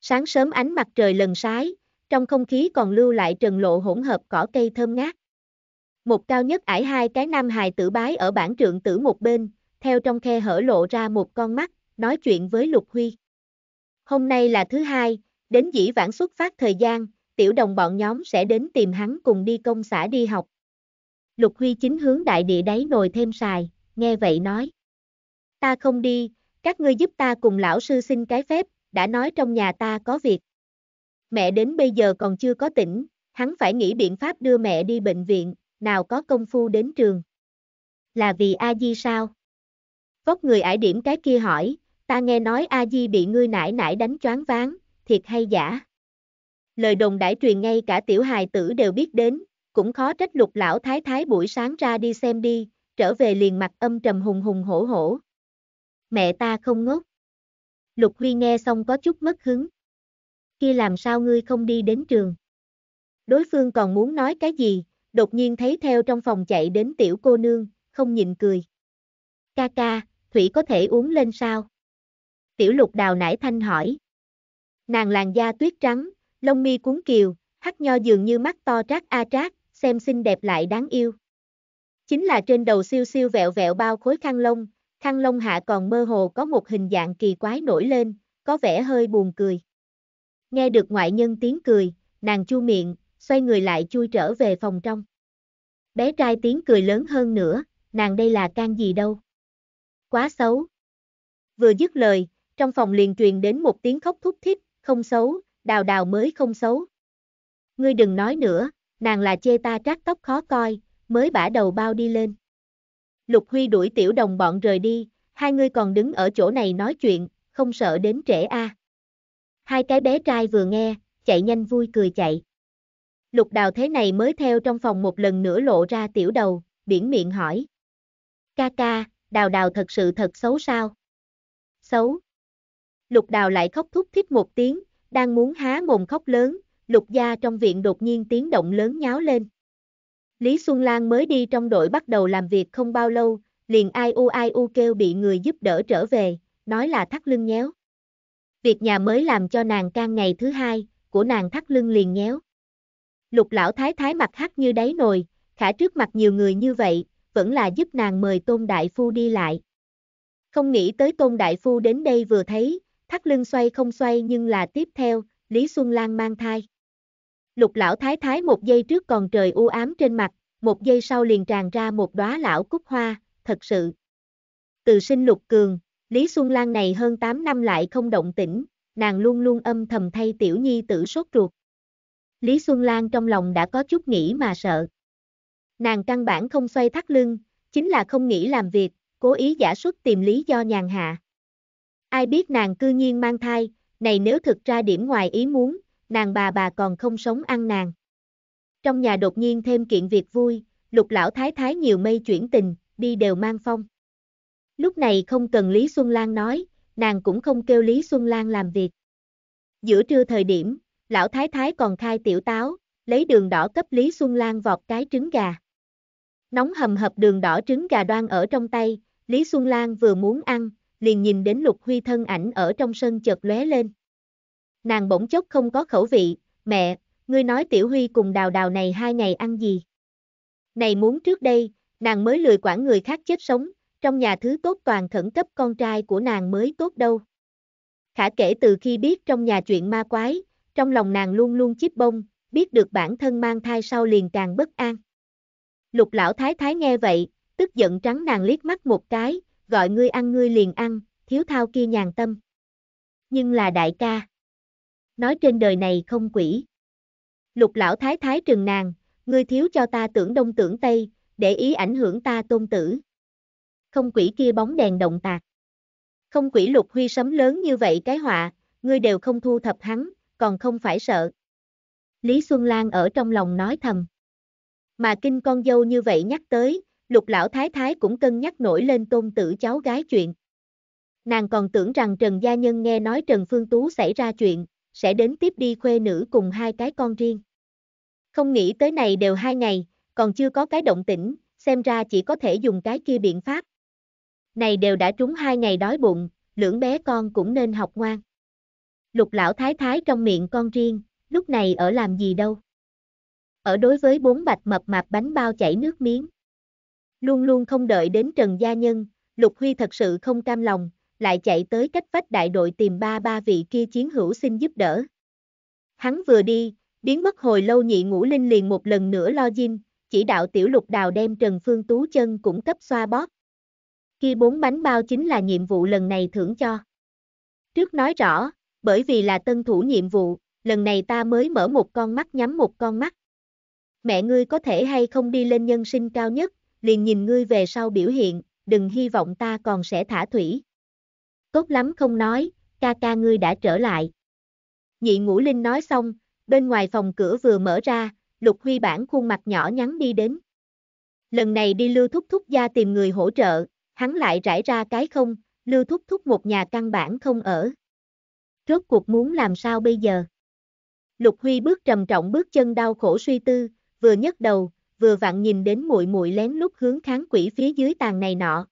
Sáng sớm ánh mặt trời lần sái, trong không khí còn lưu lại trần lộ hỗn hợp cỏ cây thơm ngát. Một cao nhất ải hai cái nam hài tử bái ở bản trượng tử một bên, theo trong khe hở lộ ra một con mắt, nói chuyện với Lục Huy. Hôm nay là thứ hai, đến dĩ vãng xuất phát thời gian, tiểu đồng bọn nhóm sẽ đến tìm hắn cùng đi công xã đi học. Lục Huy chính hướng đại địa đáy nồi thêm xài, nghe vậy nói. Ta không đi, các ngươi giúp ta cùng lão sư xin cái phép, đã nói trong nhà ta có việc. Mẹ đến bây giờ còn chưa có tỉnh, hắn phải nghĩ biện pháp đưa mẹ đi bệnh viện, nào có công phu đến trường. Là vì A Di sao? Vóc người ải điểm cái kia hỏi, ta nghe nói A Di bị ngươi nải nải đánh choáng váng, thiệt hay giả? Lời đồng đãi truyền ngay cả tiểu hài tử đều biết đến, cũng khó trách lục lão thái thái buổi sáng ra đi xem đi, trở về liền mặt âm trầm hùng hùng hổ hổ, mẹ ta không ngốc. Lục Huy nghe xong có chút mất hứng. Kia làm sao ngươi không đi đến trường? Đối phương còn muốn nói cái gì, đột nhiên thấy theo trong phòng chạy đến tiểu cô nương, không nhịn cười. Ca ca, thủy có thể uống lên sao? Tiểu lục đào nải thanh hỏi. Nàng làn da tuyết trắng, lông mi cuốn kiều, hắt nho dường như mắt to trác a trác, xem xinh đẹp lại đáng yêu. Chính là trên đầu siêu siêu vẹo vẹo bao khối khăn lông, Thăng Long Hạ còn mơ hồ có một hình dạng kỳ quái nổi lên, có vẻ hơi buồn cười. Nghe được ngoại nhân tiếng cười, nàng chu miệng, xoay người lại chui trở về phòng trong. Bé trai tiếng cười lớn hơn nữa, nàng đây là can gì đâu. Quá xấu. Vừa dứt lời, trong phòng liền truyền đến một tiếng khóc thúc thích, không xấu, đào đào mới không xấu. Ngươi đừng nói nữa, nàng là chê ta trát tóc khó coi, mới bả đầu bao đi lên. Lục Huy đuổi tiểu đồng bọn rời đi, hai người còn đứng ở chỗ này nói chuyện, không sợ đến trễ a. À. Hai cái bé trai vừa nghe, chạy nhanh vui cười chạy. Lục đào thế này mới theo trong phòng một lần nữa lộ ra tiểu đầu, biển miệng hỏi. Ca ca, đào đào thật sự thật xấu sao? Xấu. Lục đào lại khóc thúc thích một tiếng, đang muốn há mồm khóc lớn, lục gia trong viện đột nhiên tiếng động lớn nháo lên. Lý Xuân Lan mới đi trong đội bắt đầu làm việc không bao lâu, liền ai u ai u kêu bị người giúp đỡ trở về, nói là thắt lưng nhéo. Việc nhà mới làm cho nàng can ngày thứ hai, của nàng thắt lưng liền nhéo. Lục lão thái thái mặt hắt như đáy nồi, khả trước mặt nhiều người như vậy, vẫn là giúp nàng mời Tôn Đại Phu đi lại. Không nghĩ tới Tôn Đại Phu đến đây vừa thấy, thắt lưng xoay không xoay nhưng là tiếp theo, Lý Xuân Lan mang thai. Lục lão thái thái một giây trước còn trời u ám trên mặt, một giây sau liền tràn ra một đóa lão cúc hoa, thật sự. Từ sinh lục cường, Lý Xuân Lan này hơn 8 năm lại không động tĩnh, nàng luôn luôn âm thầm thay tiểu nhi tử sốt ruột. Lý Xuân Lan trong lòng đã có chút nghĩ mà sợ. Nàng căn bản không xoay thắt lưng, chính là không nghĩ làm việc, cố ý giả xuất tìm lý do nhàn hạ. Ai biết nàng cư nhiên mang thai, này nếu thực ra điểm ngoài ý muốn, nàng bà bà còn không sống ăn nàng. Trong nhà đột nhiên thêm kiện việc vui, lục lão thái thái nhiều mây chuyển tình, đi đều mang phong. Lúc này không cần Lý Xuân Lan nói, nàng cũng không kêu Lý Xuân Lan làm việc. Giữa trưa thời điểm, lão thái thái còn khai tiểu táo, lấy đường đỏ cấp Lý Xuân Lan vọt cái trứng gà. Nóng hầm hập đường đỏ trứng gà đoan ở trong tay, Lý Xuân Lan vừa muốn ăn, liền nhìn đến Lục Huy thân ảnh ở trong sân chợt lóe lên. Nàng bỗng chốc không có khẩu vị, mẹ, ngươi nói Tiểu Huy cùng đào đào này hai ngày ăn gì? Này muốn trước đây, nàng mới lười quản người khác chết sống, trong nhà thứ tốt toàn khẩn cấp con trai của nàng mới tốt đâu. Khả kể từ khi biết trong nhà chuyện ma quái, trong lòng nàng luôn luôn chip bông, biết được bản thân mang thai sau liền càng bất an. Lục lão thái thái nghe vậy, tức giận trắng nàng liếc mắt một cái, gọi ngươi ăn ngươi liền ăn, thiếu thao kia nhàn tâm. Nhưng là đại ca nói trên đời này không quỷ. Lục lão thái thái trừng nàng, ngươi thiếu cho ta tưởng đông tưởng tây, để ý ảnh hưởng ta tôn tử. Không quỷ kia bóng đèn động tạc. Không quỷ lục huy sấm lớn như vậy cái họa, ngươi đều không thu thập hắn, còn không phải sợ. Lý Xuân Lan ở trong lòng nói thầm. Mà kinh con dâu như vậy nhắc tới, lục lão thái thái cũng cân nhắc nổi lên tôn tử cháu gái chuyện. Nàng còn tưởng rằng Trần Gia Nhân nghe nói Trần Phương Tú xảy ra chuyện, sẽ đến tiếp đi khuê nữ cùng hai cái con riêng. Không nghĩ tới này đều hai ngày, còn chưa có cái động tĩnh, xem ra chỉ có thể dùng cái kia biện pháp. Này đều đã trúng hai ngày đói bụng, lưỡng bé con cũng nên học ngoan. Lục lão thái thái trong miệng con riêng, lúc này ở làm gì đâu. Ở đối với bốn bạch mập mạp bánh bao chảy nước miếng. Luôn luôn không đợi đến Trần Gia Nhân, Lục Huy thật sự không cam lòng, lại chạy tới cách vách đại đội tìm ba ba vị kia chiến hữu xin giúp đỡ. Hắn vừa đi, biến mất hồi lâu nhị ngũ linh liền một lần nữa lo dinh, chỉ đạo tiểu lục đào đem Trần Phương Tú chân cũng cấp xoa bóp. Kia bốn bánh bao chính là nhiệm vụ lần này thưởng cho. Trước nói rõ, bởi vì là tân thủ nhiệm vụ, lần này ta mới mở một con mắt nhắm một con mắt. Mẹ ngươi có thể hay không đi lên nhân sinh cao nhất, liền nhìn ngươi về sau biểu hiện, đừng hy vọng ta còn sẽ thả thủy tốt lắm không nói, ca ca ngươi đã trở lại. Nhị ngũ linh nói xong, bên ngoài phòng cửa vừa mở ra, lục huy bản khuôn mặt nhỏ nhắn đi đến. Lần này đi lưu thúc thúc gia tìm người hỗ trợ, hắn lại rải ra cái không, lưu thúc thúc một nhà căn bản không ở. Rốt cuộc muốn làm sao bây giờ? Lục Huy bước trầm trọng bước chân đau khổ suy tư, vừa nhấc đầu, vừa vặn nhìn đến muội muội lén lút hướng kháng quỷ phía dưới tàn này nọ.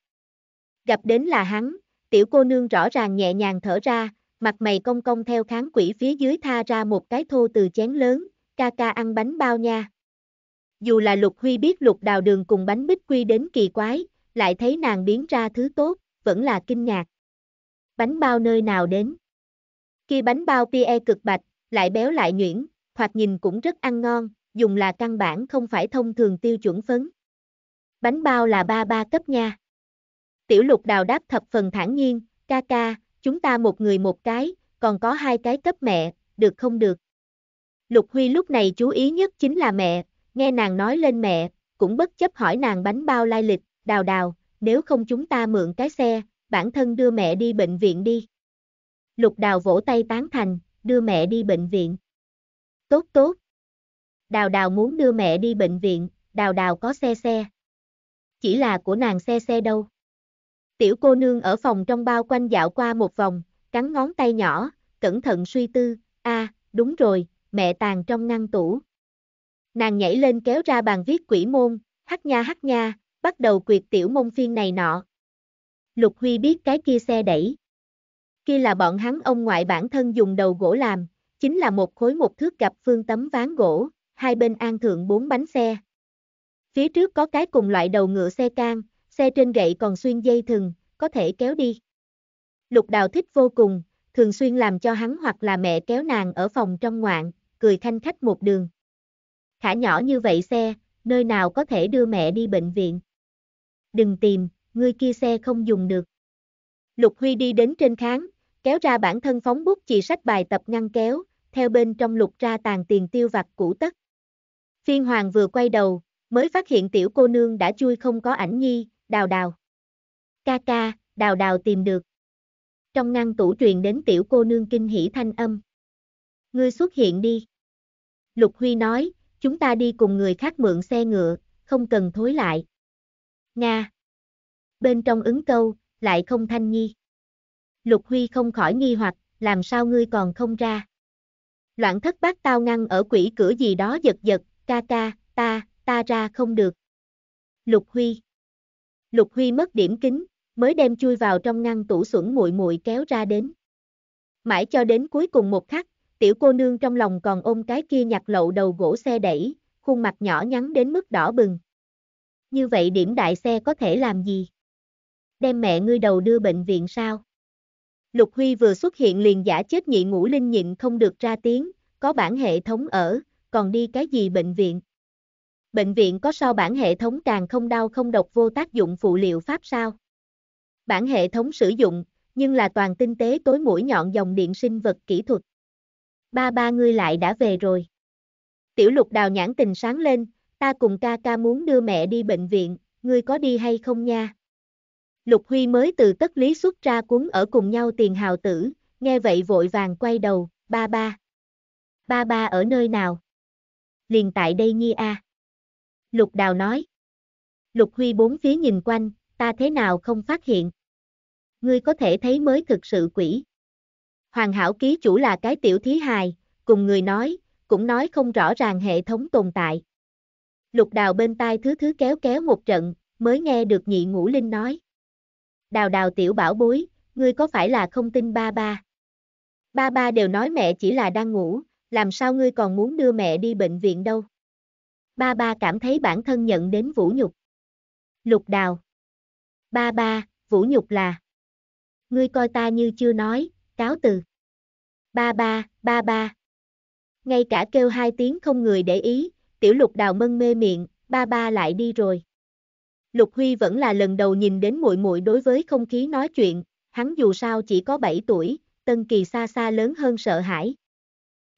Gặp đến là hắn, tiểu cô nương rõ ràng nhẹ nhàng thở ra, mặt mày công công theo kháng quỷ phía dưới tha ra một cái thô từ chén lớn, ca ca ăn bánh bao nha. Dù là Lục Huy biết Lục Đào Đường cùng bánh bích quy đến kỳ quái, lại thấy nàng biến ra thứ tốt, vẫn là kinh ngạc. Bánh bao nơi nào đến? Kia bánh bao pie cực bạch, lại béo lại nhuyễn, thoạt nhìn cũng rất ăn ngon, dùng là căn bản không phải thông thường tiêu chuẩn phấn. Bánh bao là ba ba cấp nha. Tiểu lục đào đáp thập phần thản nhiên, ca ca, chúng ta một người một cái, còn có hai cái cấp mẹ, được không được? Lục Huy lúc này chú ý nhất chính là mẹ, nghe nàng nói lên mẹ, cũng bất chấp hỏi nàng bánh bao lai lịch, đào đào, nếu không chúng ta mượn cái xe, bản thân đưa mẹ đi bệnh viện đi. Lục đào vỗ tay tán thành, đưa mẹ đi bệnh viện. Tốt tốt. Đào đào muốn đưa mẹ đi bệnh viện, đào đào có xe xe. Chỉ là của nàng xe xe đâu. Tiểu cô nương ở phòng trong bao quanh dạo qua một vòng, cắn ngón tay nhỏ, cẩn thận suy tư, a, à, đúng rồi, mẹ tàn trong ngăn tủ. Nàng nhảy lên kéo ra bàn viết quỷ môn, hắt nha hắt nha, bắt đầu quyệt tiểu môn phiên này nọ. Lục Huy biết cái kia xe đẩy. Kia là bọn hắn ông ngoại bản thân dùng đầu gỗ làm, chính là một khối một thước gặp phương tấm ván gỗ, hai bên an thượng bốn bánh xe. Phía trước có cái cùng loại đầu ngựa xe can, xe trên gậy còn xuyên dây thừng, có thể kéo đi. Lục đào thích vô cùng, thường xuyên làm cho hắn hoặc là mẹ kéo nàng ở phòng trong ngoạn, cười thanh khách một đường. Khả nhỏ như vậy xe, nơi nào có thể đưa mẹ đi bệnh viện. Đừng tìm, người kia xe không dùng được. Lục Huy đi đến trên kháng, kéo ra bản thân phóng bút chỉ sách bài tập ngăn kéo, theo bên trong lục ra tàn tiền tiêu vặt cũ tất. Phiên hoàng vừa quay đầu, mới phát hiện tiểu cô nương đã chui không có ảnh nhi, đào đào. Ca ca, đào đào tìm được. Trong ngăn tủ truyền đến tiểu cô nương kinh hỉ thanh âm. Ngươi xuất hiện đi. Lục Huy nói, chúng ta đi cùng người khác mượn xe ngựa, không cần thối lại. Nga. Bên trong ứng câu, lại không thanh nhi. Lục Huy không khỏi nghi hoặc, làm sao ngươi còn không ra. Loạn thất bát tao ngăn ở quỷ cửa gì đó giật giật, ca ca, ta, ta ra không được. Lục Huy. Lục Huy mất điểm kính, mới đem chui vào trong ngăn tủ xuẩn muội muội kéo ra đến. Mãi cho đến cuối cùng một khắc, tiểu cô nương trong lòng còn ôm cái kia nhặt lậu đầu gỗ xe đẩy, khuôn mặt nhỏ nhắn đến mức đỏ bừng. Như vậy điểm đại xe có thể làm gì? Đem mẹ ngươi đầu đưa bệnh viện sao? Lục Huy vừa xuất hiện liền giả chết nhị ngũ linh nhịn không được ra tiếng, có bản hệ thống ở, còn đi cái gì bệnh viện? bệnh viện có so bản hệ thống càng không đau không độc vô tác dụng phụ liệu pháp sao? Bản hệ thống sử dụng, nhưng là toàn tinh tế tối mũi nhọn dòng điện sinh vật kỹ thuật. Ba ba ngươi lại đã về rồi. Tiểu lục đào nhãn tình sáng lên, ta cùng ca ca muốn đưa mẹ đi bệnh viện, ngươi có đi hay không nha? Lục Huy mới từ tất lý xuất ra cuốn ở cùng nhau tiền hào tử, nghe vậy vội vàng quay đầu, ba ba. Ba ba ở nơi nào? Liền tại đây nhi a. À. Lục Đào nói. Lục Huy bốn phía nhìn quanh, ta thế nào không phát hiện. Ngươi có thể thấy mới thực sự quỷ. Hoàng hảo ký chủ là cái tiểu thí hài, cùng người nói, cũng nói không rõ ràng hệ thống tồn tại. Lục đào bên tai thứ thứ kéo kéo một trận, mới nghe được nhị ngũ linh nói. Đào đào tiểu bảo bối, ngươi có phải là không tin ba ba? Ba ba đều nói mẹ chỉ là đang ngủ, làm sao ngươi còn muốn đưa mẹ đi bệnh viện đâu? Ba ba cảm thấy bản thân nhận đến vũ nhục. Lục đào. Ba ba, vũ nhục là. Ngươi coi ta như chưa nói, cáo từ. Ba ba, ba ba. Ngay cả kêu hai tiếng không người để ý, tiểu lục đào mân mê miệng, ba ba lại đi rồi. Lục Huy vẫn là lần đầu nhìn đến muội muội đối với không khí nói chuyện, hắn dù sao chỉ có 7 tuổi, Tân Kỳ xa xa lớn hơn sợ hãi.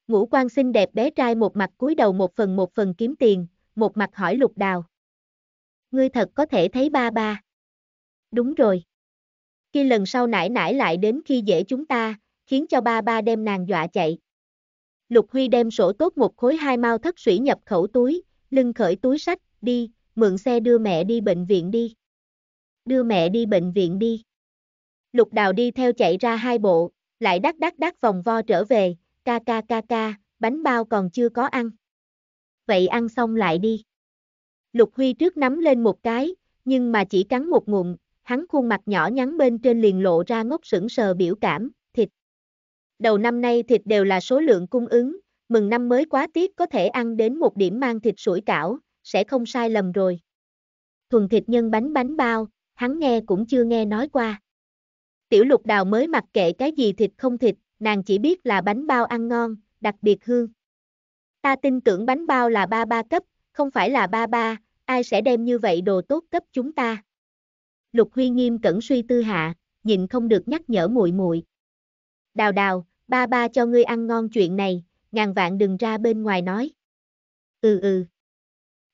Ngũ quan xinh đẹp bé trai một mặt cúi đầu một phần một phần kiếm tiền, một mặt hỏi lục đào. Ngươi thật có thể thấy ba ba. Đúng rồi. Khi lần sau nải nải lại đến khi dễ chúng ta, khiến cho ba ba đem nàng dọa chạy. Lục Huy đem sổ tốt một khối hai mau thất sủy nhập khẩu túi, lưng khởi túi sách, đi, mượn xe đưa mẹ đi bệnh viện đi. Đưa mẹ đi bệnh viện đi. Lục đào đi theo chạy ra hai bộ, lại đắc đắc đắc vòng vo trở về, ca ca ca ca, bánh bao còn chưa có ăn vậy ăn xong lại đi. Lục Huy trước nắm lên một cái, nhưng mà chỉ cắn một ngụm, hắn khuôn mặt nhỏ nhắn bên trên liền lộ ra ngốc sững sờ biểu cảm, thịt. Đầu năm nay thịt đều là số lượng cung ứng, mừng năm mới quá tiếc có thể ăn đến một điểm mang thịt sủi cảo, sẽ không sai lầm rồi. Thuần thịt nhân bánh bánh bao, hắn nghe cũng chưa nghe nói qua. Tiểu lục đào mới mặc kệ cái gì thịt không thịt, nàng chỉ biết là bánh bao ăn ngon, đặc biệt hương. Ta tin tưởng bánh bao là ba ba cấp, không phải là ba ba, ai sẽ đem như vậy đồ tốt cấp chúng ta. Lục Huy nghiêm cẩn suy tư hạ, nhìn không được nhắc nhở muội muội. Đào đào, ba ba cho ngươi ăn ngon chuyện này, ngàn vạn đừng ra bên ngoài nói. Ừ ừ.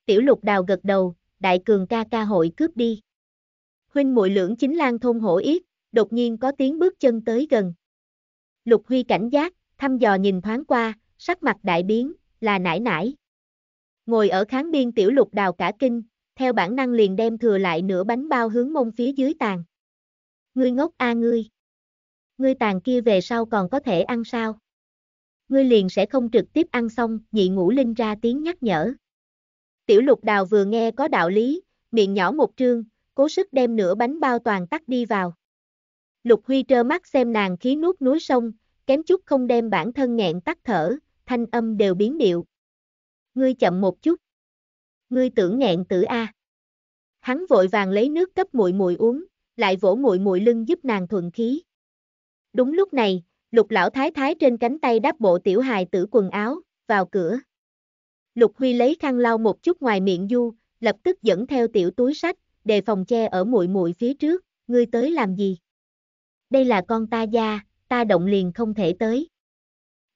Tiểu lục đào gật đầu, đại cường ca ca hội cướp đi. Huynh muội lưỡng chính lang thôn hổ yết, đột nhiên có tiếng bước chân tới gần. Lục Huy cảnh giác, thăm dò nhìn thoáng qua, sắc mặt đại biến, là nải nải. Ngồi ở kháng biên tiểu lục đào cả kinh, theo bản năng liền đem thừa lại nửa bánh bao hướng mông phía dưới tàn. Ngươi ngốc a à ngươi. Ngươi tàn kia về sau còn có thể ăn sao? Ngươi liền sẽ không trực tiếp ăn xong, nhị ngũ linh ra tiếng nhắc nhở. Tiểu lục đào vừa nghe có đạo lý, miệng nhỏ một trương, cố sức đem nửa bánh bao toàn tắt đi vào. Lục Huy trơ mắt xem nàng khí nuốt núi sông, kém chút không đem bản thân nghẹn tắt thở, thanh âm đều biến điệu. Ngươi chậm một chút. Ngươi tưởng nghẹn tử a. Hắn vội vàng lấy nước cấp muội muội uống, lại vỗ muội muội lưng giúp nàng thuận khí. Đúng lúc này, Lục lão thái thái trên cánh tay đáp bộ tiểu hài tử quần áo, vào cửa. Lục Huy lấy khăn lau một chút ngoài miệng du, lập tức dẫn theo tiểu túi sách, đề phòng che ở muội muội phía trước, ngươi tới làm gì? Đây là con ta gia, ta động liền không thể tới.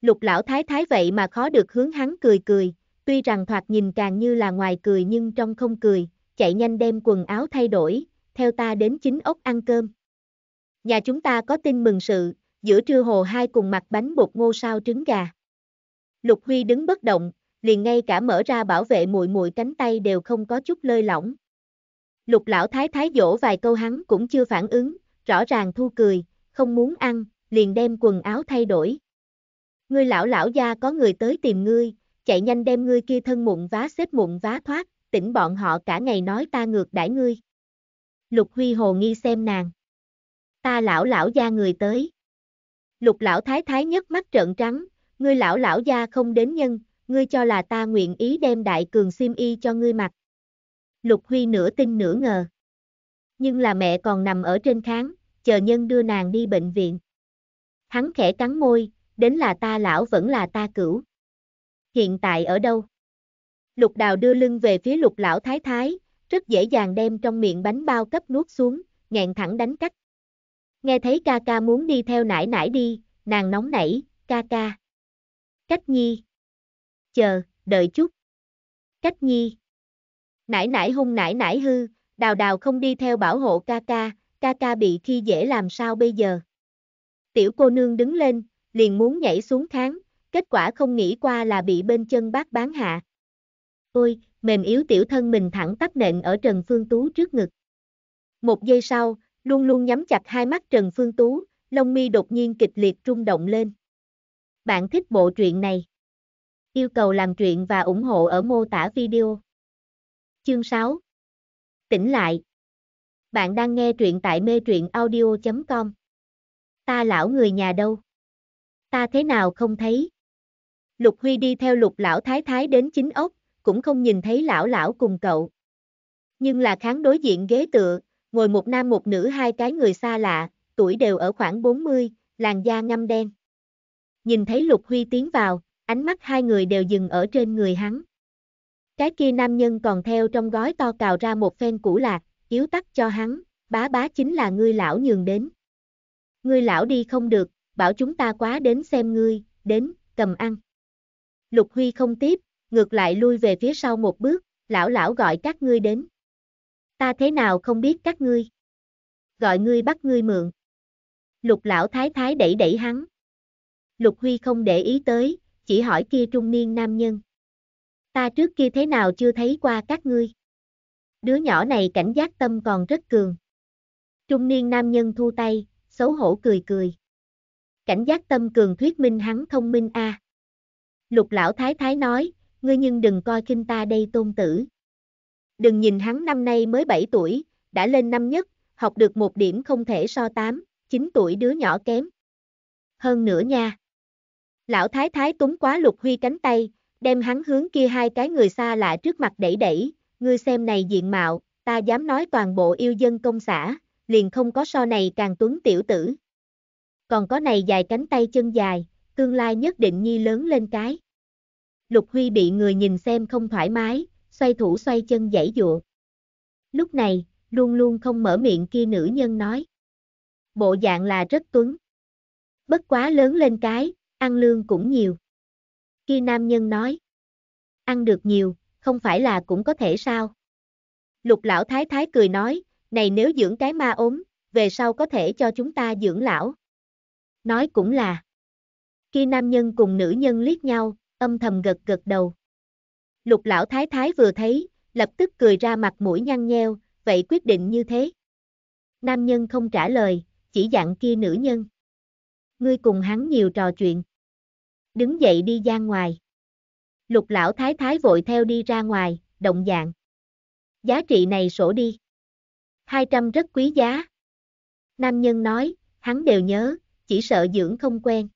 Lục lão thái thái vậy mà khó được hướng hắn cười cười, tuy rằng thoạt nhìn càng như là ngoài cười nhưng trong không cười, chạy nhanh đem quần áo thay đổi, theo ta đến chính ốc ăn cơm. Nhà chúng ta có tin mừng sự, giữa trưa hồ hai cùng mặt bánh bột ngô sao trứng gà. Lục Huy đứng bất động, liền ngay cả mở ra bảo vệ muội muội cánh tay đều không có chút lơi lỏng. Lục lão thái thái dỗ vài câu hắn cũng chưa phản ứng, rõ ràng thu cười, không muốn ăn, liền đem quần áo thay đổi ngươi lão lão gia có người tới tìm ngươi, chạy nhanh đem ngươi kia thân mụn vá xếp mụn vá thoát, tỉnh bọn họ cả ngày nói ta ngược đãi ngươi. Lục Huy hồ nghi xem nàng. Ta lão lão gia người tới. Lục lão thái thái nhất mắt trợn trắng, ngươi lão lão gia không đến nhân, ngươi cho là ta nguyện ý đem đại cường xiêm y cho ngươi mặc. Lục Huy nửa tin nửa ngờ. Nhưng là mẹ còn nằm ở trên kháng, chờ nhân đưa nàng đi bệnh viện. Hắn khẽ cắn môi, đến là ta lão vẫn là ta cửu. Hiện tại ở đâu? Lục đào đưa lưng về phía lục lão thái thái, rất dễ dàng đem trong miệng bánh bao cấp nuốt xuống, ngẹn thẳng đánh cắt. Nghe thấy ca ca muốn đi theo nải nải đi, nàng nóng nảy, ca ca. Cách nhi. Chờ, đợi chút. Cách nhi. Nải nải hung nải nải hư, đào đào không đi theo bảo hộ ca ca, ca ca bị khi dễ làm sao bây giờ. Tiểu cô nương đứng lên, liền muốn nhảy xuống kháng, kết quả không nghĩ qua là bị bên chân bác bán hạ. Ôi, mềm yếu tiểu thân mình thẳng tắp nện ở Trần Phương Tú trước ngực. Một giây sau, luôn luôn nhắm chặt hai mắt Trần Phương Tú, lông mi đột nhiên kịch liệt rung động lên. Bạn thích bộ truyện này? Yêu cầu làm truyện và ủng hộ ở mô tả video. Chương 6 Tỉnh lại Bạn đang nghe truyện tại mê truyện audio.com Ta lão người nhà đâu? ta thế nào không thấy. Lục Huy đi theo lục lão thái thái đến chính ốc, cũng không nhìn thấy lão lão cùng cậu. Nhưng là kháng đối diện ghế tựa, ngồi một nam một nữ hai cái người xa lạ, tuổi đều ở khoảng 40, làn da ngăm đen. Nhìn thấy Lục Huy tiến vào, ánh mắt hai người đều dừng ở trên người hắn. Cái kia nam nhân còn theo trong gói to cào ra một phen củ lạc, yếu tắt cho hắn, bá bá chính là ngươi lão nhường đến. Ngươi lão đi không được, bảo chúng ta quá đến xem ngươi, đến, cầm ăn. Lục Huy không tiếp, ngược lại lui về phía sau một bước, lão lão gọi các ngươi đến. Ta thế nào không biết các ngươi? Gọi ngươi bắt ngươi mượn. Lục lão thái thái đẩy đẩy hắn. Lục Huy không để ý tới, chỉ hỏi kia trung niên nam nhân. Ta trước kia thế nào chưa thấy qua các ngươi? Đứa nhỏ này cảnh giác tâm còn rất cường. Trung niên nam nhân thu tay, xấu hổ cười cười cảnh giác tâm cường thuyết minh hắn thông minh a. À. Lục lão thái thái nói, ngươi nhưng đừng coi kinh ta đây tôn tử. Đừng nhìn hắn năm nay mới 7 tuổi, đã lên năm nhất, học được một điểm không thể so 8, 9 tuổi đứa nhỏ kém. Hơn nữa nha. Lão thái thái túng quá lục huy cánh tay, đem hắn hướng kia hai cái người xa lạ trước mặt đẩy đẩy, ngươi xem này diện mạo, ta dám nói toàn bộ yêu dân công xã, liền không có so này càng tuấn tiểu tử còn có này dài cánh tay chân dài, tương lai nhất định nhi lớn lên cái. Lục Huy bị người nhìn xem không thoải mái, xoay thủ xoay chân dãy dụa. Lúc này, luôn luôn không mở miệng kia nữ nhân nói. Bộ dạng là rất tuấn. Bất quá lớn lên cái, ăn lương cũng nhiều. khi nam nhân nói. Ăn được nhiều, không phải là cũng có thể sao. Lục lão thái thái cười nói, này nếu dưỡng cái ma ốm, về sau có thể cho chúng ta dưỡng lão nói cũng là. Khi nam nhân cùng nữ nhân liếc nhau, âm thầm gật gật đầu. Lục lão thái thái vừa thấy, lập tức cười ra mặt mũi nhăn nheo, vậy quyết định như thế. Nam nhân không trả lời, chỉ dặn kia nữ nhân. Ngươi cùng hắn nhiều trò chuyện. Đứng dậy đi ra ngoài. Lục lão thái thái vội theo đi ra ngoài, động dạng. Giá trị này sổ đi. 200 rất quý giá. Nam nhân nói, hắn đều nhớ, chỉ sợ dưỡng không quen.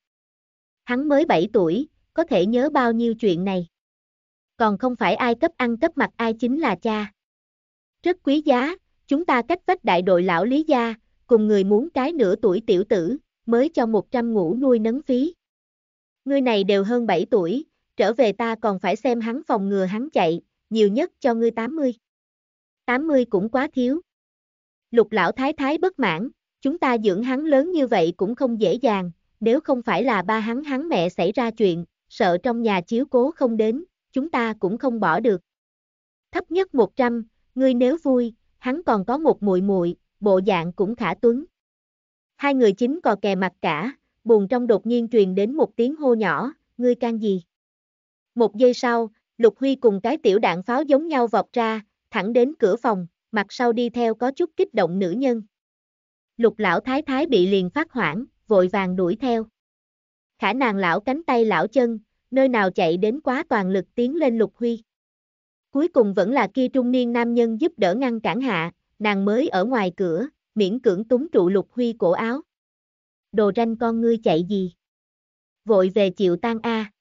Hắn mới 7 tuổi, có thể nhớ bao nhiêu chuyện này. Còn không phải ai cấp ăn cấp mặt ai chính là cha. Rất quý giá, chúng ta cách vách đại đội lão Lý Gia, cùng người muốn cái nửa tuổi tiểu tử, mới cho 100 ngũ nuôi nấng phí. Ngươi này đều hơn 7 tuổi, trở về ta còn phải xem hắn phòng ngừa hắn chạy, nhiều nhất cho ngươi 80. 80 cũng quá thiếu. Lục lão thái thái bất mãn, Chúng ta dưỡng hắn lớn như vậy cũng không dễ dàng, nếu không phải là ba hắn hắn mẹ xảy ra chuyện, sợ trong nhà chiếu cố không đến, chúng ta cũng không bỏ được. Thấp nhất 100, ngươi nếu vui, hắn còn có một muội muội, bộ dạng cũng khả tuấn. Hai người chính cò kè mặt cả, buồn trong đột nhiên truyền đến một tiếng hô nhỏ, ngươi can gì? Một giây sau, Lục Huy cùng cái tiểu đạn pháo giống nhau vọt ra, thẳng đến cửa phòng, mặt sau đi theo có chút kích động nữ nhân. Lục lão thái thái bị liền phát hoảng, vội vàng đuổi theo. Khả nàng lão cánh tay lão chân, nơi nào chạy đến quá toàn lực tiến lên lục huy. Cuối cùng vẫn là kia trung niên nam nhân giúp đỡ ngăn cản hạ, nàng mới ở ngoài cửa, miễn cưỡng túng trụ lục huy cổ áo. Đồ ranh con ngươi chạy gì? Vội về chịu tan A.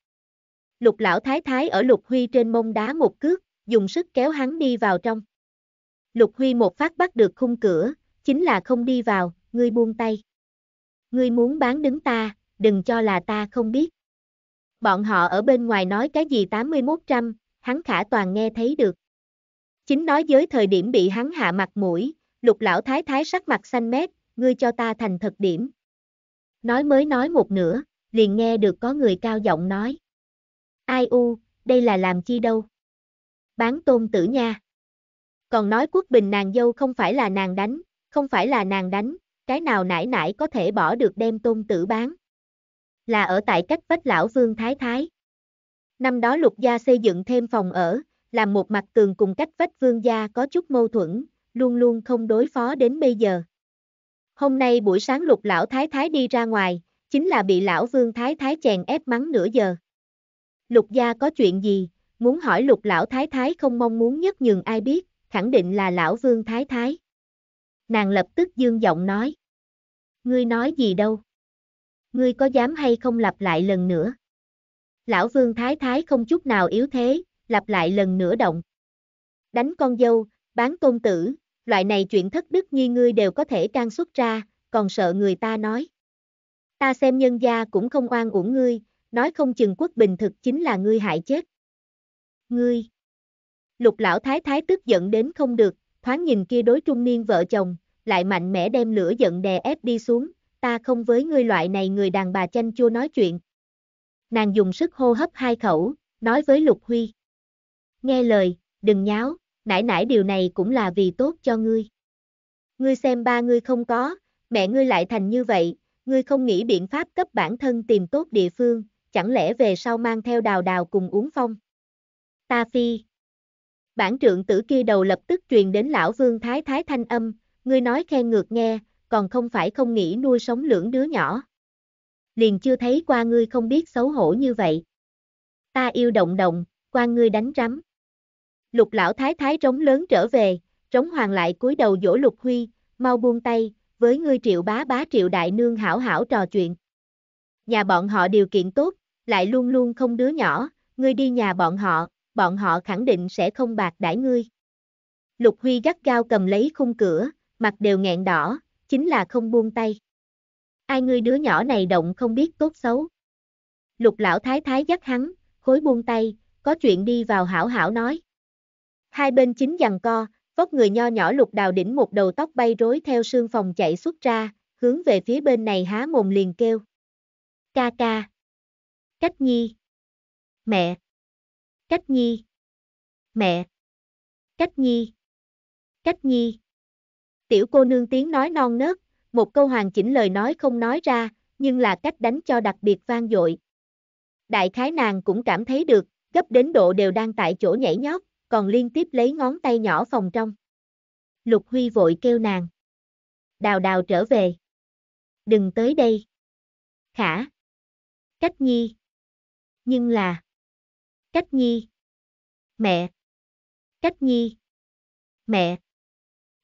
Lục lão thái thái ở lục huy trên mông đá một cước, dùng sức kéo hắn đi vào trong. Lục huy một phát bắt được khung cửa, chính là không đi vào, ngươi buông tay. Ngươi muốn bán đứng ta, đừng cho là ta không biết. Bọn họ ở bên ngoài nói cái gì 81 trăm, hắn khả toàn nghe thấy được. Chính nói giới thời điểm bị hắn hạ mặt mũi, lục lão thái thái sắc mặt xanh mét, ngươi cho ta thành thật điểm. Nói mới nói một nửa, liền nghe được có người cao giọng nói. Ai u, đây là làm chi đâu? Bán tôn tử nha. Còn nói quốc bình nàng dâu không phải là nàng đánh, không phải là nàng đánh, cái nào nải nải có thể bỏ được đem tôn tử bán. Là ở tại cách vách lão vương thái thái. Năm đó lục gia xây dựng thêm phòng ở, làm một mặt tường cùng cách vách vương gia có chút mâu thuẫn, luôn luôn không đối phó đến bây giờ. Hôm nay buổi sáng lục lão thái thái đi ra ngoài, chính là bị lão vương thái thái chèn ép mắng nửa giờ. Lục gia có chuyện gì, muốn hỏi lục lão thái thái không mong muốn nhất nhường ai biết, khẳng định là lão vương thái thái. Nàng lập tức dương giọng nói. Ngươi nói gì đâu? Ngươi có dám hay không lặp lại lần nữa? Lão Vương Thái Thái không chút nào yếu thế, lặp lại lần nữa động. Đánh con dâu, bán công tử, loại này chuyện thất đức như ngươi đều có thể can xuất ra, còn sợ người ta nói. Ta xem nhân gia cũng không oan uổng ngươi, nói không chừng quốc bình thực chính là ngươi hại chết. Ngươi! Lục lão thái thái tức giận đến không được, thoáng nhìn kia đối trung niên vợ chồng, lại mạnh mẽ đem lửa giận đè ép đi xuống, ta không với ngươi loại này người đàn bà chanh chua nói chuyện. Nàng dùng sức hô hấp hai khẩu, nói với Lục Huy. Nghe lời, đừng nháo, nãi nãi điều này cũng là vì tốt cho ngươi. Ngươi xem ba ngươi không có, mẹ ngươi lại thành như vậy, ngươi không nghĩ biện pháp cấp bản thân tìm tốt địa phương, chẳng lẽ về sau mang theo đào đào cùng uống phong. Ta phi, Bản trượng tử kia đầu lập tức truyền đến lão vương thái thái thanh âm, ngươi nói khen ngược nghe, còn không phải không nghĩ nuôi sống lưỡng đứa nhỏ. Liền chưa thấy qua ngươi không biết xấu hổ như vậy. Ta yêu động động, qua ngươi đánh rắm. Lục lão thái thái trống lớn trở về, trống hoàng lại cúi đầu dỗ lục huy, mau buông tay, với ngươi triệu bá bá triệu đại nương hảo hảo trò chuyện. Nhà bọn họ điều kiện tốt, lại luôn luôn không đứa nhỏ, ngươi đi nhà bọn họ, bọn họ khẳng định sẽ không bạc đãi ngươi. Lục Huy gắt gao cầm lấy khung cửa, mặt đều nghẹn đỏ, chính là không buông tay. Ai ngươi đứa nhỏ này động không biết tốt xấu. Lục lão thái thái dắt hắn, khối buông tay, có chuyện đi vào hảo hảo nói. Hai bên chính giằng co, vóc người nho nhỏ lục đào đỉnh một đầu tóc bay rối theo sương phòng chạy xuất ra, hướng về phía bên này há mồm liền kêu. Ca ca. Cách nhi. Mẹ. Cách nhi. Mẹ. Cách nhi. Cách nhi. Tiểu cô nương tiếng nói non nớt, một câu hoàn chỉnh lời nói không nói ra, nhưng là cách đánh cho đặc biệt vang dội. Đại khái nàng cũng cảm thấy được, gấp đến độ đều đang tại chỗ nhảy nhót, còn liên tiếp lấy ngón tay nhỏ phòng trong. Lục Huy vội kêu nàng. Đào đào trở về. Đừng tới đây. Khả. Cách nhi. Nhưng là. Cách nhi. Mẹ. Cách nhi. Mẹ.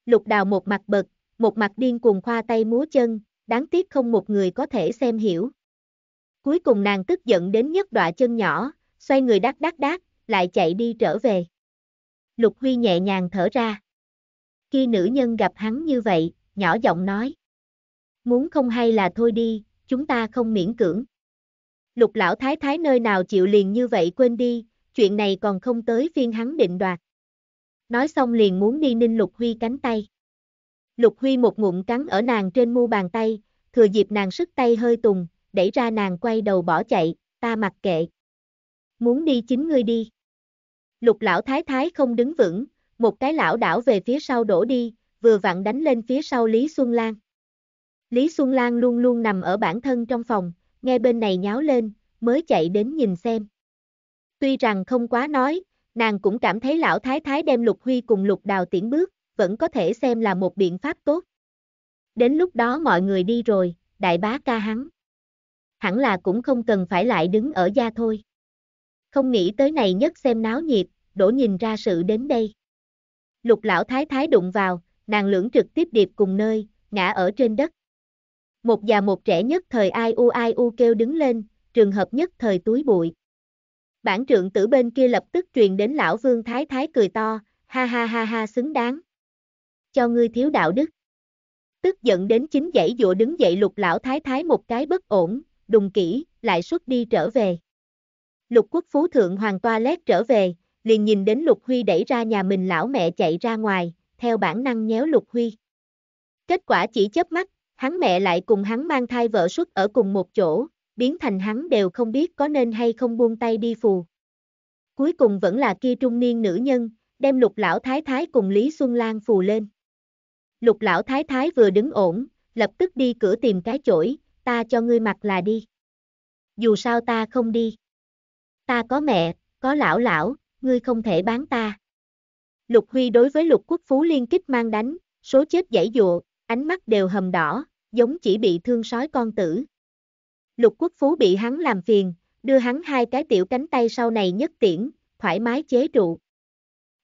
Lục đào một mặt bật, một mặt điên cuồng khoa tay múa chân, đáng tiếc không một người có thể xem hiểu. Cuối cùng nàng tức giận đến nhất đọa chân nhỏ, xoay người đắc đắc đắc, lại chạy đi trở về. Lục Huy nhẹ nhàng thở ra. Khi nữ nhân gặp hắn như vậy, nhỏ giọng nói. Muốn không hay là thôi đi, chúng ta không miễn cưỡng. Lục lão thái thái nơi nào chịu liền như vậy quên đi, chuyện này còn không tới phiên hắn định đoạt. Nói xong liền muốn đi ninh Lục Huy cánh tay. Lục Huy một ngụm cắn ở nàng trên mu bàn tay, thừa dịp nàng sức tay hơi tùng, đẩy ra nàng quay đầu bỏ chạy, ta mặc kệ. Muốn đi chính ngươi đi. Lục lão thái thái không đứng vững, một cái lão đảo về phía sau đổ đi, vừa vặn đánh lên phía sau Lý Xuân Lan. Lý Xuân Lan luôn luôn nằm ở bản thân trong phòng, nghe bên này nháo lên, mới chạy đến nhìn xem. Tuy rằng không quá nói, nàng cũng cảm thấy lão thái thái đem Lục Huy cùng Lục Đào tiễn bước, vẫn có thể xem là một biện pháp tốt. Đến lúc đó mọi người đi rồi, đại bá ca hắn. Hẳn là cũng không cần phải lại đứng ở gia thôi. Không nghĩ tới này nhất xem náo nhiệt, đổ nhìn ra sự đến đây. Lục lão thái thái đụng vào, nàng lưỡng trực tiếp điệp cùng nơi, ngã ở trên đất. Một già một trẻ nhất thời ai u ai u kêu đứng lên, trường hợp nhất thời túi bụi. Bản trượng tử bên kia lập tức truyền đến lão vương thái thái cười to, ha ha ha ha xứng đáng. Cho ngươi thiếu đạo đức. Tức giận đến chính dãy dụa đứng dậy lục lão thái thái một cái bất ổn, đùng kỹ, lại xuất đi trở về. Lục quốc phú thượng hoàng toa lét trở về, liền nhìn đến lục huy đẩy ra nhà mình lão mẹ chạy ra ngoài, theo bản năng nhéo lục huy. Kết quả chỉ chớp mắt hắn mẹ lại cùng hắn mang thai vợ suất ở cùng một chỗ, biến thành hắn đều không biết có nên hay không buông tay đi phù. Cuối cùng vẫn là kia trung niên nữ nhân, đem lục lão thái thái cùng Lý Xuân Lan phù lên. Lục lão thái thái vừa đứng ổn, lập tức đi cửa tìm cái chổi, ta cho ngươi mặc là đi. Dù sao ta không đi. Ta có mẹ, có lão lão, ngươi không thể bán ta. Lục Huy đối với lục quốc phú liên kích mang đánh, số chết giải dụa, ánh mắt đều hầm đỏ, giống chỉ bị thương sói con tử. Lục quốc phú bị hắn làm phiền, đưa hắn hai cái tiểu cánh tay sau này nhất tiễn, thoải mái chế trụ.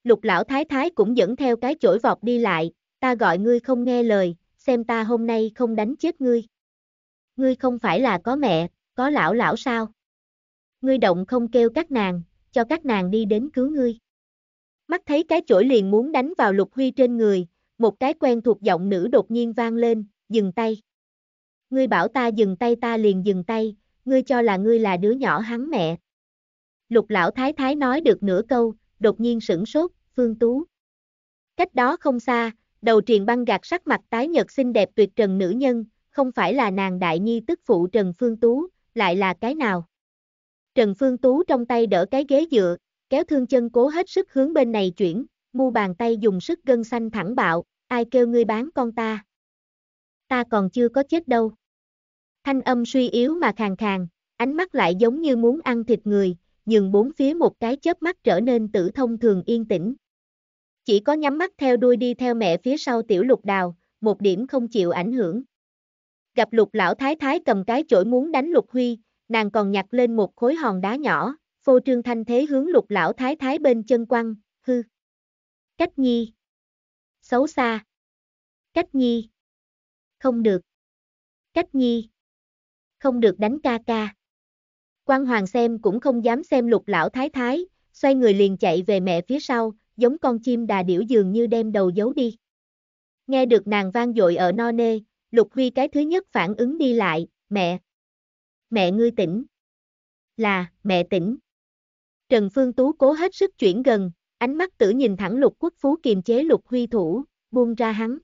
Lục lão thái thái cũng dẫn theo cái chổi vọt đi lại, ta gọi ngươi không nghe lời, xem ta hôm nay không đánh chết ngươi. Ngươi không phải là có mẹ, có lão lão sao? Ngươi động không kêu các nàng, cho các nàng đi đến cứu ngươi. Mắt thấy cái chổi liền muốn đánh vào lục huy trên người, một cái quen thuộc giọng nữ đột nhiên vang lên, dừng tay. Ngươi bảo ta dừng tay ta liền dừng tay, ngươi cho là ngươi là đứa nhỏ hắn mẹ. Lục lão thái thái nói được nửa câu, đột nhiên sửng sốt, Phương Tú. Cách đó không xa, đầu triền băng gạt sắc mặt tái nhật xinh đẹp tuyệt trần nữ nhân, không phải là nàng đại nhi tức phụ Trần Phương Tú, lại là cái nào? Trần Phương Tú trong tay đỡ cái ghế dựa, kéo thương chân cố hết sức hướng bên này chuyển, mu bàn tay dùng sức gân xanh thẳng bạo, ai kêu ngươi bán con ta ta còn chưa có chết đâu. Thanh âm suy yếu mà khàn khàn, ánh mắt lại giống như muốn ăn thịt người, nhưng bốn phía một cái chớp mắt trở nên tử thông thường yên tĩnh. Chỉ có nhắm mắt theo đuôi đi theo mẹ phía sau tiểu lục đào, một điểm không chịu ảnh hưởng. Gặp lục lão thái thái cầm cái chổi muốn đánh lục huy, nàng còn nhặt lên một khối hòn đá nhỏ, phô trương thanh thế hướng lục lão thái thái bên chân quăng, hư. Cách nhi. Xấu xa. Cách nhi. Không được. Cách nhi. Không được đánh ca ca. Quan hoàng xem cũng không dám xem lục lão thái thái, xoay người liền chạy về mẹ phía sau, giống con chim đà điểu dường như đem đầu giấu đi. Nghe được nàng vang dội ở no nê, lục huy cái thứ nhất phản ứng đi lại, mẹ. Mẹ ngươi tỉnh. Là, mẹ tỉnh. Trần Phương Tú cố hết sức chuyển gần, ánh mắt tử nhìn thẳng lục quốc phú kiềm chế lục huy thủ, buông ra hắn.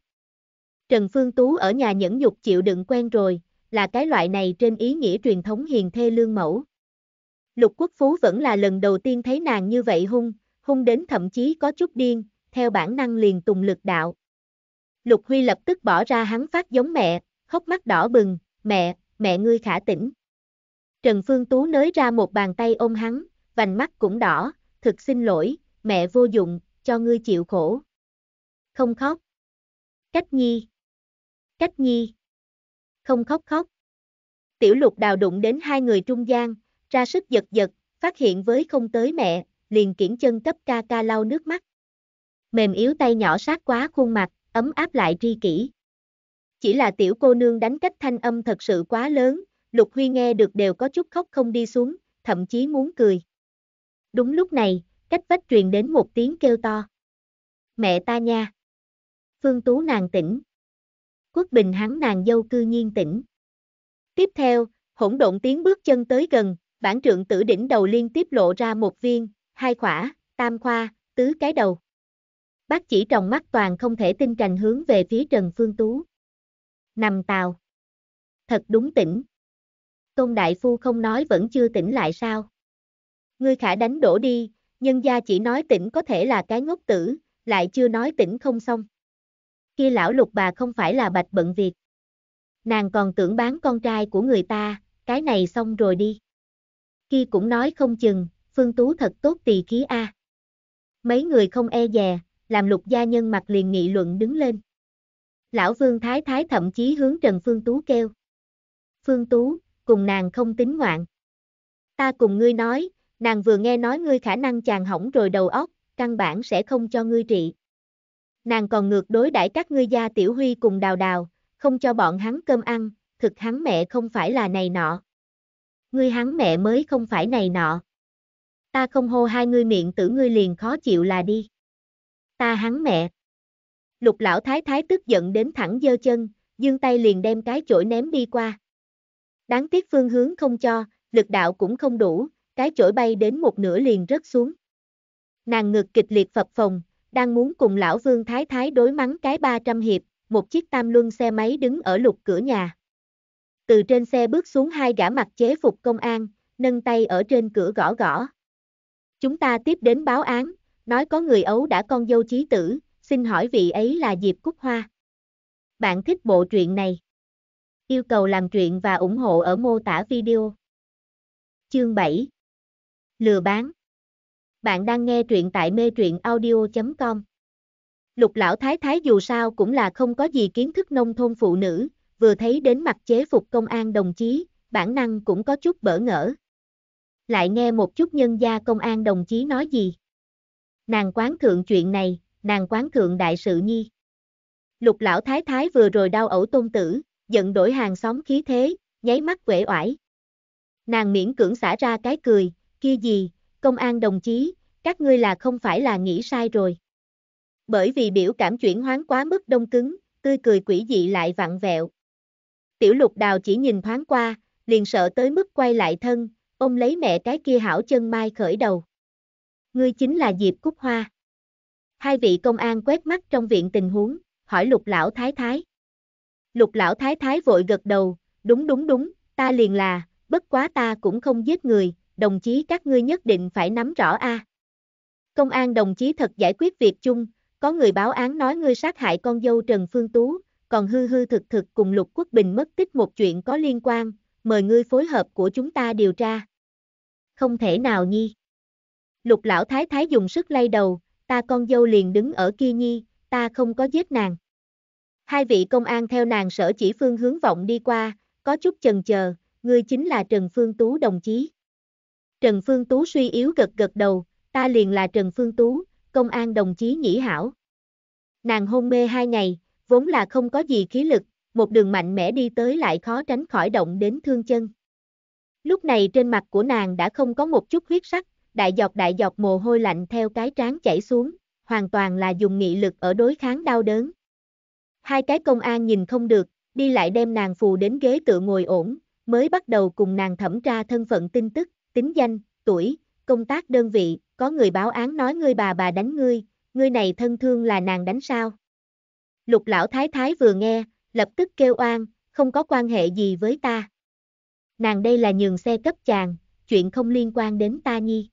Trần Phương Tú ở nhà nhẫn nhục chịu đựng quen rồi, là cái loại này trên ý nghĩa truyền thống hiền thê lương mẫu. Lục Quốc Phú vẫn là lần đầu tiên thấy nàng như vậy hung, hung đến thậm chí có chút điên, theo bản năng liền tùng lực đạo. Lục Huy lập tức bỏ ra hắn phát giống mẹ, hốc mắt đỏ bừng, mẹ, mẹ ngươi khả tỉnh. Trần Phương Tú nới ra một bàn tay ôm hắn, vành mắt cũng đỏ, thực xin lỗi, mẹ vô dụng, cho ngươi chịu khổ. Không khóc. Cách nhi. Cách nhi. Không khóc khóc. Tiểu lục đào đụng đến hai người trung gian, ra sức giật giật, phát hiện với không tới mẹ, liền kiển chân cấp ca ca lau nước mắt. Mềm yếu tay nhỏ sát quá khuôn mặt, ấm áp lại tri kỷ. Chỉ là tiểu cô nương đánh cách thanh âm thật sự quá lớn, Lục Huy nghe được đều có chút khóc không đi xuống, thậm chí muốn cười. Đúng lúc này, cách vách truyền đến một tiếng kêu to. Mẹ ta nha! Phương Tú nàng tỉnh. Quốc Bình hắn nàng dâu cư nhiên tỉnh. Tiếp theo, hỗn độn tiến bước chân tới gần, bản trượng tử đỉnh đầu liên tiếp lộ ra một viên, hai khỏa, tam khoa, tứ cái đầu. Bác chỉ trong mắt toàn không thể tin cành hướng về phía Trần Phương Tú. Nằm tàu. Thật đúng tỉnh. Tôn Đại Phu không nói vẫn chưa tỉnh lại sao. Ngươi khả đánh đổ đi, nhân gia chỉ nói tỉnh có thể là cái ngốc tử, lại chưa nói tỉnh không xong kia lão lục bà không phải là bạch bận việc. Nàng còn tưởng bán con trai của người ta, cái này xong rồi đi. Kia cũng nói không chừng, Phương Tú thật tốt tỳ khí a. Mấy người không e dè, làm lục gia nhân mặt liền nghị luận đứng lên. Lão Vương Thái Thái thậm chí hướng Trần Phương Tú kêu. Phương Tú, cùng nàng không tính ngoạn. Ta cùng ngươi nói, nàng vừa nghe nói ngươi khả năng chàng hỏng rồi đầu óc, căn bản sẽ không cho ngươi trị nàng còn ngược đối đãi các ngươi gia tiểu huy cùng đào đào, không cho bọn hắn cơm ăn, thực hắn mẹ không phải là này nọ. Ngươi hắn mẹ mới không phải này nọ. Ta không hô hai ngươi miệng tử ngươi liền khó chịu là đi. Ta hắn mẹ. Lục lão thái thái tức giận đến thẳng dơ chân, dương tay liền đem cái chổi ném đi qua. Đáng tiếc phương hướng không cho, lực đạo cũng không đủ, cái chổi bay đến một nửa liền rớt xuống. Nàng ngực kịch liệt phập phồng, đang muốn cùng lão vương thái thái đối mắng cái 300 hiệp, một chiếc tam luân xe máy đứng ở lục cửa nhà. Từ trên xe bước xuống hai gã mặt chế phục công an, nâng tay ở trên cửa gõ gõ. Chúng ta tiếp đến báo án, nói có người ấu đã con dâu chí tử, xin hỏi vị ấy là Diệp Cúc Hoa. Bạn thích bộ truyện này? Yêu cầu làm truyện và ủng hộ ở mô tả video. Chương 7 Lừa bán bạn đang nghe truyện tại mê truyện audio.com. Lục lão thái thái dù sao cũng là không có gì kiến thức nông thôn phụ nữ, vừa thấy đến mặt chế phục công an đồng chí, bản năng cũng có chút bỡ ngỡ. Lại nghe một chút nhân gia công an đồng chí nói gì. Nàng quán thượng chuyện này, nàng quán thượng đại sự nhi. Lục lão thái thái vừa rồi đau ẩu tôn tử, giận đổi hàng xóm khí thế, nháy mắt quể oải. Nàng miễn cưỡng xả ra cái cười, kia gì, công an đồng chí, các ngươi là không phải là nghĩ sai rồi. Bởi vì biểu cảm chuyển hoán quá mức đông cứng, tươi cười quỷ dị lại vặn vẹo. Tiểu lục đào chỉ nhìn thoáng qua, liền sợ tới mức quay lại thân, ôm lấy mẹ cái kia hảo chân mai khởi đầu. Ngươi chính là Diệp Cúc Hoa. Hai vị công an quét mắt trong viện tình huống, hỏi lục lão thái thái. Lục lão thái thái vội gật đầu, đúng đúng đúng, ta liền là, bất quá ta cũng không giết người, đồng chí các ngươi nhất định phải nắm rõ a. À. Công an đồng chí thật giải quyết việc chung, có người báo án nói ngươi sát hại con dâu Trần Phương Tú, còn hư hư thực thực cùng Lục Quốc Bình mất tích một chuyện có liên quan, mời ngươi phối hợp của chúng ta điều tra. Không thể nào nhi. Lục lão thái thái dùng sức lay đầu, ta con dâu liền đứng ở kia nhi, ta không có giết nàng. Hai vị công an theo nàng sở chỉ phương hướng vọng đi qua, có chút chần chờ, ngươi chính là Trần Phương Tú đồng chí. Trần Phương Tú suy yếu gật gật đầu, ta liền là Trần Phương Tú, công an đồng chí nhĩ hảo. Nàng hôn mê hai ngày, vốn là không có gì khí lực, một đường mạnh mẽ đi tới lại khó tránh khỏi động đến thương chân. Lúc này trên mặt của nàng đã không có một chút huyết sắc, đại dọc đại dọc mồ hôi lạnh theo cái trán chảy xuống, hoàn toàn là dùng nghị lực ở đối kháng đau đớn. Hai cái công an nhìn không được, đi lại đem nàng phù đến ghế tựa ngồi ổn, mới bắt đầu cùng nàng thẩm tra thân phận tin tức, tính danh, tuổi, công tác đơn vị, có người báo án nói ngươi bà bà đánh ngươi, ngươi này thân thương là nàng đánh sao. Lục lão thái thái vừa nghe, lập tức kêu oan, không có quan hệ gì với ta. Nàng đây là nhường xe cấp chàng, chuyện không liên quan đến ta nhi.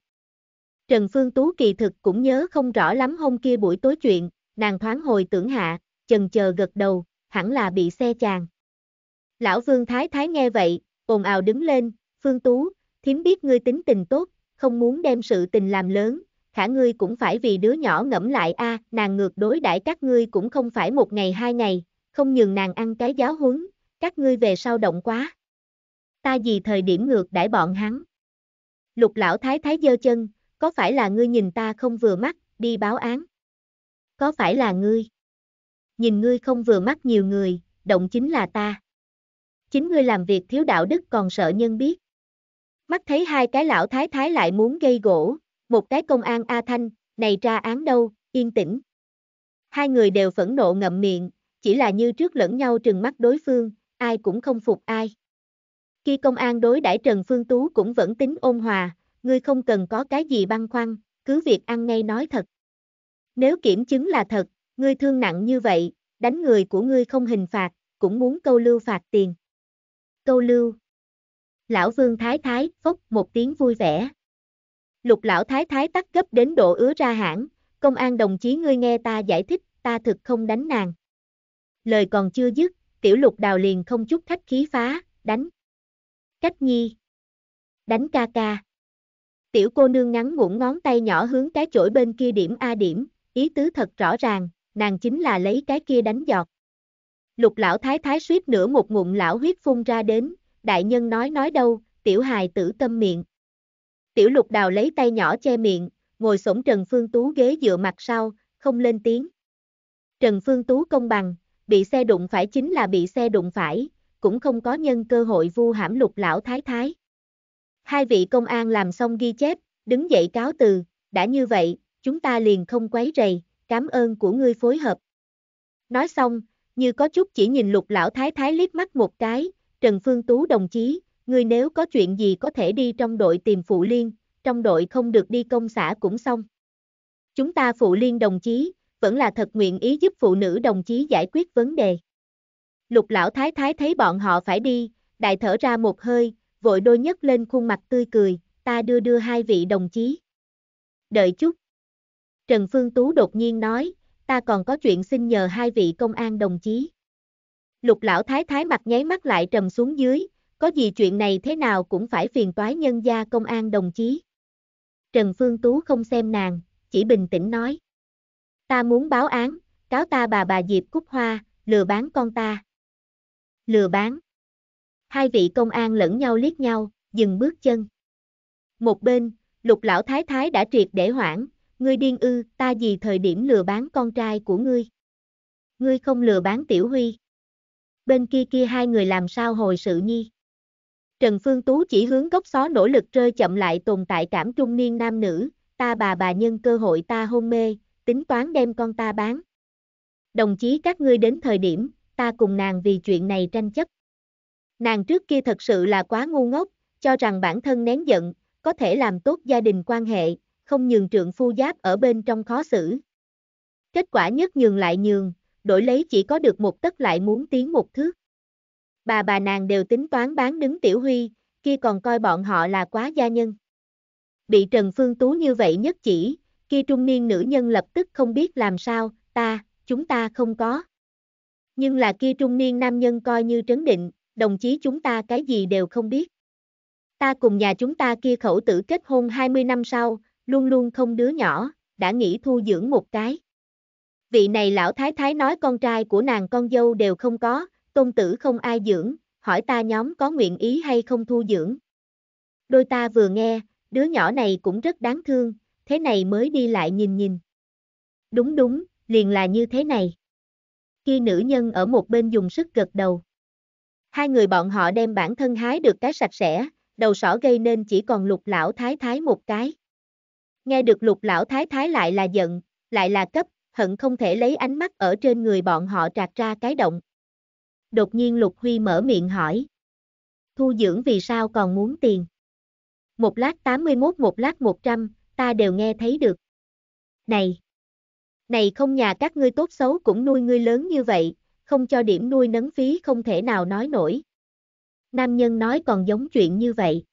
Trần Phương Tú kỳ thực cũng nhớ không rõ lắm hôm kia buổi tối chuyện, nàng thoáng hồi tưởng hạ, chần chờ gật đầu, hẳn là bị xe chàng. Lão Vương Thái Thái nghe vậy, ồn ào đứng lên, Phương Tú, Thím biết ngươi tính tình tốt, không muốn đem sự tình làm lớn, khả ngươi cũng phải vì đứa nhỏ ngẫm lại a, à, nàng ngược đối đãi các ngươi cũng không phải một ngày hai ngày, không nhường nàng ăn cái giáo huấn, các ngươi về sau động quá. Ta gì thời điểm ngược đãi bọn hắn. Lục lão thái thái giơ chân, có phải là ngươi nhìn ta không vừa mắt, đi báo án. Có phải là ngươi? Nhìn ngươi không vừa mắt nhiều người, động chính là ta. Chính ngươi làm việc thiếu đạo đức còn sợ nhân biết. Mắt thấy hai cái lão thái thái lại muốn gây gỗ, một cái công an A Thanh, này ra án đâu, yên tĩnh. Hai người đều phẫn nộ ngậm miệng, chỉ là như trước lẫn nhau trừng mắt đối phương, ai cũng không phục ai. Khi công an đối đãi Trần Phương Tú cũng vẫn tính ôn hòa, ngươi không cần có cái gì băn khoăn, cứ việc ăn ngay nói thật. Nếu kiểm chứng là thật, ngươi thương nặng như vậy, đánh người của ngươi không hình phạt, cũng muốn câu lưu phạt tiền. Câu lưu, lão vương thái thái, phốc, một tiếng vui vẻ. Lục lão thái thái tắt gấp đến độ ứa ra hãng, công an đồng chí ngươi nghe ta giải thích, ta thực không đánh nàng. Lời còn chưa dứt, tiểu lục đào liền không chút khách khí phá, đánh. Cách nhi. Đánh ca ca. Tiểu cô nương ngắn ngủn ngón tay nhỏ hướng cái chổi bên kia điểm A điểm, ý tứ thật rõ ràng, nàng chính là lấy cái kia đánh giọt. Lục lão thái thái suýt nữa một ngụm lão huyết phun ra đến, đại nhân nói nói đâu, tiểu hài tử tâm miệng. Tiểu lục đào lấy tay nhỏ che miệng, ngồi sổng Trần Phương Tú ghế dựa mặt sau, không lên tiếng. Trần Phương Tú công bằng, bị xe đụng phải chính là bị xe đụng phải, cũng không có nhân cơ hội vu hãm lục lão thái thái. Hai vị công an làm xong ghi chép, đứng dậy cáo từ, đã như vậy, chúng ta liền không quấy rầy, cảm ơn của ngươi phối hợp. Nói xong, như có chút chỉ nhìn lục lão thái thái liếc mắt một cái, Trần Phương Tú đồng chí, người nếu có chuyện gì có thể đi trong đội tìm Phụ Liên, trong đội không được đi công xã cũng xong. Chúng ta Phụ Liên đồng chí, vẫn là thật nguyện ý giúp phụ nữ đồng chí giải quyết vấn đề. Lục lão thái thái thấy bọn họ phải đi, đại thở ra một hơi, vội đôi nhất lên khuôn mặt tươi cười, ta đưa đưa hai vị đồng chí. Đợi chút. Trần Phương Tú đột nhiên nói, ta còn có chuyện xin nhờ hai vị công an đồng chí. Lục lão thái thái mặt nháy mắt lại trầm xuống dưới, có gì chuyện này thế nào cũng phải phiền toái nhân gia công an đồng chí. Trần Phương Tú không xem nàng, chỉ bình tĩnh nói. Ta muốn báo án, cáo ta bà bà Diệp Cúc Hoa, lừa bán con ta. Lừa bán. Hai vị công an lẫn nhau liếc nhau, dừng bước chân. Một bên, lục lão thái thái đã triệt để hoảng, ngươi điên ư, ta gì thời điểm lừa bán con trai của ngươi. Ngươi không lừa bán tiểu huy bên kia kia hai người làm sao hồi sự nhi. Trần Phương Tú chỉ hướng gốc xó nỗ lực rơi chậm lại tồn tại cảm trung niên nam nữ, ta bà bà nhân cơ hội ta hôn mê, tính toán đem con ta bán. Đồng chí các ngươi đến thời điểm, ta cùng nàng vì chuyện này tranh chấp. Nàng trước kia thật sự là quá ngu ngốc, cho rằng bản thân nén giận, có thể làm tốt gia đình quan hệ, không nhường trượng phu giáp ở bên trong khó xử. Kết quả nhất nhường lại nhường, đổi lấy chỉ có được một tấc lại muốn tiến một thước. Bà bà nàng đều tính toán bán đứng Tiểu Huy, kia còn coi bọn họ là quá gia nhân. Bị Trần Phương Tú như vậy nhất chỉ, kia trung niên nữ nhân lập tức không biết làm sao, ta, chúng ta không có. Nhưng là kia trung niên nam nhân coi như trấn định, đồng chí chúng ta cái gì đều không biết. Ta cùng nhà chúng ta kia khẩu tử kết hôn 20 năm sau, luôn luôn không đứa nhỏ, đã nghĩ thu dưỡng một cái vị này lão thái thái nói con trai của nàng con dâu đều không có, tôn tử không ai dưỡng, hỏi ta nhóm có nguyện ý hay không thu dưỡng. Đôi ta vừa nghe, đứa nhỏ này cũng rất đáng thương, thế này mới đi lại nhìn nhìn. Đúng đúng, liền là như thế này. Khi nữ nhân ở một bên dùng sức gật đầu. Hai người bọn họ đem bản thân hái được cái sạch sẽ, đầu sỏ gây nên chỉ còn lục lão thái thái một cái. Nghe được lục lão thái thái lại là giận, lại là cấp, hận không thể lấy ánh mắt ở trên người bọn họ trạc ra cái động. Đột nhiên Lục Huy mở miệng hỏi. Thu dưỡng vì sao còn muốn tiền? Một lát 81 một lát 100, ta đều nghe thấy được. Này! Này không nhà các ngươi tốt xấu cũng nuôi ngươi lớn như vậy, không cho điểm nuôi nấng phí không thể nào nói nổi. Nam nhân nói còn giống chuyện như vậy.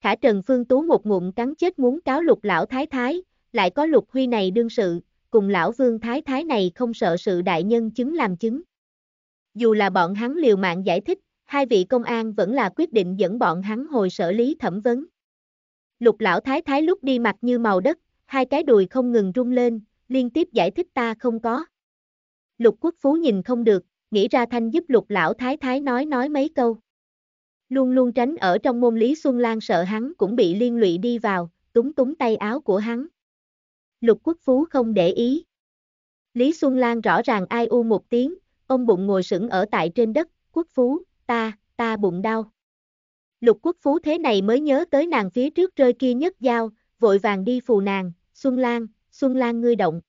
Khả Trần Phương Tú một ngụm cắn chết muốn cáo lục lão thái thái, lại có lục huy này đương sự, cùng lão vương thái thái này không sợ sự đại nhân chứng làm chứng. Dù là bọn hắn liều mạng giải thích, hai vị công an vẫn là quyết định dẫn bọn hắn hồi sở lý thẩm vấn. Lục lão thái thái lúc đi mặt như màu đất, hai cái đùi không ngừng rung lên, liên tiếp giải thích ta không có. Lục quốc phú nhìn không được, nghĩ ra thanh giúp lục lão thái thái nói nói mấy câu. Luôn luôn tránh ở trong môn Lý Xuân Lan sợ hắn cũng bị liên lụy đi vào, túng túng tay áo của hắn. Lục Quốc Phú không để ý. Lý Xuân Lan rõ ràng ai u một tiếng, ông bụng ngồi sững ở tại trên đất, Quốc Phú, ta, ta bụng đau. Lục Quốc Phú thế này mới nhớ tới nàng phía trước rơi kia nhất dao, vội vàng đi phù nàng, Xuân Lan, Xuân Lan ngươi động.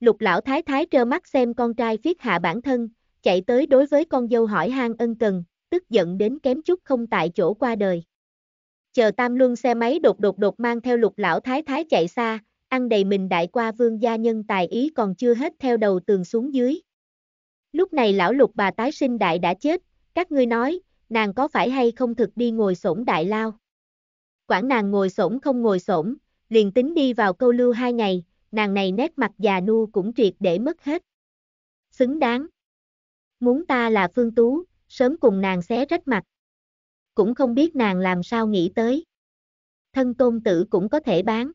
Lục lão thái thái trơ mắt xem con trai viết hạ bản thân, chạy tới đối với con dâu hỏi han ân cần, tức giận đến kém chút không tại chỗ qua đời. Chờ tam luân xe máy đột đột đột mang theo lục lão thái thái chạy xa, ăn đầy mình đại qua vương gia nhân tài ý còn chưa hết theo đầu tường xuống dưới. Lúc này lão lục bà tái sinh đại đã chết, các ngươi nói, nàng có phải hay không thực đi ngồi sổn đại lao. Quảng nàng ngồi sổn không ngồi sổn, liền tính đi vào câu lưu hai ngày, nàng này nét mặt già nu cũng triệt để mất hết. Xứng đáng. Muốn ta là phương tú, sớm cùng nàng xé rách mặt. Cũng không biết nàng làm sao nghĩ tới. Thân tôn tử cũng có thể bán.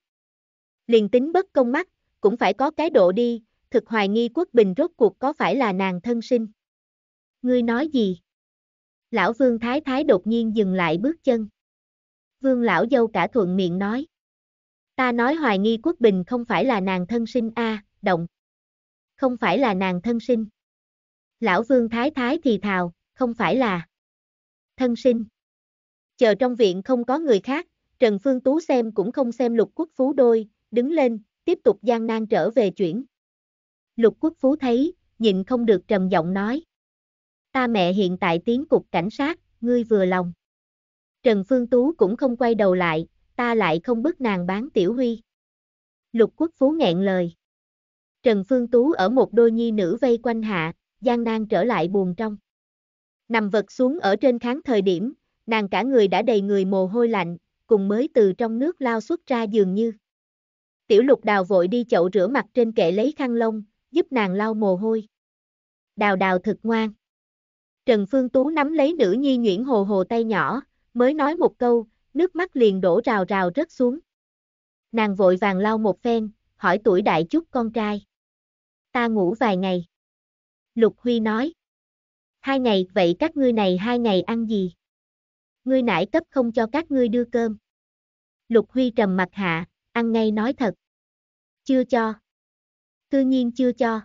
Liền tính bất công mắt, cũng phải có cái độ đi, thực hoài nghi quốc bình rốt cuộc có phải là nàng thân sinh. Ngươi nói gì? Lão Vương Thái Thái đột nhiên dừng lại bước chân. Vương lão dâu cả thuận miệng nói. Ta nói hoài nghi quốc bình không phải là nàng thân sinh a à, động. Không phải là nàng thân sinh. Lão Vương Thái Thái thì thào, không phải là thân sinh. Chờ trong viện không có người khác, Trần Phương Tú xem cũng không xem lục quốc phú đôi, đứng lên, tiếp tục gian nan trở về chuyển. Lục quốc phú thấy, nhịn không được trầm giọng nói. Ta mẹ hiện tại tiến cục cảnh sát, ngươi vừa lòng. Trần Phương Tú cũng không quay đầu lại, ta lại không bức nàng bán tiểu huy. Lục quốc phú nghẹn lời. Trần Phương Tú ở một đôi nhi nữ vây quanh hạ, gian nan trở lại buồn trong. Nằm vật xuống ở trên kháng thời điểm, nàng cả người đã đầy người mồ hôi lạnh, cùng mới từ trong nước lao xuất ra dường như. Tiểu lục đào vội đi chậu rửa mặt trên kệ lấy khăn lông, giúp nàng lau mồ hôi. Đào đào thực ngoan. Trần Phương Tú nắm lấy nữ nhi nhuyễn Hồ Hồ tay nhỏ, mới nói một câu, nước mắt liền đổ rào rào rớt xuống. Nàng vội vàng lau một phen, hỏi tuổi đại chút con trai. Ta ngủ vài ngày. Lục Huy nói. Hai ngày, vậy các ngươi này hai ngày ăn gì? Ngươi nải cấp không cho các ngươi đưa cơm. Lục Huy trầm mặt hạ, ăn ngay nói thật. Chưa cho. Cư nhiên chưa cho.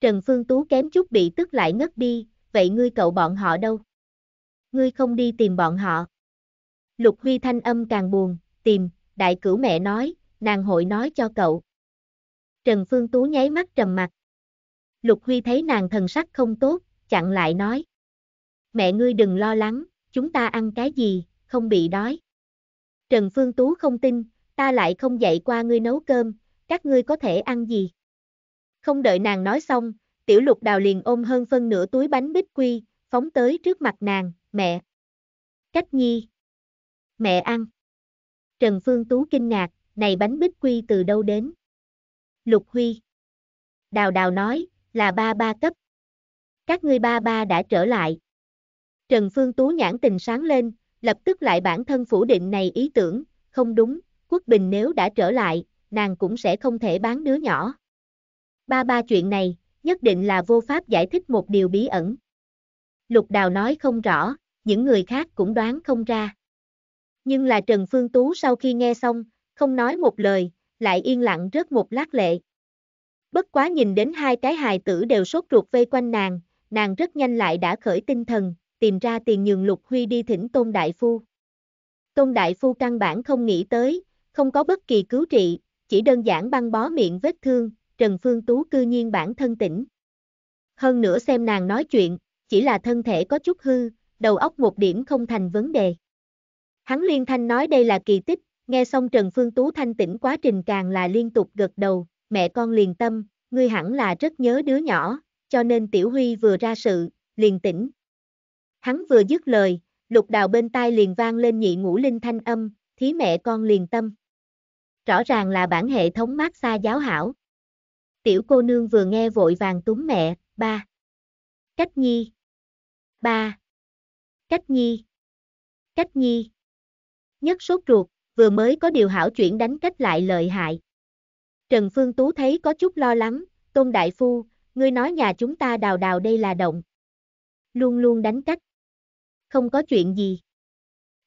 Trần Phương Tú kém chút bị tức lại ngất đi, vậy ngươi cậu bọn họ đâu? Ngươi không đi tìm bọn họ. Lục Huy thanh âm càng buồn, tìm, đại cửu mẹ nói, nàng hội nói cho cậu. Trần Phương Tú nháy mắt trầm mặt. Lục Huy thấy nàng thần sắc không tốt, chặn lại nói. Mẹ ngươi đừng lo lắng, chúng ta ăn cái gì, không bị đói. Trần Phương Tú không tin, ta lại không dạy qua ngươi nấu cơm, các ngươi có thể ăn gì? Không đợi nàng nói xong, tiểu lục đào liền ôm hơn phân nửa túi bánh bích quy, phóng tới trước mặt nàng, mẹ. Cách nhi. Mẹ ăn. Trần Phương Tú kinh ngạc, này bánh bích quy từ đâu đến? Lục Huy. Đào đào nói, là ba ba cấp. Các ngươi ba ba đã trở lại. Trần Phương Tú nhãn tình sáng lên, lập tức lại bản thân phủ định này ý tưởng, không đúng, Quốc Bình nếu đã trở lại, nàng cũng sẽ không thể bán đứa nhỏ. Ba ba chuyện này, nhất định là vô pháp giải thích một điều bí ẩn. Lục Đào nói không rõ, những người khác cũng đoán không ra. Nhưng là Trần Phương Tú sau khi nghe xong, không nói một lời, lại yên lặng rớt một lát lệ. Bất quá nhìn đến hai cái hài tử đều sốt ruột vây quanh nàng, nàng rất nhanh lại đã khởi tinh thần, tìm ra tiền nhường Lục Huy đi thỉnh Tôn Đại Phu. Tôn Đại Phu căn bản không nghĩ tới, không có bất kỳ cứu trị, chỉ đơn giản băng bó miệng vết thương, Trần Phương Tú cư nhiên bản thân tỉnh. Hơn nữa xem nàng nói chuyện, chỉ là thân thể có chút hư, đầu óc một điểm không thành vấn đề. Hắn liên thanh nói đây là kỳ tích, nghe xong Trần Phương Tú thanh tỉnh quá trình càng là liên tục gật đầu, mẹ con liền tâm, ngươi hẳn là rất nhớ đứa nhỏ, cho nên Tiểu Huy vừa ra sự, liền tỉnh. Hắn vừa dứt lời, lục đào bên tai liền vang lên nhị ngũ linh thanh âm, thí mẹ con liền tâm rõ ràng là bản hệ thống mát xa giáo hảo. Tiểu cô nương vừa nghe vội vàng túm mẹ, ba. Cách nhi. Ba. Cách nhi. Cách nhi. Nhất sốt ruột, vừa mới có điều hảo chuyển đánh cách lại lợi hại. Trần Phương Tú thấy có chút lo lắng, Tôn Đại Phu, ngươi nói nhà chúng ta đào đào đây là động. Luôn luôn đánh cách. Không có chuyện gì.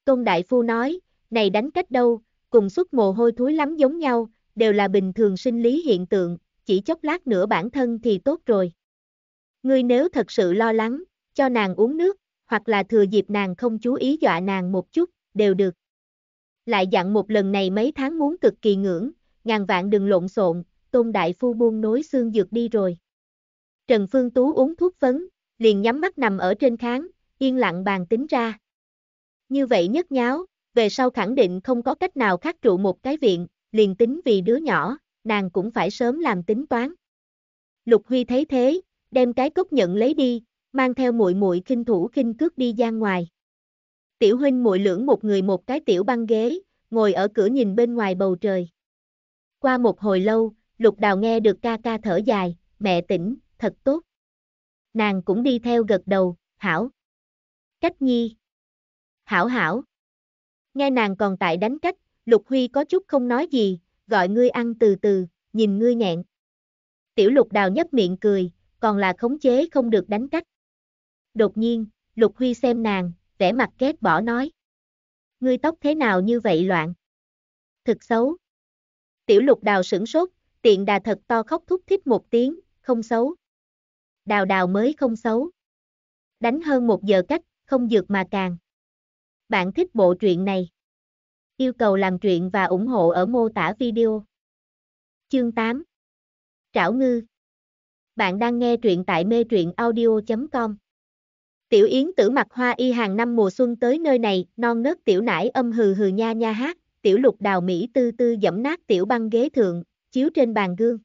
Tôn Đại Phu nói, này đánh cách đâu, cùng xuất mồ hôi thối lắm giống nhau, đều là bình thường sinh lý hiện tượng, chỉ chốc lát nữa bản thân thì tốt rồi. Ngươi nếu thật sự lo lắng, cho nàng uống nước, hoặc là thừa dịp nàng không chú ý dọa nàng một chút, đều được. Lại dặn một lần này mấy tháng muốn cực kỳ ngưỡng, ngàn vạn đừng lộn xộn, tôn đại phu buông nối xương dược đi rồi. Trần Phương Tú uống thuốc phấn, liền nhắm mắt nằm ở trên kháng, yên lặng bàn tính ra. Như vậy nhất nháo, về sau khẳng định không có cách nào khắc trụ một cái viện, liền tính vì đứa nhỏ, nàng cũng phải sớm làm tính toán. Lục Huy thấy thế, đem cái cốc nhận lấy đi, mang theo muội muội kinh thủ kinh cước đi ra ngoài. Tiểu huynh muội lưỡng một người một cái tiểu băng ghế, ngồi ở cửa nhìn bên ngoài bầu trời. Qua một hồi lâu, Lục Đào nghe được ca ca thở dài, mẹ tỉnh, thật tốt. Nàng cũng đi theo gật đầu, hảo. Cách nhi. Hảo hảo. Nghe nàng còn tại đánh cách, Lục Huy có chút không nói gì, gọi ngươi ăn từ từ, nhìn ngươi nhẹn. Tiểu lục đào nhấp miệng cười, còn là khống chế không được đánh cách. Đột nhiên, Lục Huy xem nàng, vẻ mặt két bỏ nói. Ngươi tóc thế nào như vậy loạn? Thực xấu. Tiểu lục đào sửng sốt, tiện đà thật to khóc thúc thích một tiếng, không xấu. Đào đào mới không xấu. Đánh hơn một giờ cách, không dược mà càng. Bạn thích bộ truyện này? Yêu cầu làm truyện và ủng hộ ở mô tả video. Chương 8 Trảo ngư Bạn đang nghe truyện tại mê truyện audio.com Tiểu Yến tử mặt hoa y hàng năm mùa xuân tới nơi này, non nớt tiểu nải âm hừ hừ nha nha hát, tiểu lục đào Mỹ tư tư dẫm nát tiểu băng ghế thượng, chiếu trên bàn gương.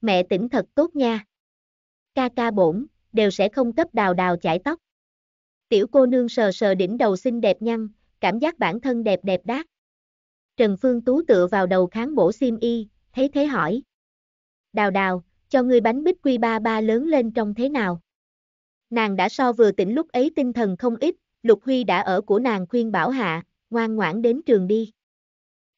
Mẹ tỉnh thật tốt nha. Ca ca bổn, đều sẽ không cấp đào đào chải tóc. Tiểu cô nương sờ sờ đỉnh đầu xinh đẹp nhăn, cảm giác bản thân đẹp đẹp đát. Trần Phương Tú tựa vào đầu kháng bổ sim y, thấy thế hỏi. Đào đào, cho ngươi bánh bích quy ba ba lớn lên trong thế nào? Nàng đã so vừa tỉnh lúc ấy tinh thần không ít, Lục Huy đã ở của nàng khuyên bảo hạ, ngoan ngoãn đến trường đi.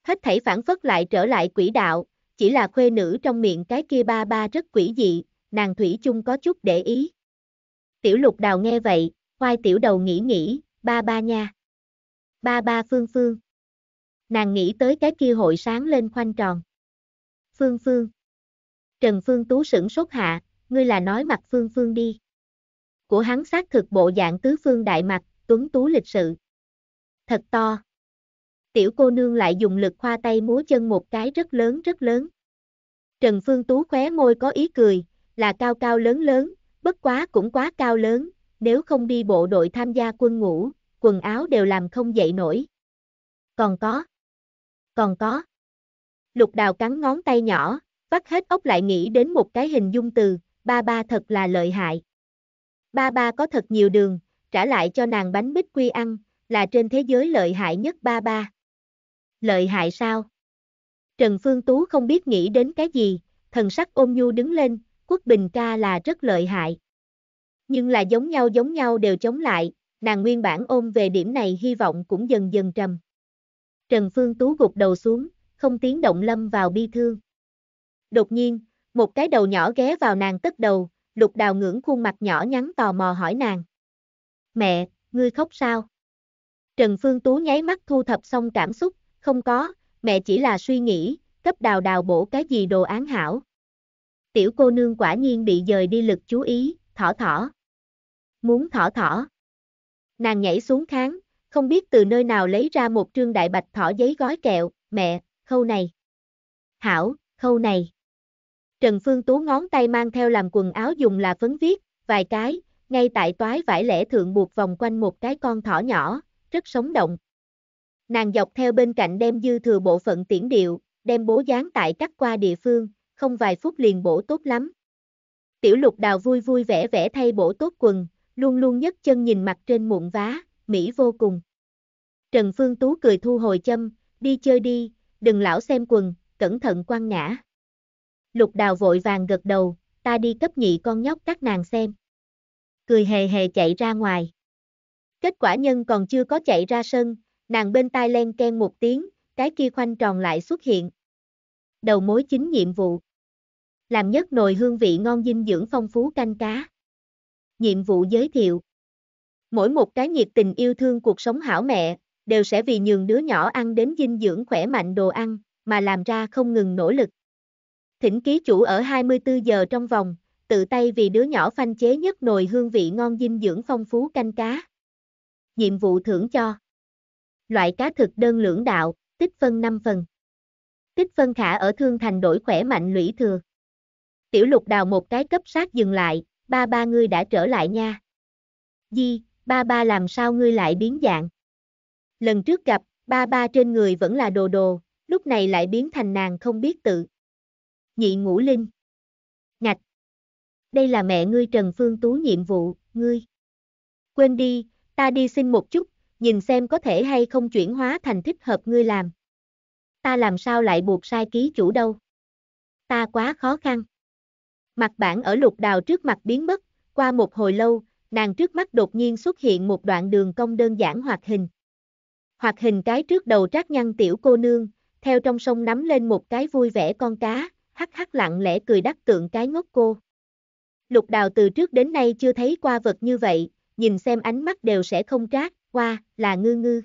Hết thảy phản phất lại trở lại quỷ đạo, chỉ là khuê nữ trong miệng cái kia ba ba rất quỷ dị, nàng Thủy chung có chút để ý. Tiểu lục đào nghe vậy, Khoai tiểu đầu nghĩ nghĩ, ba ba nha. Ba ba Phương Phương. Nàng nghĩ tới cái kia hội sáng lên khoanh tròn. Phương Phương. Trần Phương Tú sửng sốt hạ, ngươi là nói mặt Phương Phương đi. Của hắn xác thực bộ dạng tứ phương đại mặt, tuấn tú lịch sự. Thật to. Tiểu cô nương lại dùng lực khoa tay múa chân một cái rất lớn rất lớn. Trần Phương Tú khóe môi có ý cười, là cao cao lớn lớn, bất quá cũng quá cao lớn, nếu không đi bộ đội tham gia quân ngũ, quần áo đều làm không dậy nổi. Còn có, còn có. Lục đào cắn ngón tay nhỏ, vắt hết ốc lại nghĩ đến một cái hình dung từ, ba ba thật là lợi hại. Ba ba có thật nhiều đường, trả lại cho nàng bánh bích quy ăn, là trên thế giới lợi hại nhất ba ba. Lợi hại sao? Trần Phương Tú không biết nghĩ đến cái gì, thần sắc ôm nhu đứng lên, quốc bình ca là rất lợi hại. Nhưng là giống nhau giống nhau đều chống lại, nàng nguyên bản ôm về điểm này hy vọng cũng dần dần trầm. Trần Phương Tú gục đầu xuống, không tiếng động lâm vào bi thương. Đột nhiên, một cái đầu nhỏ ghé vào nàng tất đầu, lục đào ngưỡng khuôn mặt nhỏ nhắn tò mò hỏi nàng. Mẹ, ngươi khóc sao? Trần Phương Tú nháy mắt thu thập xong cảm xúc, không có, mẹ chỉ là suy nghĩ, cấp đào đào bổ cái gì đồ án hảo. Tiểu cô nương quả nhiên bị dời đi lực chú ý, thỏ thỏ. Muốn thỏ thỏ. Nàng nhảy xuống kháng, không biết từ nơi nào lấy ra một trương đại bạch thỏ giấy gói kẹo, mẹ, khâu này. Hảo, khâu này. Trần Phương Tú ngón tay mang theo làm quần áo dùng là phấn viết, vài cái, ngay tại toái vải lẻ thượng buộc vòng quanh một cái con thỏ nhỏ, rất sống động. Nàng dọc theo bên cạnh đem dư thừa bộ phận tiễn điệu, đem bố dán tại cắt qua địa phương, không vài phút liền bổ tốt lắm. Tiểu lục đào vui vui vẻ vẻ thay bổ tốt quần, luôn luôn nhấc chân nhìn mặt trên muộn vá, mỹ vô cùng. Trần Phương Tú cười thu hồi châm, đi chơi đi, đừng lão xem quần, cẩn thận quăng ngã. Lục đào vội vàng gật đầu, ta đi cấp nhị con nhóc các nàng xem. Cười hề hề chạy ra ngoài. Kết quả nhân còn chưa có chạy ra sân, nàng bên tai len ken một tiếng, cái kia khoanh tròn lại xuất hiện. Đầu mối chính nhiệm vụ làm nhất nồi hương vị ngon dinh dưỡng phong phú canh cá. Nhiệm vụ giới thiệu Mỗi một cái nhiệt tình yêu thương cuộc sống hảo mẹ, đều sẽ vì nhường đứa nhỏ ăn đến dinh dưỡng khỏe mạnh đồ ăn, mà làm ra không ngừng nỗ lực. Thỉnh ký chủ ở 24 giờ trong vòng, tự tay vì đứa nhỏ phanh chế nhất nồi hương vị ngon dinh dưỡng phong phú canh cá. Nhiệm vụ thưởng cho Loại cá thực đơn lưỡng đạo, tích phân 5 phần. Tích phân khả ở thương thành đổi khỏe mạnh lũy thừa. Tiểu lục đào một cái cấp sát dừng lại, ba ba ngươi đã trở lại nha. Di, ba ba làm sao ngươi lại biến dạng? Lần trước gặp, ba ba trên người vẫn là đồ đồ, lúc này lại biến thành nàng không biết tự. Nhị ngũ linh. Ngạch. Đây là mẹ ngươi Trần Phương Tú nhiệm vụ, ngươi. Quên đi, ta đi xin một chút, nhìn xem có thể hay không chuyển hóa thành thích hợp ngươi làm. Ta làm sao lại buộc sai ký chủ đâu. Ta quá khó khăn. Mặt bản ở lục đào trước mặt biến mất, qua một hồi lâu, nàng trước mắt đột nhiên xuất hiện một đoạn đường cong đơn giản hoạt hình. Hoạt hình cái trước đầu trác nhăn tiểu cô nương, theo trong sông nắm lên một cái vui vẻ con cá, hắc hắc lặng lẽ cười đắc tượng cái ngốc cô. Lục đào từ trước đến nay chưa thấy qua vật như vậy, nhìn xem ánh mắt đều sẽ không trác, qua, là ngư ngư.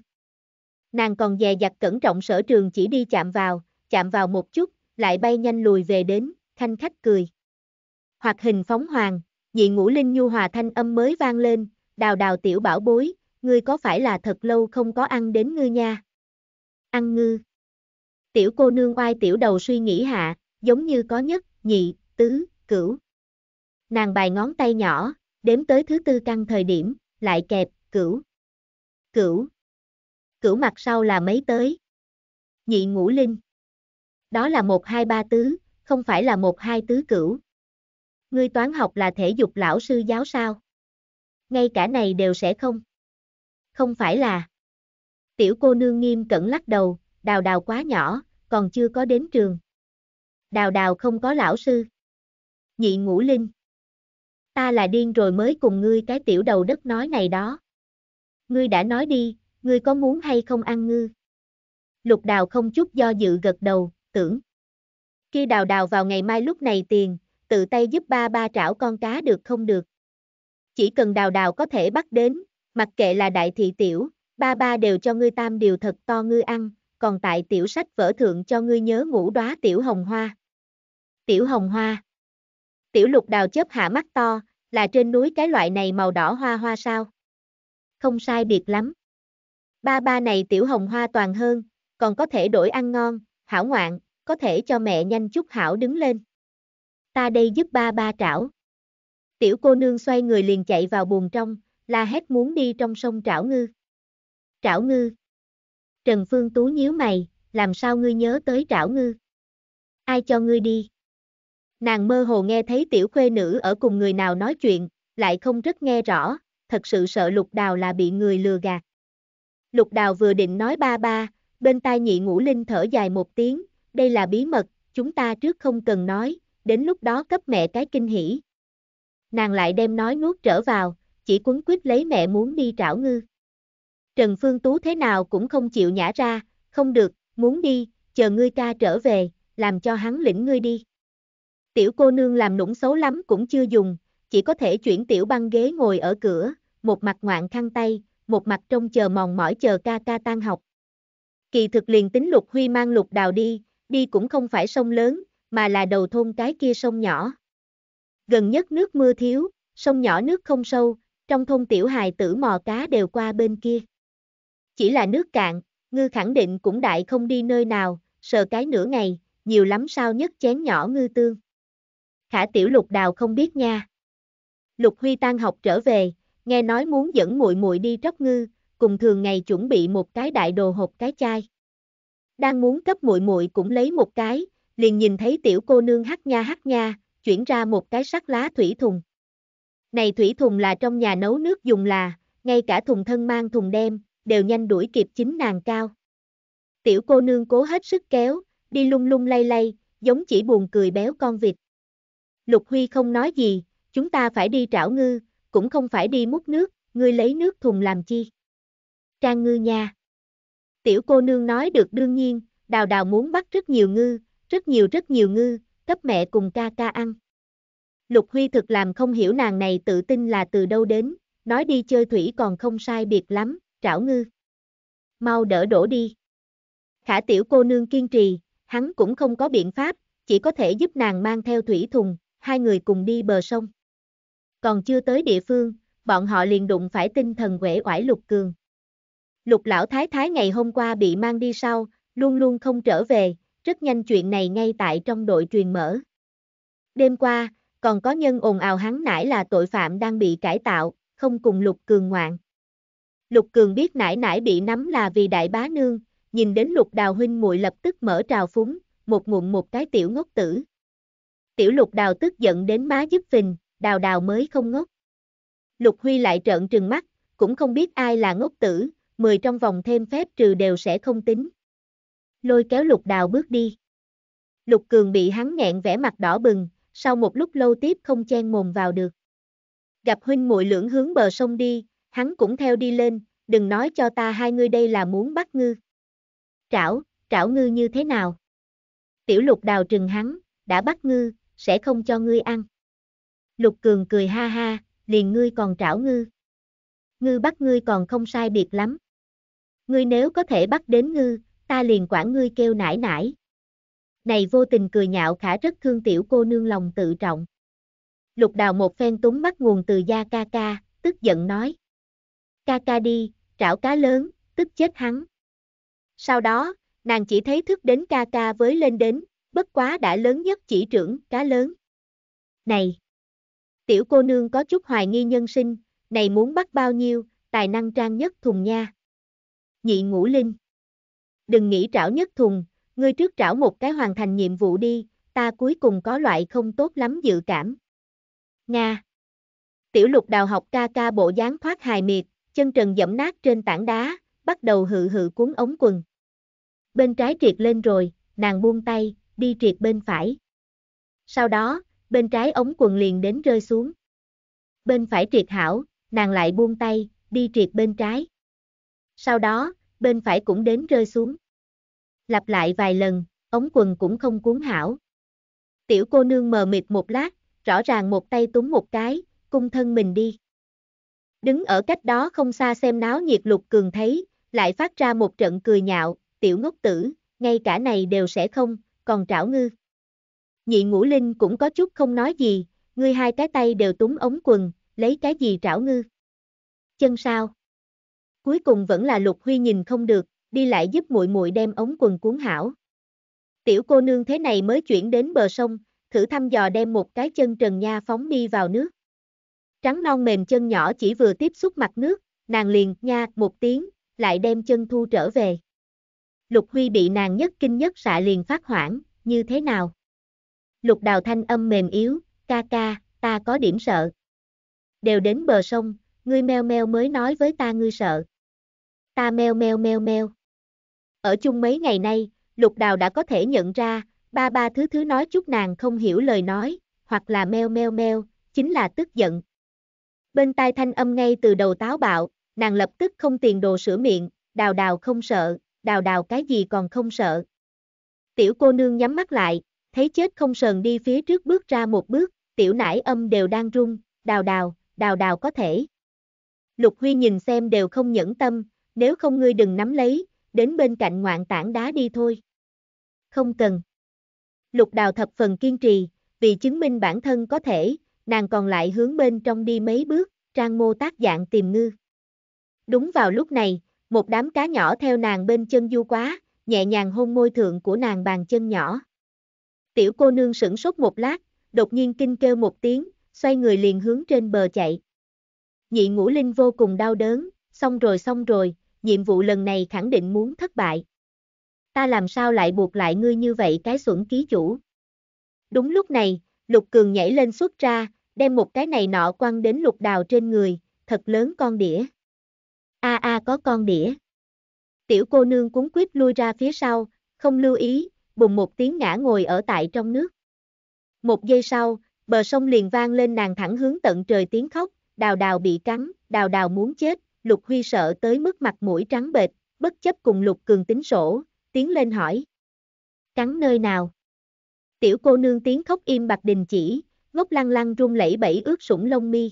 Nàng còn dè dặt cẩn trọng sở trường chỉ đi chạm vào, chạm vào một chút, lại bay nhanh lùi về đến, thanh khách cười. Hoặc hình phóng hoàng, dị ngũ linh nhu hòa thanh âm mới vang lên, đào đào tiểu bảo bối, ngươi có phải là thật lâu không có ăn đến ngươi nha? Ăn ngư. Tiểu cô nương oai tiểu đầu suy nghĩ hạ, giống như có nhất, nhị, tứ, cửu. Nàng bài ngón tay nhỏ, đếm tới thứ tư căn thời điểm, lại kẹp, cửu. Cửu. Cửu mặt sau là mấy tới? Nhị ngũ linh. Đó là một hai ba tứ, không phải là một hai tứ cửu. Ngươi toán học là thể dục lão sư giáo sao? Ngay cả này đều sẽ không? Không phải là. Tiểu cô nương nghiêm cẩn lắc đầu, đào đào quá nhỏ, còn chưa có đến trường. Đào đào không có lão sư. Nhị ngũ linh. Ta là điên rồi mới cùng ngươi cái tiểu đầu đất nói này đó. Ngươi đã nói đi, ngươi có muốn hay không ăn ngư? Lục đào không chút do dự gật đầu, tưởng. Khi đào đào vào ngày mai lúc này tiền, tự tay giúp ba ba trảo con cá được không được. Chỉ cần đào đào có thể bắt đến, mặc kệ là đại thị tiểu, ba ba đều cho ngươi tam điều thật to ngươi ăn, còn tại tiểu sách vở thượng cho ngươi nhớ ngủ đóa tiểu hồng hoa. Tiểu hồng hoa. Tiểu lục đào chớp hạ mắt to, là trên núi cái loại này màu đỏ hoa hoa sao? Không sai biệt lắm. Ba ba này tiểu hồng hoa toàn hơn, còn có thể đổi ăn ngon, hảo ngoạn, có thể cho mẹ nhanh chút hảo đứng lên ta đây giúp ba ba trảo. Tiểu cô nương xoay người liền chạy vào buồn trong, la hét muốn đi trong sông trảo ngư. Trảo ngư. Trần Phương Tú nhíu mày, làm sao ngươi nhớ tới trảo ngư? Ai cho ngươi đi? Nàng mơ hồ nghe thấy tiểu khuê nữ ở cùng người nào nói chuyện, lại không rất nghe rõ, thật sự sợ lục đào là bị người lừa gạt. Lục đào vừa định nói ba ba, bên tai nhị ngũ linh thở dài một tiếng, đây là bí mật, chúng ta trước không cần nói, đến lúc đó cấp mẹ cái kinh hỉ. Nàng lại đem nói nuốt trở vào, chỉ quấn quýt lấy mẹ muốn đi trảo ngư. Trần Phương Tú thế nào cũng không chịu nhả ra, không được, muốn đi, chờ ngươi ca trở về, làm cho hắn lĩnh ngươi đi. Tiểu cô nương làm nũng xấu lắm cũng chưa dùng, chỉ có thể chuyển tiểu băng ghế ngồi ở cửa, một mặt ngoạn khăn tay, một mặt trông chờ mòn mỏi chờ ca ca tan học. Kỳ thực liền tính lục huy mang lục đào đi, đi cũng không phải sông lớn, mà là đầu thôn cái kia sông nhỏ. Gần nhất nước mưa thiếu, sông nhỏ nước không sâu, trong thôn tiểu hài tử mò cá đều qua bên kia. Chỉ là nước cạn, ngư khẳng định cũng đại không đi nơi nào, sờ cái nửa ngày, nhiều lắm sao nhất chén nhỏ ngư tương. Khả tiểu lục đào không biết nha. Lục Huy tan học trở về, nghe nói muốn dẫn muội muội đi tróc ngư, cùng thường ngày chuẩn bị một cái đại đồ hộp cái chai. Đang muốn cấp muội muội cũng lấy một cái, liền nhìn thấy tiểu cô nương hắt nha hắt nha, chuyển ra một cái sắc lá thủy thùng. Này thủy thùng là trong nhà nấu nước dùng là, ngay cả thùng thân mang thùng đem, đều nhanh đuổi kịp chính nàng cao. Tiểu cô nương cố hết sức kéo, đi lung lung lay lay, giống chỉ buồn cười béo con vịt. Lục Huy không nói gì, chúng ta phải đi trảo ngư, cũng không phải đi múc nước, ngươi lấy nước thùng làm chi. Trang ngư nha. Tiểu cô nương nói được đương nhiên, đào đào muốn bắt rất nhiều ngư, rất nhiều rất nhiều ngư, cấp mẹ cùng ca ca ăn. Lục Huy thực làm không hiểu nàng này tự tin là từ đâu đến, nói đi chơi thủy còn không sai biệt lắm, trảo ngư. Mau đỡ đổ đi. Khả tiểu cô nương kiên trì, hắn cũng không có biện pháp, chỉ có thể giúp nàng mang theo thủy thùng, hai người cùng đi bờ sông. Còn chưa tới địa phương, bọn họ liền đụng phải tinh thần quể oải Lục Cường. Lục lão thái thái ngày hôm qua bị mang đi sau, luôn luôn không trở về, rất nhanh chuyện này ngay tại trong đội truyền mở. Đêm qua, còn có nhân ồn ào hắn nải là tội phạm đang bị cải tạo, không cùng Lục Cường ngoạn. Lục Cường biết nải nải bị nắm là vì đại bá nương, nhìn đến Lục Đào huynh muội lập tức mở trào phúng, một ngụm một cái tiểu ngốc tử. Tiểu Lục Đào tức giận đến má giúp phình, Đào Đào mới không ngốc. Lục Huy lại trợn trừng mắt, cũng không biết ai là ngốc tử, mười trong vòng thêm phép trừ đều sẽ không tính lôi kéo lục đào bước đi. Lục cường bị hắn nghẹn vẻ mặt đỏ bừng, sau một lúc lâu tiếp không chen mồm vào được. Gặp huynh muội lưỡng hướng bờ sông đi, hắn cũng theo đi lên, đừng nói cho ta hai ngươi đây là muốn bắt ngư. Trảo, trảo ngư như thế nào? Tiểu lục đào trừng hắn, đã bắt ngư, sẽ không cho ngươi ăn. Lục cường cười ha ha, liền ngươi còn trảo ngư. Ngư bắt ngươi còn không sai biệt lắm. Ngươi nếu có thể bắt đến ngư, ta liền quản ngươi kêu nải nải. Này vô tình cười nhạo khả rất thương tiểu cô nương lòng tự trọng. Lục đào một phen túng mắt nguồn từ da ca ca, tức giận nói. Ca ca đi, trảo cá lớn, tức chết hắn. Sau đó, nàng chỉ thấy thức đến ca ca với lên đến, bất quá đã lớn nhất chỉ trưởng cá lớn. Này! Tiểu cô nương có chút hoài nghi nhân sinh, này muốn bắt bao nhiêu, tài năng trang nhất thùng nha. Nhị ngũ linh đừng nghĩ trảo nhất thùng, ngươi trước trảo một cái hoàn thành nhiệm vụ đi, ta cuối cùng có loại không tốt lắm dự cảm. Nga Tiểu lục đào học ca ca bộ dáng thoát hài miệt, chân trần dẫm nát trên tảng đá, bắt đầu hự hự cuốn ống quần. Bên trái triệt lên rồi, nàng buông tay, đi triệt bên phải. Sau đó, bên trái ống quần liền đến rơi xuống. Bên phải triệt hảo, nàng lại buông tay, đi triệt bên trái. Sau đó, bên phải cũng đến rơi xuống. Lặp lại vài lần, ống quần cũng không cuốn hảo. Tiểu cô nương mờ mịt một lát, rõ ràng một tay túm một cái, cung thân mình đi. Đứng ở cách đó không xa xem náo nhiệt lục cường thấy, lại phát ra một trận cười nhạo, tiểu ngốc tử, ngay cả này đều sẽ không, còn trảo ngư. Nhị ngũ linh cũng có chút không nói gì, ngươi hai cái tay đều túm ống quần, lấy cái gì trảo ngư. Chân sao? Cuối cùng vẫn là Lục Huy nhìn không được, đi lại giúp muội muội đem ống quần cuốn hảo. Tiểu cô nương thế này mới chuyển đến bờ sông, thử thăm dò đem một cái chân trần nha phóng đi vào nước. Trắng non mềm chân nhỏ chỉ vừa tiếp xúc mặt nước, nàng liền nha một tiếng, lại đem chân thu trở về. Lục Huy bị nàng nhất kinh nhất xạ liền phát hoảng, như thế nào? Lục đào thanh âm mềm yếu, ca ca, ta có điểm sợ. Đều đến bờ sông, ngươi meo meo mới nói với ta ngươi sợ ta meo meo meo meo. Ở chung mấy ngày nay, lục đào đã có thể nhận ra, ba ba thứ thứ nói chút nàng không hiểu lời nói, hoặc là meo meo meo, chính là tức giận. Bên tai thanh âm ngay từ đầu táo bạo, nàng lập tức không tiền đồ sửa miệng, đào đào không sợ, đào đào cái gì còn không sợ. Tiểu cô nương nhắm mắt lại, thấy chết không sờn đi phía trước bước ra một bước, tiểu nải âm đều đang rung, đào đào, đào đào có thể. Lục Huy nhìn xem đều không nhẫn tâm, nếu không ngươi đừng nắm lấy, đến bên cạnh ngoạn tảng đá đi thôi. Không cần. Lục đào thập phần kiên trì, vì chứng minh bản thân có thể, nàng còn lại hướng bên trong đi mấy bước, trang mô tác dạng tìm ngư. Đúng vào lúc này, một đám cá nhỏ theo nàng bên chân du quá, nhẹ nhàng hôn môi thượng của nàng bàn chân nhỏ. Tiểu cô nương sửng sốt một lát, đột nhiên kinh kêu một tiếng, xoay người liền hướng trên bờ chạy. Nhị ngũ linh vô cùng đau đớn, xong rồi xong rồi, nhiệm vụ lần này khẳng định muốn thất bại. Ta làm sao lại buộc lại ngươi như vậy cái xuẩn ký chủ. Đúng lúc này, Lục Cường nhảy lên xuất ra, đem một cái này nọ quăng đến Lục Đào trên người, thật lớn con đĩa. A a có con đĩa. Tiểu cô nương cuốn quýt lui ra phía sau, không lưu ý, bùng một tiếng ngã ngồi ở tại trong nước. Một giây sau, bờ sông liền vang lên nàng thẳng hướng tận trời tiếng khóc, đào đào bị cắn, đào đào muốn chết, Lục Huy sợ tới mức mặt mũi trắng bệch, bất chấp cùng Lục Cường tính sổ, tiến lên hỏi. Cắn nơi nào? Tiểu cô nương tiếng khóc im bạc đình chỉ, ngốc lăng lăng run lẩy bẩy ướt sũng lông mi.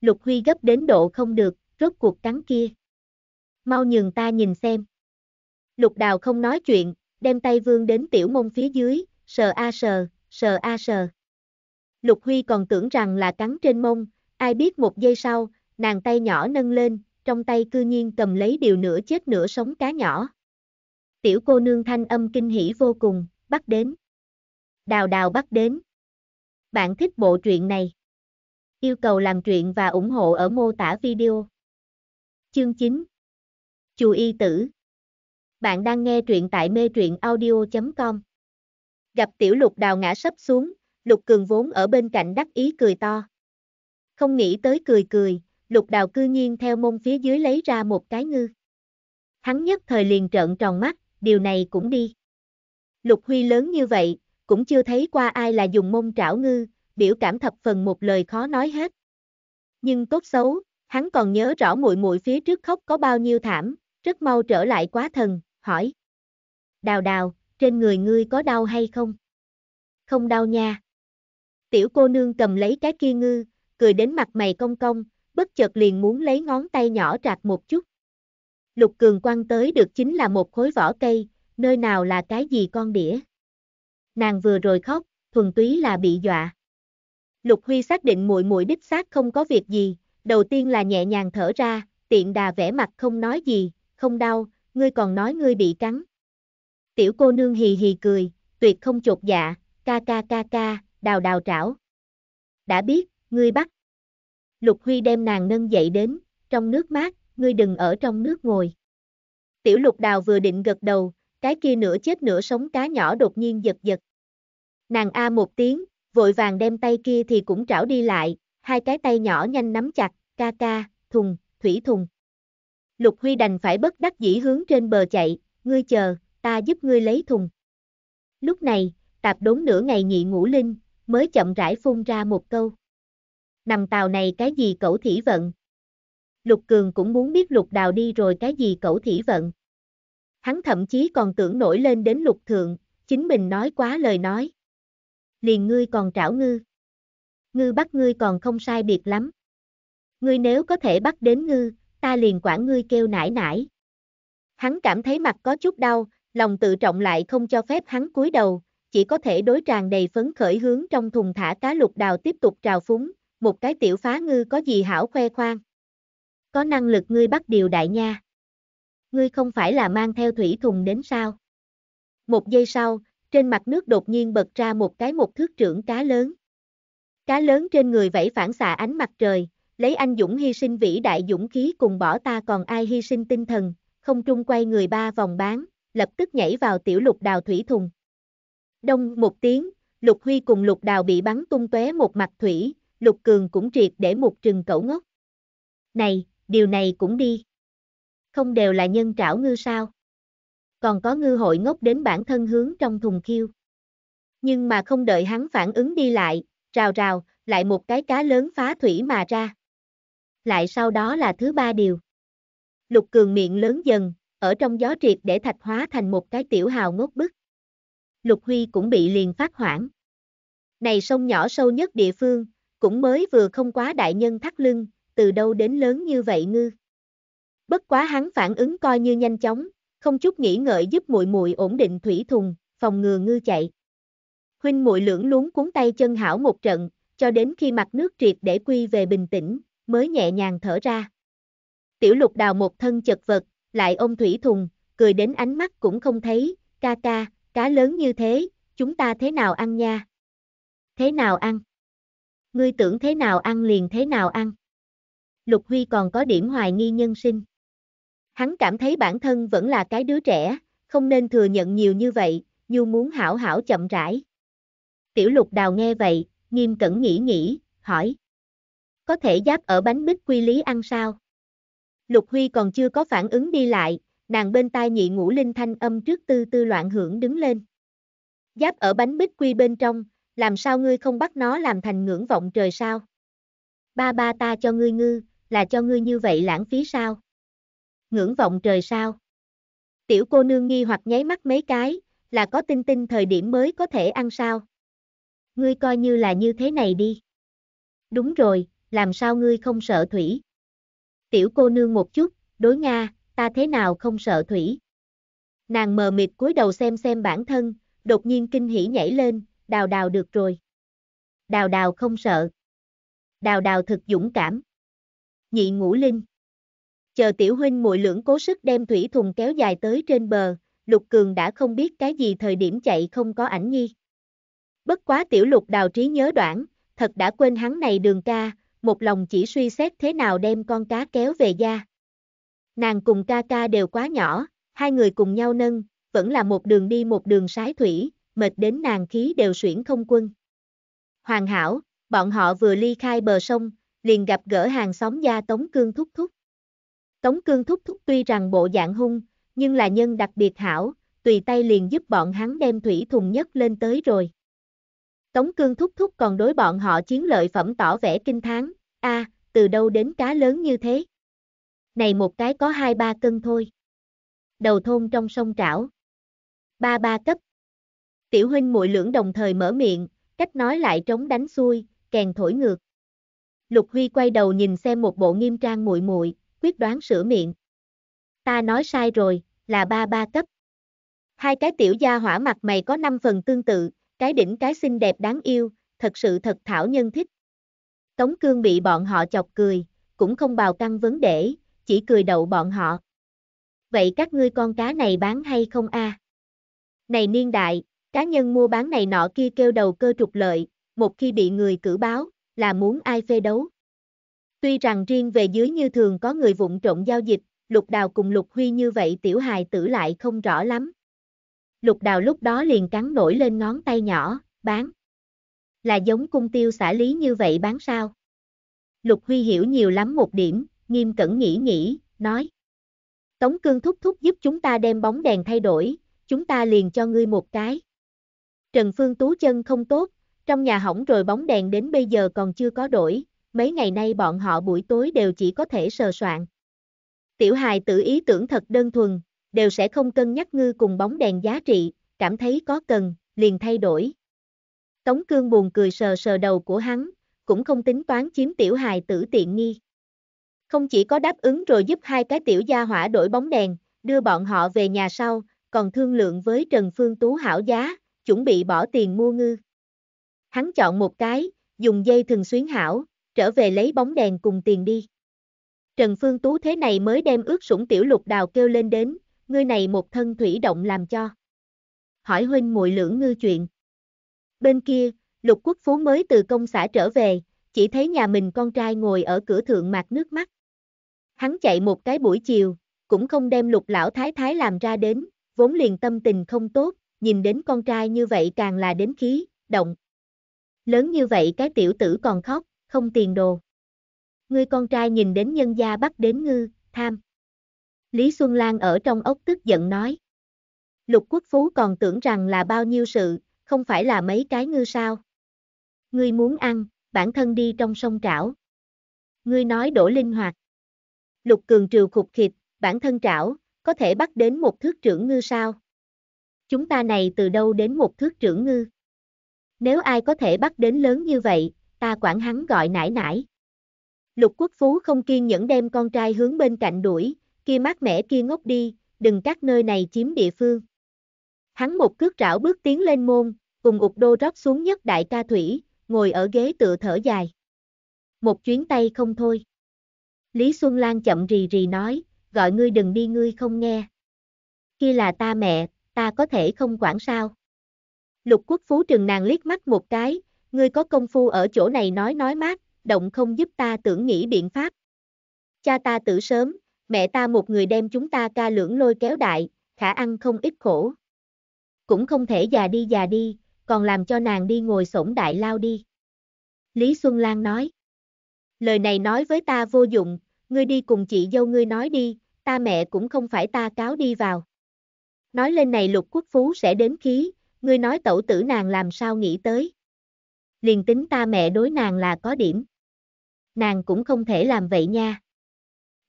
Lục Huy gấp đến độ không được, rốt cuộc cắn kia. Mau nhường ta nhìn xem. Lục đào không nói chuyện, đem tay vương đến tiểu mông phía dưới, sờ a sờ, sờ a sờ. Lục Huy còn tưởng rằng là cắn trên mông, ai biết một giây sau, nàng tay nhỏ nâng lên, trong tay cư nhiên cầm lấy điều nửa chết nửa sống cá nhỏ. Tiểu cô nương thanh âm kinh hỉ vô cùng, bắt đến. Đào đào bắt đến. Bạn thích bộ truyện này. Yêu cầu làm truyện và ủng hộ ở mô tả video. Chương 9 Chù y tử Bạn đang nghe truyện tại mê truyện audio.com Gặp tiểu lục đào ngã sấp xuống, lục cường vốn ở bên cạnh đắc ý cười to. Không nghĩ tới cười cười, lục đào cư nhiên theo mông phía dưới lấy ra một cái ngư. Hắn nhất thời liền trợn tròn mắt, điều này cũng đi. Lục Huy lớn như vậy, cũng chưa thấy qua ai là dùng mông trảo ngư, biểu cảm thập phần một lời khó nói hết. Nhưng tốt xấu, hắn còn nhớ rõ muội muội phía trước khóc có bao nhiêu thảm, rất mau trở lại quá thần, hỏi. Đào đào, trên người ngươi có đau hay không? Không đau nha. Tiểu cô nương cầm lấy cái kia ngư, cười đến mặt mày cong cong, bất chợt liền muốn lấy ngón tay nhỏ rạc một chút. Lục cường quăng tới được chính là một khối vỏ cây, nơi nào là cái gì con đĩa. Nàng vừa rồi khóc, thuần túy là bị dọa. Lục Huy xác định muội muội đích xác không có việc gì, đầu tiên là nhẹ nhàng thở ra, tiện đà vẽ mặt không nói gì, không đau, ngươi còn nói ngươi bị cắn. Tiểu cô nương hì hì cười, tuyệt không chột dạ, ca ca ca ca, đào đào trảo. Đã biết, ngươi bắt. Lục Huy đem nàng nâng dậy đến, trong nước mát, ngươi đừng ở trong nước ngồi. Tiểu lục đào vừa định gật đầu, cái kia nửa chết nửa sống cá nhỏ đột nhiên giật giật. Nàng A một tiếng, vội vàng đem tay kia thì cũng trảo đi lại, hai cái tay nhỏ nhanh nắm chặt, ca ca, thùng, thủy thùng. Lục Huy đành phải bất đắc dĩ hướng trên bờ chạy, ngươi chờ, ta giúp ngươi lấy thùng. Lúc này, tạp đốn nửa ngày nhị ngủ linh, mới chậm rãi phun ra một câu nằm tàu này cái gì cẩu thỉ vận. Lục Cường cũng muốn biết Lục Đào đi rồi cái gì cẩu thỉ vận. Hắn thậm chí còn tưởng nổi lên đến Lục Thượng, chính mình nói quá lời nói. Liền ngươi còn trảo ngư. Ngư bắt ngươi còn không sai biệt lắm. Ngươi nếu có thể bắt đến ngư, ta liền quản ngươi kêu nải nải. Hắn cảm thấy mặt có chút đau, lòng tự trọng lại không cho phép hắn cúi đầu, chỉ có thể đối tràn đầy phấn khởi hướng trong thùng thả cá lục đào tiếp tục trào phúng, một cái tiểu phá ngư có gì hảo khoe khoang. Có năng lực ngươi bắt điều đại nha. Ngươi không phải là mang theo thủy thùng đến sao? Một giây sau, trên mặt nước đột nhiên bật ra một cái một thước trưởng cá lớn. Cá lớn trên người vẫy phản xạ ánh mặt trời, lấy anh dũng hy sinh vĩ đại dũng khí cùng bỏ ta còn ai hy sinh tinh thần, không trung quay người ba vòng bán, lập tức nhảy vào tiểu lục đào thủy thùng. Đông một tiếng, lục huy cùng lục đào bị bắn tung tóe một mặt thủy, Lục Cường cũng triệt để một trừng cẩu ngốc. Này, điều này cũng đi. Không đều là nhân trảo ngư sao. Còn có ngư hội ngốc đến bản thân hướng trong thùng khiêu. Nhưng mà không đợi hắn phản ứng đi lại, rào rào, lại một cái cá lớn phá thủy mà ra. Lại sau đó là thứ ba điều. Lục cường miệng lớn dần, ở trong gió triệt để thạch hóa thành một cái tiểu hào ngốc bức. Lục Huy cũng bị liền phát hoảng. Này sông nhỏ sâu nhất địa phương, cũng mới vừa không quá đại nhân thắt lưng, từ đâu đến lớn như vậy ngư. Bất quá hắn phản ứng coi như nhanh chóng, không chút nghĩ ngợi giúp muội muội ổn định thủy thùng, phòng ngừa ngư chạy. Huynh muội lưỡng luống cuốn tay chân hảo một trận, cho đến khi mặt nước triệt để quy về bình tĩnh, mới nhẹ nhàng thở ra. Tiểu lục đào một thân chật vật, lại ôm thủy thùng, cười đến ánh mắt cũng không thấy, ca ca, cá lớn như thế, chúng ta thế nào ăn nha? Thế nào ăn? Ngươi tưởng thế nào ăn liền thế nào ăn. Lục Huy còn có điểm hoài nghi nhân sinh. Hắn cảm thấy bản thân vẫn là cái đứa trẻ, không nên thừa nhận nhiều như vậy, nhu muốn hảo hảo chậm rãi. Tiểu lục đào nghe vậy, nghiêm cẩn nghĩ nghĩ, hỏi. Có thể giáp ở bánh bích quy lý ăn sao? Lục Huy còn chưa có phản ứng đi lại, nàng bên tai nhị ngũ linh thanh âm trước tư tư loạn hưởng đứng lên. Giáp ở bánh bích quy bên trong, làm sao ngươi không bắt nó làm thành ngưỡng vọng trời sao? Ba ba ta cho ngươi ngư, là cho ngươi như vậy lãng phí sao? Ngưỡng vọng trời sao? Tiểu cô nương nghi hoặc nháy mắt mấy cái, là có tinh tinh thời điểm mới có thể ăn sao? Ngươi coi như là như thế này đi. Đúng rồi, làm sao ngươi không sợ thủy? Tiểu cô nương một chút, đối Nga, ta thế nào không sợ thủy? Nàng mờ mịt cúi đầu xem xem bản thân, đột nhiên kinh hỉ nhảy lên, đào đào được rồi. Đào đào không sợ. Đào đào thực dũng cảm. Nhị ngũ linh. Chờ tiểu huynh muội lưỡng cố sức đem thủy thùng kéo dài tới trên bờ, lục cường đã không biết cái gì thời điểm chạy không có ảnh nhi. Bất quá tiểu lục đào trí nhớ đoạn, thật đã quên hắn này đường ca, một lòng chỉ suy xét thế nào đem con cá kéo về da. Nàng cùng ca ca đều quá nhỏ, hai người cùng nhau nâng, vẫn là một đường đi một đường sái thủy, mệt đến nàng khí đều xuyển không quân. Hoàn hảo, bọn họ vừa ly khai bờ sông, liền gặp gỡ hàng xóm gia Tống Cương Thúc Thúc. Tống Cương Thúc Thúc tuy rằng bộ dạng hung, nhưng là nhân đặc biệt hảo, tùy tay liền giúp bọn hắn đem thủy thùng nhất lên tới rồi. Tống Cương Thúc Thúc còn đối bọn họ chiến lợi phẩm tỏ vẻ kinh tháng, a từ đâu đến cá lớn như thế. Này một cái có hai ba cân thôi. Đầu thôn trong sông trảo. Ba ba cấp, Tiểu huynh muội lưỡng đồng thời mở miệng, cách nói lại trống đánh xuôi, kèn thổi ngược. Lục Huy quay đầu nhìn xem một bộ nghiêm trang muội muội, quyết đoán sửa miệng. Ta nói sai rồi, là ba ba cấp. Hai cái tiểu gia hỏa mặt mày có năm phần tương tự, cái đỉnh cái xinh đẹp đáng yêu, thật sự thật thảo nhân thích. Tống Cương bị bọn họ chọc cười, cũng không bào căng vấn đề, chỉ cười đậu bọn họ. Vậy các ngươi con cá này bán hay không a? À? Này niên đại, Cá nhân mua bán này nọ kia kêu đầu cơ trục lợi, một khi bị người cử báo, là muốn ai phê đấu. Tuy rằng riêng về dưới như thường có người vụng trộn giao dịch, lục đào cùng lục huy như vậy tiểu hài tử lại không rõ lắm. Lục đào lúc đó liền cắn nổi lên ngón tay nhỏ, bán. Là giống cung tiêu xả lý như vậy bán sao? Lục huy hiểu nhiều lắm một điểm, nghiêm cẩn nghĩ nghĩ, nói. Tống cương thúc thúc giúp chúng ta đem bóng đèn thay đổi, chúng ta liền cho ngươi một cái. Trần Phương Tú chân không tốt, trong nhà hỏng rồi bóng đèn đến bây giờ còn chưa có đổi, mấy ngày nay bọn họ buổi tối đều chỉ có thể sờ soạn. Tiểu hài tự ý tưởng thật đơn thuần, đều sẽ không cân nhắc ngư cùng bóng đèn giá trị, cảm thấy có cần, liền thay đổi. Tống Cương buồn cười sờ sờ đầu của hắn, cũng không tính toán chiếm tiểu hài tử tiện nghi. Không chỉ có đáp ứng rồi giúp hai cái tiểu gia hỏa đổi bóng đèn, đưa bọn họ về nhà sau, còn thương lượng với Trần Phương Tú hảo giá, chuẩn bị bỏ tiền mua ngư. Hắn chọn một cái, dùng dây thừng xuyến hảo, trở về lấy bóng đèn cùng tiền đi. Trần Phương Tú thế này mới đem ướt sủng tiểu lục đào kêu lên đến, ngươi này một thân thủy động làm cho. Hỏi huynh muội lưỡng ngư chuyện. Bên kia, lục quốc phú mới từ công xã trở về, chỉ thấy nhà mình con trai ngồi ở cửa thượng mặt nước mắt. Hắn chạy một cái buổi chiều, cũng không đem lục lão thái thái làm ra đến, vốn liền tâm tình không tốt, nhìn đến con trai như vậy càng là đến khí, động. Lớn như vậy cái tiểu tử còn khóc, không tiền đồ. Ngươi con trai nhìn đến nhân gia bắt đến ngư, tham. Lý Xuân Lan ở trong ốc tức giận nói. Lục quốc phú còn tưởng rằng là bao nhiêu sự, không phải là mấy cái ngư sao. Ngươi muốn ăn, bản thân đi trong sông trảo. Ngươi nói đổ linh hoạt. Lục cường triều khục khịt, bản thân trảo, có thể bắt đến một thước trưởng ngư sao. Chúng ta này từ đâu đến một thước trưởng ngư? Nếu ai có thể bắt đến lớn như vậy, ta quản hắn gọi nải nải. Lục quốc phú không kiên nhẫn đem con trai hướng bên cạnh đuổi, kia mát mẻ kia ngốc đi, đừng các nơi này chiếm địa phương. Hắn một cước rảo bước tiến lên môn, cùng ục đô rót xuống nhất đại ca thủy, ngồi ở ghế tựa thở dài. Một chuyến tay không thôi. Lý Xuân Lan chậm rì rì nói, gọi ngươi đừng đi ngươi không nghe. Kia là ta mẹ, ta có thể không quản sao. Lục quốc phú trừng nàng liếc mắt một cái, ngươi có công phu ở chỗ này nói nói mát, động không giúp ta tưởng nghĩ biện pháp. Cha ta tử sớm, mẹ ta một người đem chúng ta ca lưỡng lôi kéo đại, khả ăn không ít khổ. Cũng không thể già đi già đi, còn làm cho nàng đi ngồi sổng đại lao đi. Lý Xuân Lan nói. Lời này nói với ta vô dụng, ngươi đi cùng chị dâu ngươi nói đi, ta mẹ cũng không phải ta cáo đi vào. Nói lên này lục quốc phú sẽ đến khí, ngươi nói tẩu tử nàng làm sao nghĩ tới. Liền tính ta mẹ đối nàng là có điểm. Nàng cũng không thể làm vậy nha.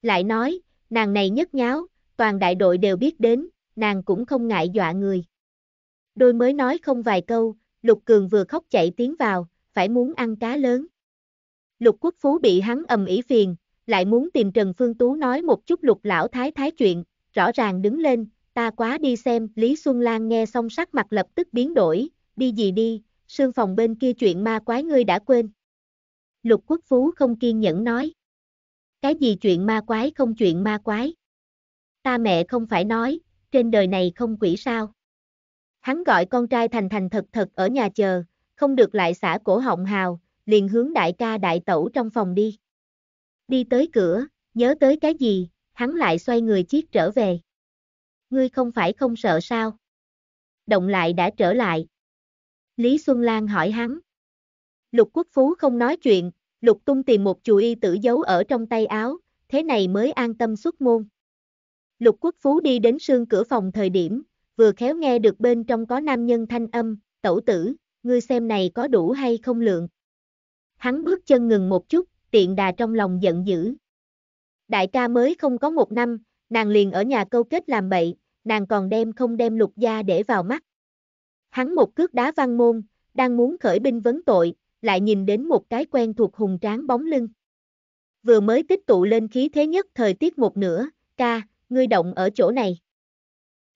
Lại nói, nàng này nhất nháo, toàn đại đội đều biết đến, nàng cũng không ngại dọa người. Đôi mới nói không vài câu, Lục Cường vừa khóc chạy tiến vào, phải muốn ăn cá lớn. Lục Quốc Phú bị hắn ầm ĩ phiền, lại muốn tìm Trần Phương Tú nói một chút Lục lão thái thái chuyện, rõ ràng đứng lên, ta quá đi xem, Lý Xuân Lan nghe xong sắc mặt lập tức biến đổi, đi gì đi, sương phòng bên kia chuyện ma quái ngươi đã quên. Lục Quốc Phú không kiên nhẫn nói. Cái gì chuyện ma quái không chuyện ma quái? Ta mẹ không phải nói, trên đời này không quỷ sao. Hắn gọi con trai thành thành thật thật ở nhà chờ, không được lại xả cổ họng hào, liền hướng đại ca đại tẩu trong phòng đi. Đi tới cửa, nhớ tới cái gì, hắn lại xoay người chiếc trở về ngươi không phải không sợ sao? Động lại đã trở lại. Lý Xuân Lan hỏi hắn. Lục Quốc Phú không nói chuyện, Lục Tung tìm một chùi y tử giấu ở trong tay áo, thế này mới an tâm xuất môn. Lục Quốc Phú đi đến sương cửa phòng thời điểm, vừa khéo nghe được bên trong có nam nhân thanh âm, tẩu tử, ngươi xem này có đủ hay không lượng. Hắn bước chân ngừng một chút, tiện đà trong lòng giận dữ. Đại ca mới không có một năm, nàng liền ở nhà câu kết làm bậy, nàng còn đem không đem lục gia để vào mắt. Hắn một cước đá văn môn, đang muốn khởi binh vấn tội, lại nhìn đến một cái quen thuộc hùng tráng bóng lưng. Vừa mới tích tụ lên khí thế nhất thời tiết một nửa, ca, ngươi động ở chỗ này.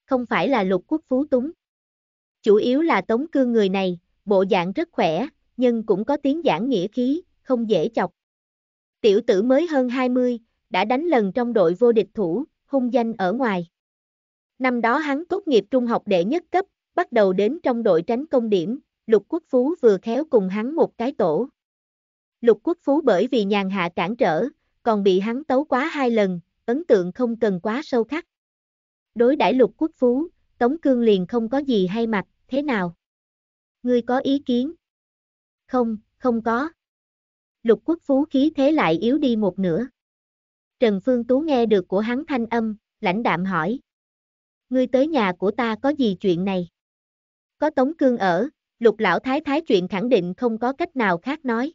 Không phải là lục quốc phú túng. Chủ yếu là tống cương người này, bộ dạng rất khỏe, nhưng cũng có tiếng giảng nghĩa khí, không dễ chọc. Tiểu tử mới hơn 20, đã đánh lần trong đội vô địch thủ, hung danh ở ngoài. Năm đó hắn tốt nghiệp trung học đệ nhất cấp, bắt đầu đến trong đội tránh công điểm, Lục Quốc Phú vừa khéo cùng hắn một cái tổ. Lục Quốc Phú bởi vì nhàn hạ cản trở, còn bị hắn tấu quá hai lần, ấn tượng không cần quá sâu khắc. Đối đãi Lục Quốc Phú, Tống Cương liền không có gì hay mặt, thế nào? Ngươi có ý kiến? Không, không có. Lục Quốc Phú khí thế lại yếu đi một nửa. Trần Phương Tú nghe được của hắn thanh âm, lãnh đạm hỏi, ngươi tới nhà của ta có gì chuyện này? Có Tống Cương ở, lục lão thái thái chuyện khẳng định không có cách nào khác nói.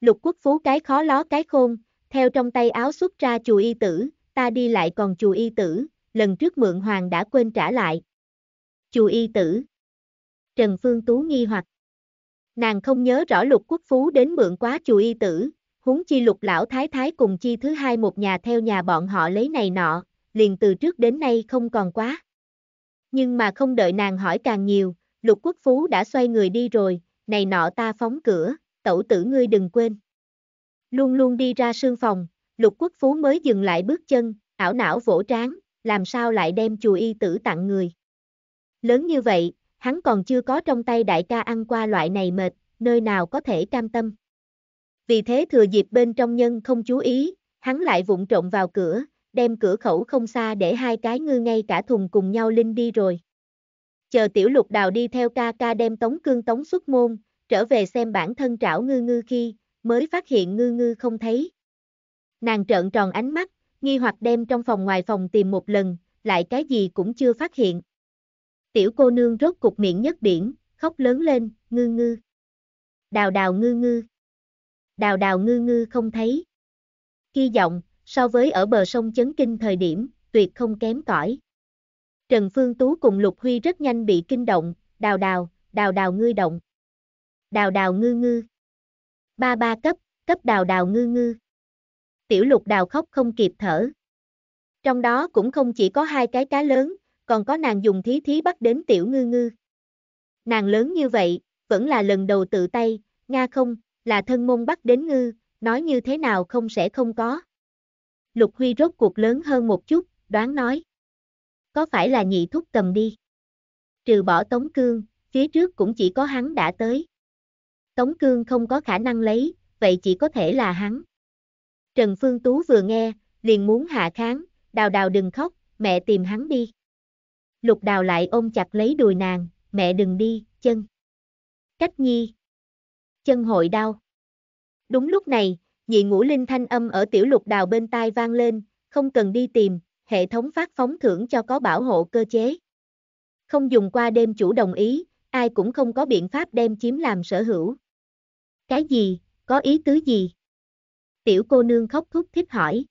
Lục quốc phú cái khó ló cái khôn, theo trong tay áo xuất ra chùa y tử, ta đi lại còn chùa y tử, lần trước mượn hoàng đã quên trả lại. Chùa y tử. Trần Phương Tú nghi hoặc. Nàng không nhớ rõ lục quốc phú đến mượn quá chùa y tử, huống chi lục lão thái thái cùng chi thứ hai một nhà theo nhà bọn họ lấy này nọ, liền từ trước đến nay không còn quá. Nhưng mà không đợi nàng hỏi càng nhiều, lục quốc phú đã xoay người đi rồi, này nọ ta phóng cửa, tẩu tử ngươi đừng quên. Luôn luôn đi ra sương phòng, lục quốc phú mới dừng lại bước chân, ảo não vỗ trán, làm sao lại đem chùa y tử tặng người. Lớn như vậy, hắn còn chưa có trong tay đại ca ăn qua loại này mệt, nơi nào có thể cam tâm. Vì thế thừa dịp bên trong nhân không chú ý, hắn lại vụng trộm vào cửa, đem cửa khẩu không xa để hai cái ngư ngay cả thùng cùng nhau linh đi rồi. Chờ tiểu lục đào đi theo ca ca đem tống cương tống xuất môn, trở về xem bản thân trảo ngư ngư khi, mới phát hiện ngư ngư không thấy. Nàng trợn tròn ánh mắt, nghi hoặc đem trong phòng ngoài phòng tìm một lần, lại cái gì cũng chưa phát hiện. Tiểu cô nương rốt cục miệng nhất điển, khóc lớn lên, ngư ngư. Đào đào ngư ngư. Đào đào ngư ngư không thấy. Khi giọng, so với ở bờ sông Chấn Kinh thời điểm, tuyệt không kém cỏi. Trần Phương Tú cùng Lục Huy rất nhanh bị kinh động, đào đào, đào đào ngư động. Đào đào ngư ngư. Ba ba cấp, cấp đào đào ngư ngư. Tiểu lục đào khóc không kịp thở. Trong đó cũng không chỉ có hai cái cá lớn, còn có nàng dùng thí thí bắt đến tiểu ngư ngư. Nàng lớn như vậy, vẫn là lần đầu tự tay, Nga không, là thân môn bắt đến ngư, nói như thế nào không sẽ không có. Lục Huy rốt cuộc lớn hơn một chút, đoán nói. Có phải là nhị thúc tầm đi? Trừ bỏ Tống Cương, phía trước cũng chỉ có hắn đã tới. Tống Cương không có khả năng lấy, vậy chỉ có thể là hắn. Trần Phương Tú vừa nghe, liền muốn hạ kháng, đào đào đừng khóc, mẹ tìm hắn đi. Lục đào lại ôm chặt lấy đùi nàng, mẹ đừng đi, chân. Cách nhi. Chân hội đau. Đúng lúc này, Nhị ngũ linh thanh âm ở tiểu lục đào bên tai vang lên, không cần đi tìm, hệ thống phát phóng thưởng cho có bảo hộ cơ chế. Không dùng qua đêm chủ đồng ý, ai cũng không có biện pháp đem chiếm làm sở hữu. Cái gì, có ý tứ gì? Tiểu cô nương khóc thúc thích hỏi.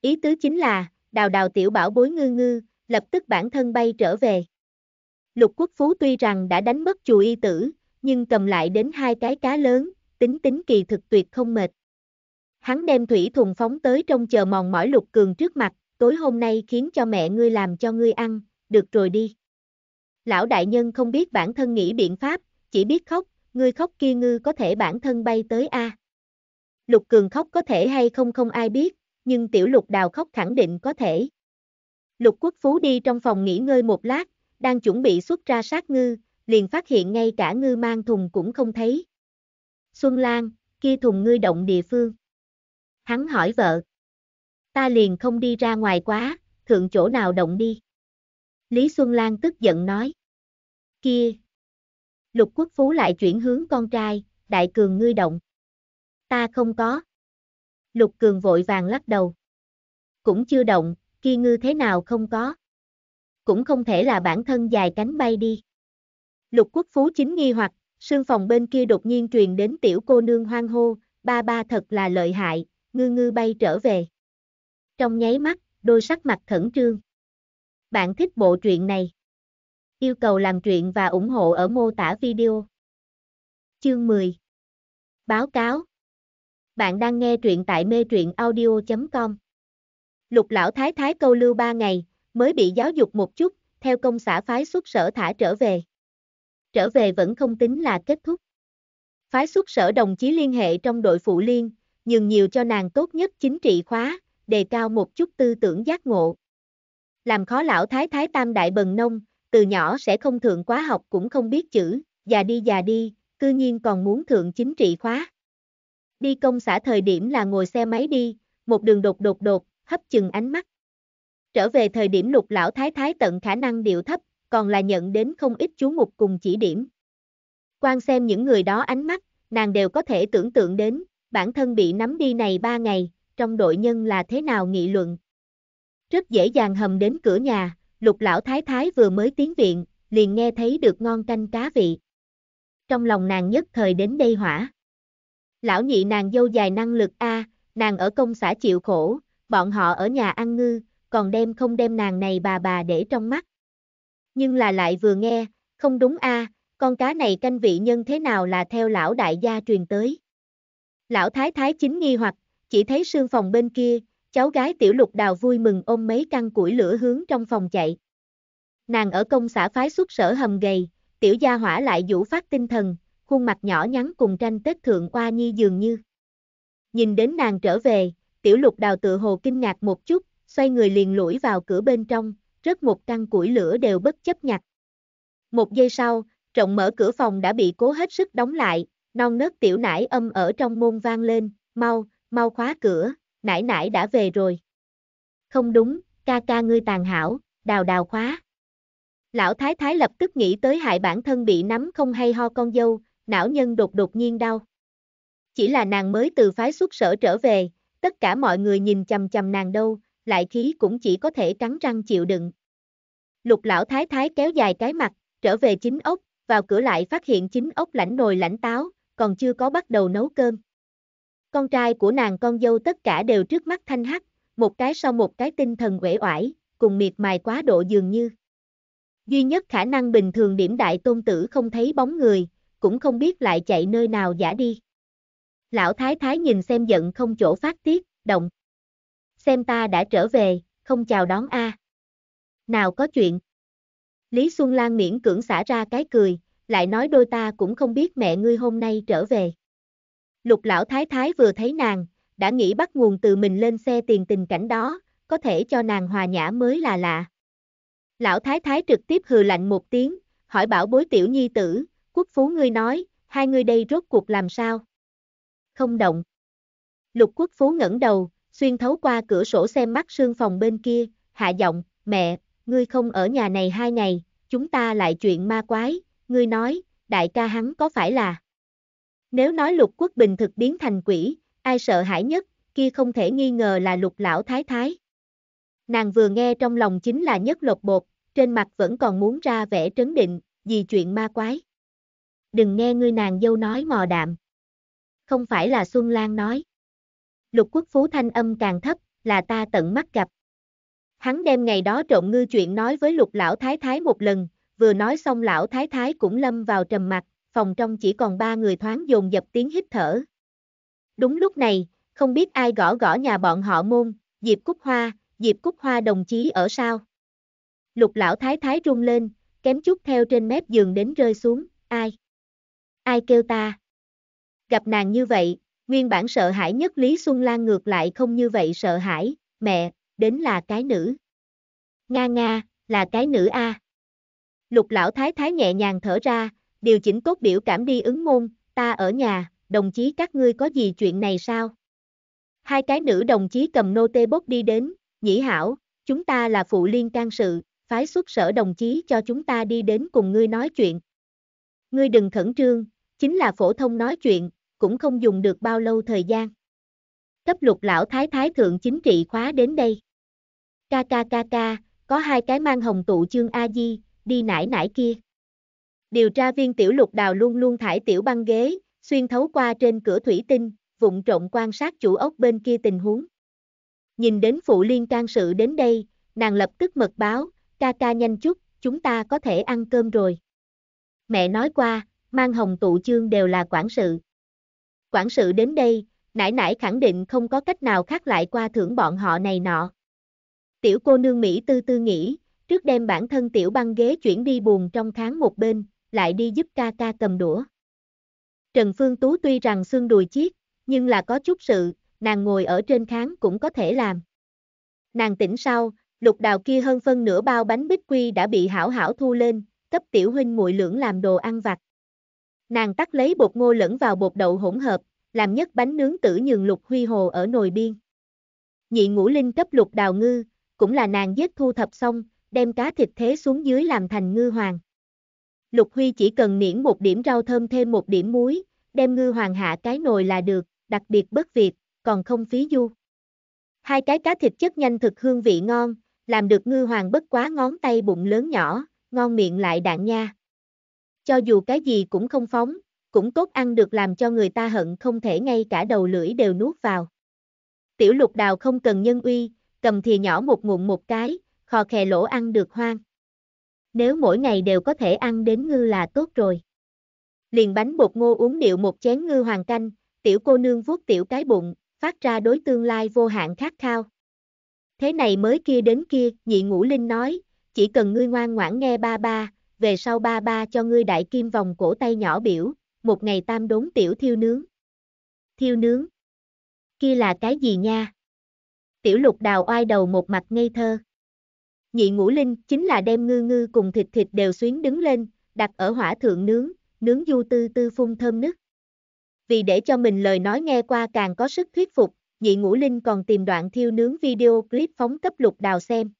Ý tứ chính là, đào đào tiểu bảo bối ngư ngư, lập tức bản thân bay trở về. Lục quốc phú tuy rằng đã đánh mất chùa y tử, nhưng cầm lại đến hai cái cá lớn, tính tính kỳ thực tuyệt không mệt. Hắn đem thủy thùng phóng tới trong chờ mòn mỏi lục cường trước mặt, tối hôm nay khiến cho mẹ ngươi làm cho ngươi ăn, được rồi đi. Lão đại nhân không biết bản thân nghĩ biện pháp, chỉ biết khóc, ngươi khóc kia ngư có thể bản thân bay tới A. Lục cường khóc có thể hay không không ai biết, nhưng tiểu lục đào khóc khẳng định có thể. Lục quốc phú đi trong phòng nghỉ ngơi một lát, đang chuẩn bị xuất ra sát ngư, liền phát hiện ngay cả ngư mang thùng cũng không thấy. Xuân Lan, kia thùng ngươi động địa phương. Hắn hỏi vợ. Ta liền không đi ra ngoài quá, thượng chỗ nào động đi. Lý Xuân Lan tức giận nói. Kia! Lục quốc phú lại chuyển hướng con trai, đại cường ngươi động. Ta không có. Lục cường vội vàng lắc đầu. Cũng chưa động, kia ngư thế nào không có. Cũng không thể là bản thân dài cánh bay đi. Lục quốc phú chính nghi hoặc, sương phòng bên kia đột nhiên truyền đến tiểu cô nương hoang hô, ba ba thật là lợi hại, ngư ngư bay trở về. Trong nháy mắt, đôi sắc mặt khẩn trương. Bạn thích bộ truyện này? Yêu cầu làm truyện và ủng hộ ở mô tả video. Chương 10 Báo cáo Bạn đang nghe truyện tại mê truyện audio.com Lục lão thái thái câu lưu 3 ngày, mới bị giáo dục một chút, theo công xã phái xuất sở thả trở về. Trở về vẫn không tính là kết thúc. Phái xuất sở đồng chí liên hệ trong đội phụ liên, nhường nhiều cho nàng tốt nhất chính trị khóa, đề cao một chút tư tưởng giác ngộ. Làm khó lão thái thái tam đại bần nông, từ nhỏ sẽ không thượng quá học cũng không biết chữ, già đi già đi, cư nhiên còn muốn thượng chính trị khóa. Đi công xã thời điểm là ngồi xe máy đi, một đường đột đột đột, hấp chừng ánh mắt. Trở về thời điểm lục lão thái thái tận khả năng điệu thấp, còn là nhận đến không ít chú mục cùng chỉ điểm. Quan xem những người đó ánh mắt, nàng đều có thể tưởng tượng đến, bản thân bị nắm đi này ba ngày, trong đội nhân là thế nào nghị luận. Rất dễ dàng hầm đến cửa nhà, lục lão thái thái vừa mới tiến viện, liền nghe thấy được ngon canh cá vị. Trong lòng nàng nhất thời đến đây hỏa. Lão nhị nàng dâu dài năng lực A, nàng ở công xã chịu khổ, bọn họ ở nhà ăn ngư, còn đem không đem nàng này bà bà để trong mắt. Nhưng là lại vừa nghe, không đúng A, con cá này canh vị nhân thế nào là theo lão đại gia truyền tới. Lão thái thái chính nghi hoặc, chỉ thấy sương phòng bên kia, cháu gái tiểu lục đào vui mừng ôm mấy căn củi lửa hướng trong phòng chạy. Nàng ở công xã phái xuất sở hầm gầy, tiểu gia hỏa lại vũ phát tinh thần, khuôn mặt nhỏ nhắn cùng tranh tết thượng qua nhi dường như. Nhìn đến nàng trở về, tiểu lục đào tự hồ kinh ngạc một chút, xoay người liền lủi vào cửa bên trong, rất một căn củi lửa đều bất chấp nhặt. Một giây sau, trọng mở cửa phòng đã bị cố hết sức đóng lại, Non nớt tiểu nải âm ở trong môn vang lên, mau, mau khóa cửa, nải nải đã về rồi. Không đúng, ca ca ngươi tàn hảo, đào đào khóa. Lão thái thái lập tức nghĩ tới hại bản thân bị nắm không hay ho con dâu, não nhân đột đột nhiên đau. Chỉ là nàng mới từ phái xuất sở trở về, tất cả mọi người nhìn chầm chầm nàng đâu, lại khí cũng chỉ có thể cắn răng chịu đựng. Lục lão thái thái kéo dài cái mặt, trở về chính ốc, vào cửa lại phát hiện chính ốc lãnh nồi lãnh táo, còn chưa có bắt đầu nấu cơm. Con trai của nàng con dâu tất cả đều trước mắt thanh hắc, một cái sau một cái tinh thần uể oải, cùng miệt mài quá độ dường như. Duy nhất khả năng bình thường điểm đại tôn tử không thấy bóng người, cũng không biết lại chạy nơi nào giả đi. Lão thái thái nhìn xem giận không chỗ phát tiết, động. Xem ta đã trở về, không chào đón a. À. Nào có chuyện. Lý Xuân Lan miễn cưỡng xả ra cái cười, lại nói đôi ta cũng không biết mẹ ngươi hôm nay trở về. Lục lão thái thái vừa thấy nàng, đã nghĩ bắt nguồn từ mình lên xe tiền tình cảnh đó, có thể cho nàng hòa nhã mới là lạ. Lão thái thái trực tiếp hừ lạnh một tiếng, hỏi bảo bối tiểu nhi tử, quốc phú ngươi nói, hai ngươi đây rốt cuộc làm sao? Không động. Lục quốc phú ngẩng đầu, xuyên thấu qua cửa sổ xem mắt sương phòng bên kia, hạ giọng, mẹ, ngươi không ở nhà này hai ngày, chúng ta lại chuyện ma quái, ngươi nói, đại ca hắn có phải là? Nếu nói lục quốc bình thực biến thành quỷ, ai sợ hãi nhất, kia không thể nghi ngờ là lục lão thái thái. Nàng vừa nghe trong lòng chính là nhất lột bột, trên mặt vẫn còn muốn ra vẻ trấn định, vì chuyện ma quái. Đừng nghe ngươi nàng dâu nói mò đạm. Không phải là Xuân Lan nói. Lục quốc phú thanh âm càng thấp, là ta tận mắt gặp. Hắn đem ngày đó trộm ngư chuyện nói với lục lão thái thái một lần, vừa nói xong lão thái thái cũng lâm vào trầm mặt phòng trong chỉ còn ba người thoáng dồn dập tiếng hít thở. Đúng lúc này, không biết ai gõ gõ nhà bọn họ môn, Diệp Cúc Hoa, Diệp Cúc Hoa đồng chí ở sao? Lục lão thái thái rung lên, kém chút theo trên mép giường đến rơi xuống, ai? Ai kêu ta? Gặp nàng như vậy, nguyên bản sợ hãi nhất Lý Xuân Lan ngược lại không như vậy sợ hãi, mẹ, đến là cái nữ. Nga nga, là cái nữ A. Lục lão thái thái nhẹ nhàng thở ra, điều chỉnh cốt biểu cảm đi ứng môn, ta ở nhà, đồng chí các ngươi có gì chuyện này sao? Hai cái nữ đồng chí cầm nô tê bốc đi đến, nhĩ hảo, chúng ta là phụ liên can sự, phái xuất sở đồng chí cho chúng ta đi đến cùng ngươi nói chuyện. Ngươi đừng khẩn trương, chính là phổ thông nói chuyện, cũng không dùng được bao lâu thời gian. Cấp lục lão thái thái thượng chính trị khóa đến đây. Ca ca ca ca, có hai cái mang hồng tụ chương A-di, đi nải nải kia. Điều tra viên tiểu lục đào luôn luôn thải tiểu băng ghế, xuyên thấu qua trên cửa thủy tinh, vụng trộm quan sát chủ ốc bên kia tình huống. Nhìn đến phụ liên can sự đến đây, nàng lập tức mật báo, ca ca nhanh chút, chúng ta có thể ăn cơm rồi. Mẹ nói qua, mang hồng tụ chương đều là quản sự. Quản sự đến đây, nãi nãi khẳng định không có cách nào khác lại qua thưởng bọn họ này nọ. Tiểu cô nương Mỹ tư tư nghĩ, trước đem bản thân tiểu băng ghế chuyển đi buồn trong tháng một bên, lại đi giúp ca ca cầm đũa. Trần Phương Tú tuy rằng xương đùi chiếc, nhưng là có chút sự, nàng ngồi ở trên kháng cũng có thể làm. Nàng tỉnh sau, lục đào kia hơn phân nửa bao bánh bích quy đã bị hảo hảo thu lên, cấp tiểu huynh muội lưỡng làm đồ ăn vặt. Nàng tắt lấy bột ngô lẫn vào bột đậu hỗn hợp, làm nhất bánh nướng tử nhường lục huy hồ ở nồi biên. Nhị ngũ linh cấp lục đào ngư, cũng là nàng giết thu thập xong, đem cá thịt thế xuống dưới làm thành ngư hoàng. Lục Huy chỉ cần niễn một điểm rau thơm thêm một điểm muối, đem ngư hoàng hạ cái nồi là được, đặc biệt bất việt, còn không phí du. Hai cái cá thịt chất nhanh thực hương vị ngon, làm được ngư hoàng bất quá ngón tay bụng lớn nhỏ, ngon miệng lại đạn nha. Cho dù cái gì cũng không phóng, cũng tốt ăn được làm cho người ta hận không thể ngay cả đầu lưỡi đều nuốt vào. Tiểu lục đào không cần nhân uy, cầm thìa nhỏ một ngụm một cái, khò khè lỗ ăn được hoang. Nếu mỗi ngày đều có thể ăn đến ngư là tốt rồi. Liền bánh bột ngô uống điệu một chén ngư hoàng canh, tiểu cô nương vuốt tiểu cái bụng, phát ra đối tương lai vô hạn khát khao. Thế này mới kia đến kia, nhị ngũ linh nói, chỉ cần ngươi ngoan ngoãn nghe ba ba, về sau ba ba cho ngươi đại kim vòng cổ tay nhỏ biểu, một ngày tam đốn tiểu thiêu nướng. Thiêu nướng? Kia là cái gì nha? Tiểu lục đào oai đầu một mặt ngây thơ. Nhị ngũ linh chính là đem ngư ngư cùng thịt thịt đều xuyến đứng lên, đặt ở hỏa thượng nướng, nướng du tư tư phun thơm nức. Vì để cho mình lời nói nghe qua càng có sức thuyết phục, nhị ngũ linh còn tìm đoạn thiêu nướng video clip phóng cấp lục đào xem.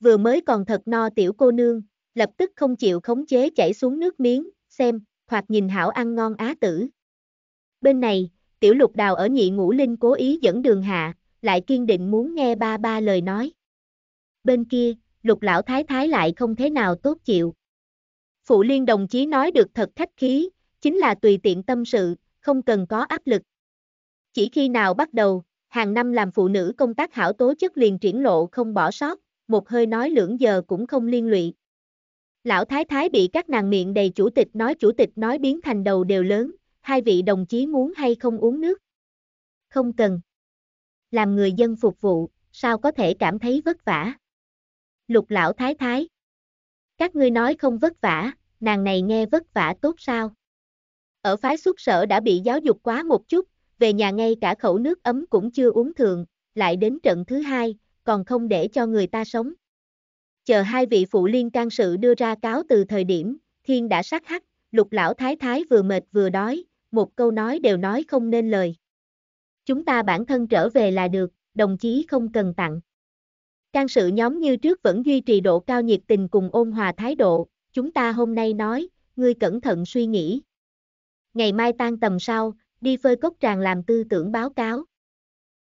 Vừa mới còn thật no tiểu cô nương, lập tức không chịu khống chế chảy xuống nước miếng, xem, hoặc nhìn hảo ăn ngon á tử. Bên này, tiểu lục đào ở nhị ngũ linh cố ý dẫn đường hạ, lại kiên định muốn nghe ba ba lời nói bên kia, lục lão thái thái lại không thế nào tốt chịu. Phụ liên đồng chí nói được thật khách khí, chính là tùy tiện tâm sự, không cần có áp lực. Chỉ khi nào bắt đầu, hàng năm làm phụ nữ công tác hảo tố chất liền triển lộ không bỏ sót, một hơi nói lưỡng giờ cũng không liên lụy. Lão thái thái bị các nàng miệng đầy chủ tịch nói chủ tịch nói biến thành đầu đều lớn, hai vị đồng chí muốn hay không uống nước? Không cần. Làm người dân phục vụ, sao có thể cảm thấy vất vả? lục lão thái thái. Các ngươi nói không vất vả, nàng này nghe vất vả tốt sao. Ở phái xuất sở đã bị giáo dục quá một chút, về nhà ngay cả khẩu nước ấm cũng chưa uống thường, lại đến trận thứ hai, còn không để cho người ta sống. Chờ hai vị phụ liên can sự đưa ra cáo từ thời điểm, thiên đã sát hắc, lục lão thái thái vừa mệt vừa đói, một câu nói đều nói không nên lời. Chúng ta bản thân trở về là được, đồng chí không cần tặng. Can sự nhóm như trước vẫn duy trì độ cao nhiệt tình cùng ôn hòa thái độ, chúng ta hôm nay nói, ngươi cẩn thận suy nghĩ. Ngày mai tan tầm sau, đi phơi cốc tràng làm tư tưởng báo cáo.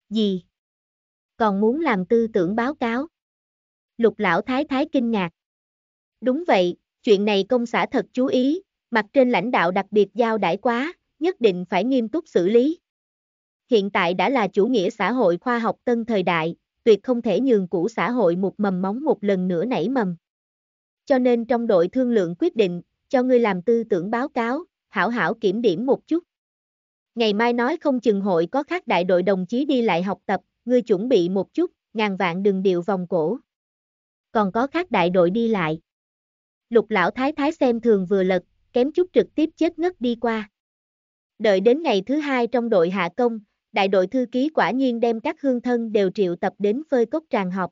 Gì? Còn muốn làm tư tưởng báo cáo? Lục lão thái thái kinh ngạc. Đúng vậy, chuyện này công xã thật chú ý, mặt trên lãnh đạo đặc biệt giao đãi quá, nhất định phải nghiêm túc xử lý. Hiện tại đã là chủ nghĩa xã hội khoa học tân thời đại, tuyệt không thể nhường cũ xã hội một mầm móng một lần nữa nảy mầm. Cho nên trong đội thương lượng quyết định, cho ngươi làm tư tưởng báo cáo, hảo hảo kiểm điểm một chút. Ngày mai nói không chừng hội có khác đại đội đồng chí đi lại học tập, ngươi chuẩn bị một chút, ngàn vạn đừng điệu vòng cổ. Còn có khác đại đội đi lại. Lục lão thái thái xem thường vừa lật, kém chút trực tiếp chết ngất đi qua. Đợi đến ngày thứ hai trong đội hạ công, đại đội thư ký quả nhiên đem các hương thân đều triệu tập đến phơi cốc tràng họp.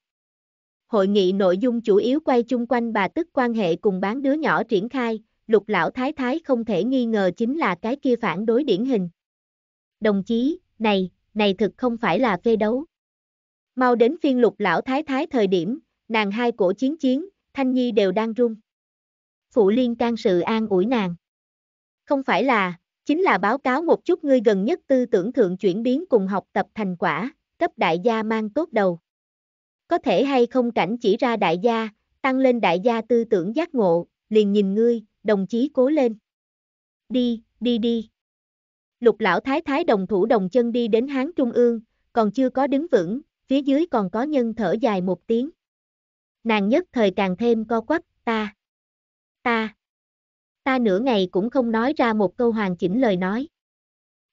Hội nghị nội dung chủ yếu quay chung quanh bà tức quan hệ cùng bán đứa nhỏ triển khai, lục lão thái thái không thể nghi ngờ chính là cái kia phản đối điển hình. Đồng chí, này, này thực không phải là phê đấu. Mau đến phiên lục lão thái thái thời điểm, nàng hai cổ chiến chiến, thanh nhi đều đang run. Phụ liên can sự an ủi nàng. Không phải là, chính là báo cáo một chút ngươi gần nhất tư tưởng thượng chuyển biến cùng học tập thành quả, cấp đại gia mang tốt đầu. Có thể hay không cảnh chỉ ra đại gia, tăng lên đại gia tư tưởng giác ngộ, liền nhìn ngươi, đồng chí cố lên. Đi, đi đi. Lục lão thái thái đồng thủ đồng chân đi đến Hán Trung ương, còn chưa có đứng vững, phía dưới còn có nhân thở dài một tiếng. Nàng nhất thời càng thêm co quắp, ta, ta, ta nửa ngày cũng không nói ra một câu hoàn chỉnh lời nói.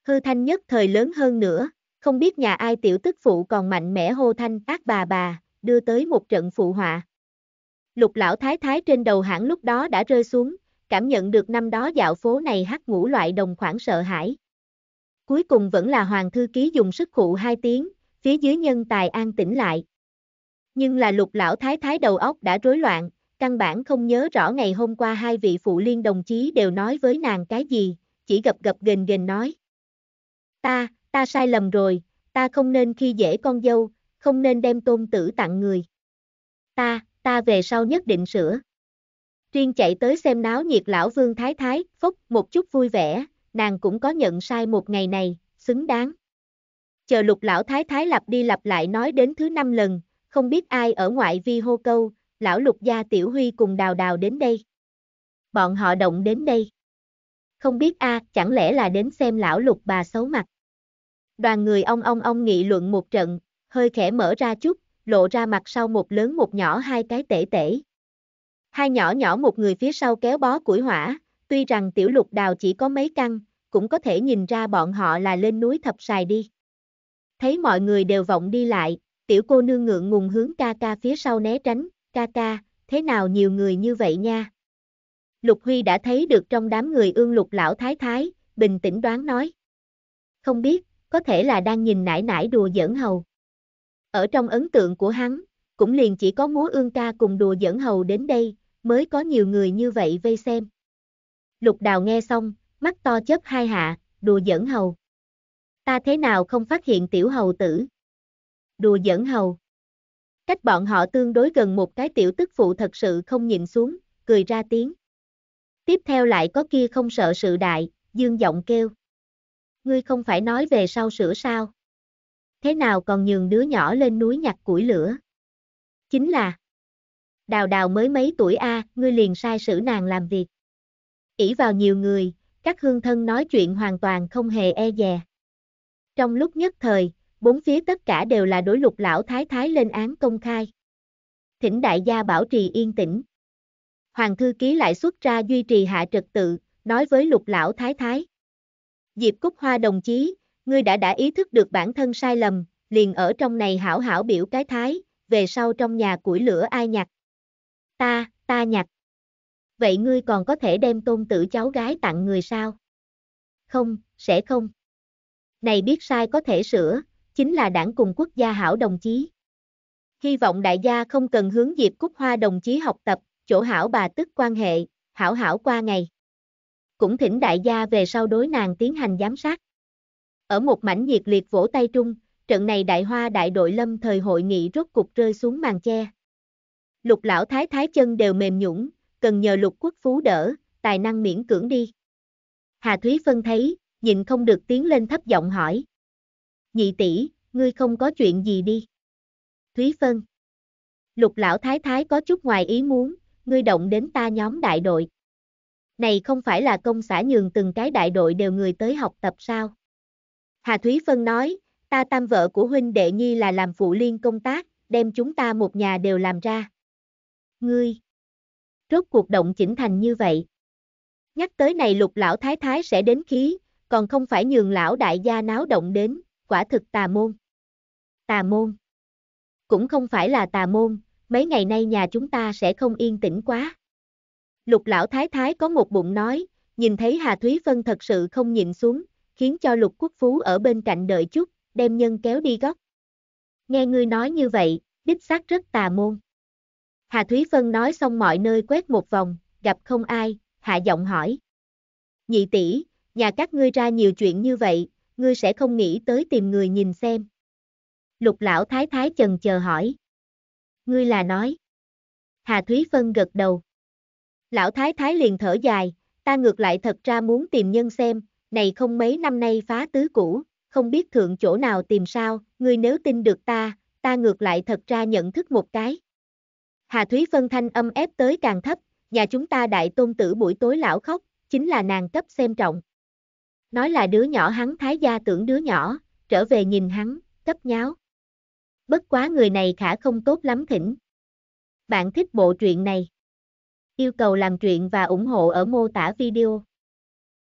Hư thanh nhất thời lớn hơn nữa, không biết nhà ai tiểu tức phụ còn mạnh mẽ hô thanh ác bà bà, đưa tới một trận phụ họa. Lục lão thái thái trên đầu hãng lúc đó đã rơi xuống, cảm nhận được năm đó dạo phố này hát ngũ loại đồng khoản sợ hãi. Cuối cùng vẫn là hoàng thư ký dùng sức khụ hai tiếng, phía dưới nhân tài an tĩnh lại. Nhưng là lục lão thái thái đầu óc đã rối loạn, Căn bản không nhớ rõ ngày hôm qua hai vị phụ liên đồng chí đều nói với nàng cái gì, chỉ gập gập gền gền nói. Ta, ta sai lầm rồi, ta không nên khi dễ con dâu, không nên đem tôn tử tặng người. Ta, ta về sau nhất định sửa. Riêng chạy tới xem náo nhiệt lão vương thái thái, phúc một chút vui vẻ, nàng cũng có nhận sai một ngày này, xứng đáng. Chờ lục lão thái thái lặp đi lặp lại nói đến thứ năm lần, không biết ai ở ngoại vi hô câu, lão lục gia tiểu huy cùng đào đào đến đây. Bọn họ động đến đây. Không biết a, à, chẳng lẽ là đến xem lão lục bà xấu mặt. Đoàn người ông ông ông nghị luận một trận, hơi khẽ mở ra chút, lộ ra mặt sau một lớn một nhỏ hai cái tể tể. Hai nhỏ nhỏ một người phía sau kéo bó củi hỏa, tuy rằng tiểu lục đào chỉ có mấy căn, cũng có thể nhìn ra bọn họ là lên núi thập xài đi. Thấy mọi người đều vọng đi lại, tiểu cô nương ngượng ngùng hướng ca ca phía sau né tránh, ca ca, thế nào nhiều người như vậy nha? Lục Huy đã thấy được trong đám người ương lục lão thái thái, bình tĩnh đoán nói. Không biết, có thể là đang nhìn nải nải đùa giỡn hầu. Ở trong ấn tượng của hắn, cũng liền chỉ có múa ương ca cùng đùa giỡn hầu đến đây, mới có nhiều người như vậy vây xem. Lục đào nghe xong, mắt to chớp hai hạ, đùa giỡn hầu. Ta thế nào không phát hiện tiểu hầu tử? Đùa giỡn hầu. Cách bọn họ tương đối gần một cái tiểu tức phụ thật sự không nhìn xuống, cười ra tiếng. Tiếp theo lại có kia không sợ sự đại, dương giọng kêu. Ngươi không phải nói về sau sửa sao? Thế nào còn nhường đứa nhỏ lên núi nhặt củi lửa? Chính là Đào đào mới mấy tuổi A, ngươi liền sai sử nàng làm việc. ỷ vào nhiều người, các hương thân nói chuyện hoàn toàn không hề e dè. Trong lúc nhất thời, bốn phía tất cả đều là đối lục lão thái thái lên án công khai. Thỉnh đại gia bảo trì yên tĩnh. Hoàng thư ký lại xuất ra duy trì hạ trật tự, nói với lục lão thái thái. Diệp Cúc Hoa đồng chí, ngươi đã đã ý thức được bản thân sai lầm, liền ở trong này hảo hảo biểu cái thái, về sau trong nhà củi lửa ai nhặt. Ta, ta nhặt. Vậy ngươi còn có thể đem tôn tử cháu gái tặng người sao? Không, sẽ không. Này biết sai có thể sửa, chính là đảng cùng quốc gia hảo đồng chí. Hy vọng đại gia không cần hướng Diệp Cúc Hoa đồng chí học tập, chỗ hảo bà tức quan hệ, hảo hảo qua ngày. Cũng thỉnh đại gia về sau đối nàng tiến hành giám sát. Ở một mảnh nhiệt liệt vỗ tay trung, trận này đại hoa đại đội lâm thời hội nghị rốt cục rơi xuống màn che. Lục lão thái thái chân đều mềm nhũng, cần nhờ lục quốc phú đỡ, tài năng miễn cưỡng đi. Hà Thúy Phân thấy, nhìn không được tiến lên thấp giọng hỏi, nhị tỷ, ngươi không có chuyện gì đi. Thúy Phân Lục lão thái thái có chút ngoài ý muốn, ngươi động đến ta nhóm đại đội. Này không phải là công xã nhường từng cái đại đội đều người tới học tập sao? Hà Thúy Phân nói, ta tam vợ của huynh đệ nhi là làm phụ liên công tác, đem chúng ta một nhà đều làm ra. Ngươi, rốt cuộc động chỉnh thành như vậy. Nhắc tới này lục lão thái thái sẽ đến khí, còn không phải nhường lão đại gia náo động đến, quả thực tà môn. Tà môn. Cũng không phải là tà môn, mấy ngày nay nhà chúng ta sẽ không yên tĩnh quá. Lục lão thái thái có một bụng nói, nhìn thấy Hà Thúy Phân thật sự không nhịn xuống, khiến cho lục quốc phú ở bên cạnh đợi chút, đem nhân kéo đi góc. Nghe ngươi nói như vậy, đích xác rất tà môn. Hà Thúy Phân nói xong mọi nơi quét một vòng, gặp không ai, hạ giọng hỏi. Nhị tỷ, nhà các ngươi ra nhiều chuyện như vậy, ngươi sẽ không nghĩ tới tìm người nhìn xem. Lục lão thái thái chần chờ hỏi. Ngươi là nói. Hà Thúy Phân gật đầu. Lão thái thái liền thở dài, ta ngược lại thật ra muốn tìm nhân xem, này không mấy năm nay phá tứ cũ, không biết thượng chỗ nào tìm sao, ngươi nếu tin được ta, ta ngược lại thật ra nhận thức một cái. Hà Thúy Phân thanh âm ép tới càng thấp, nhà chúng ta đại tôn tử buổi tối lão khóc, chính là nàng cấp xem trọng. Nói là đứa nhỏ hắn thái gia tưởng đứa nhỏ, trở về nhìn hắn, cấp nháo. Bất quá người này khả không tốt lắm thỉnh. Bạn thích bộ truyện này? Yêu cầu làm truyện và ủng hộ ở mô tả video.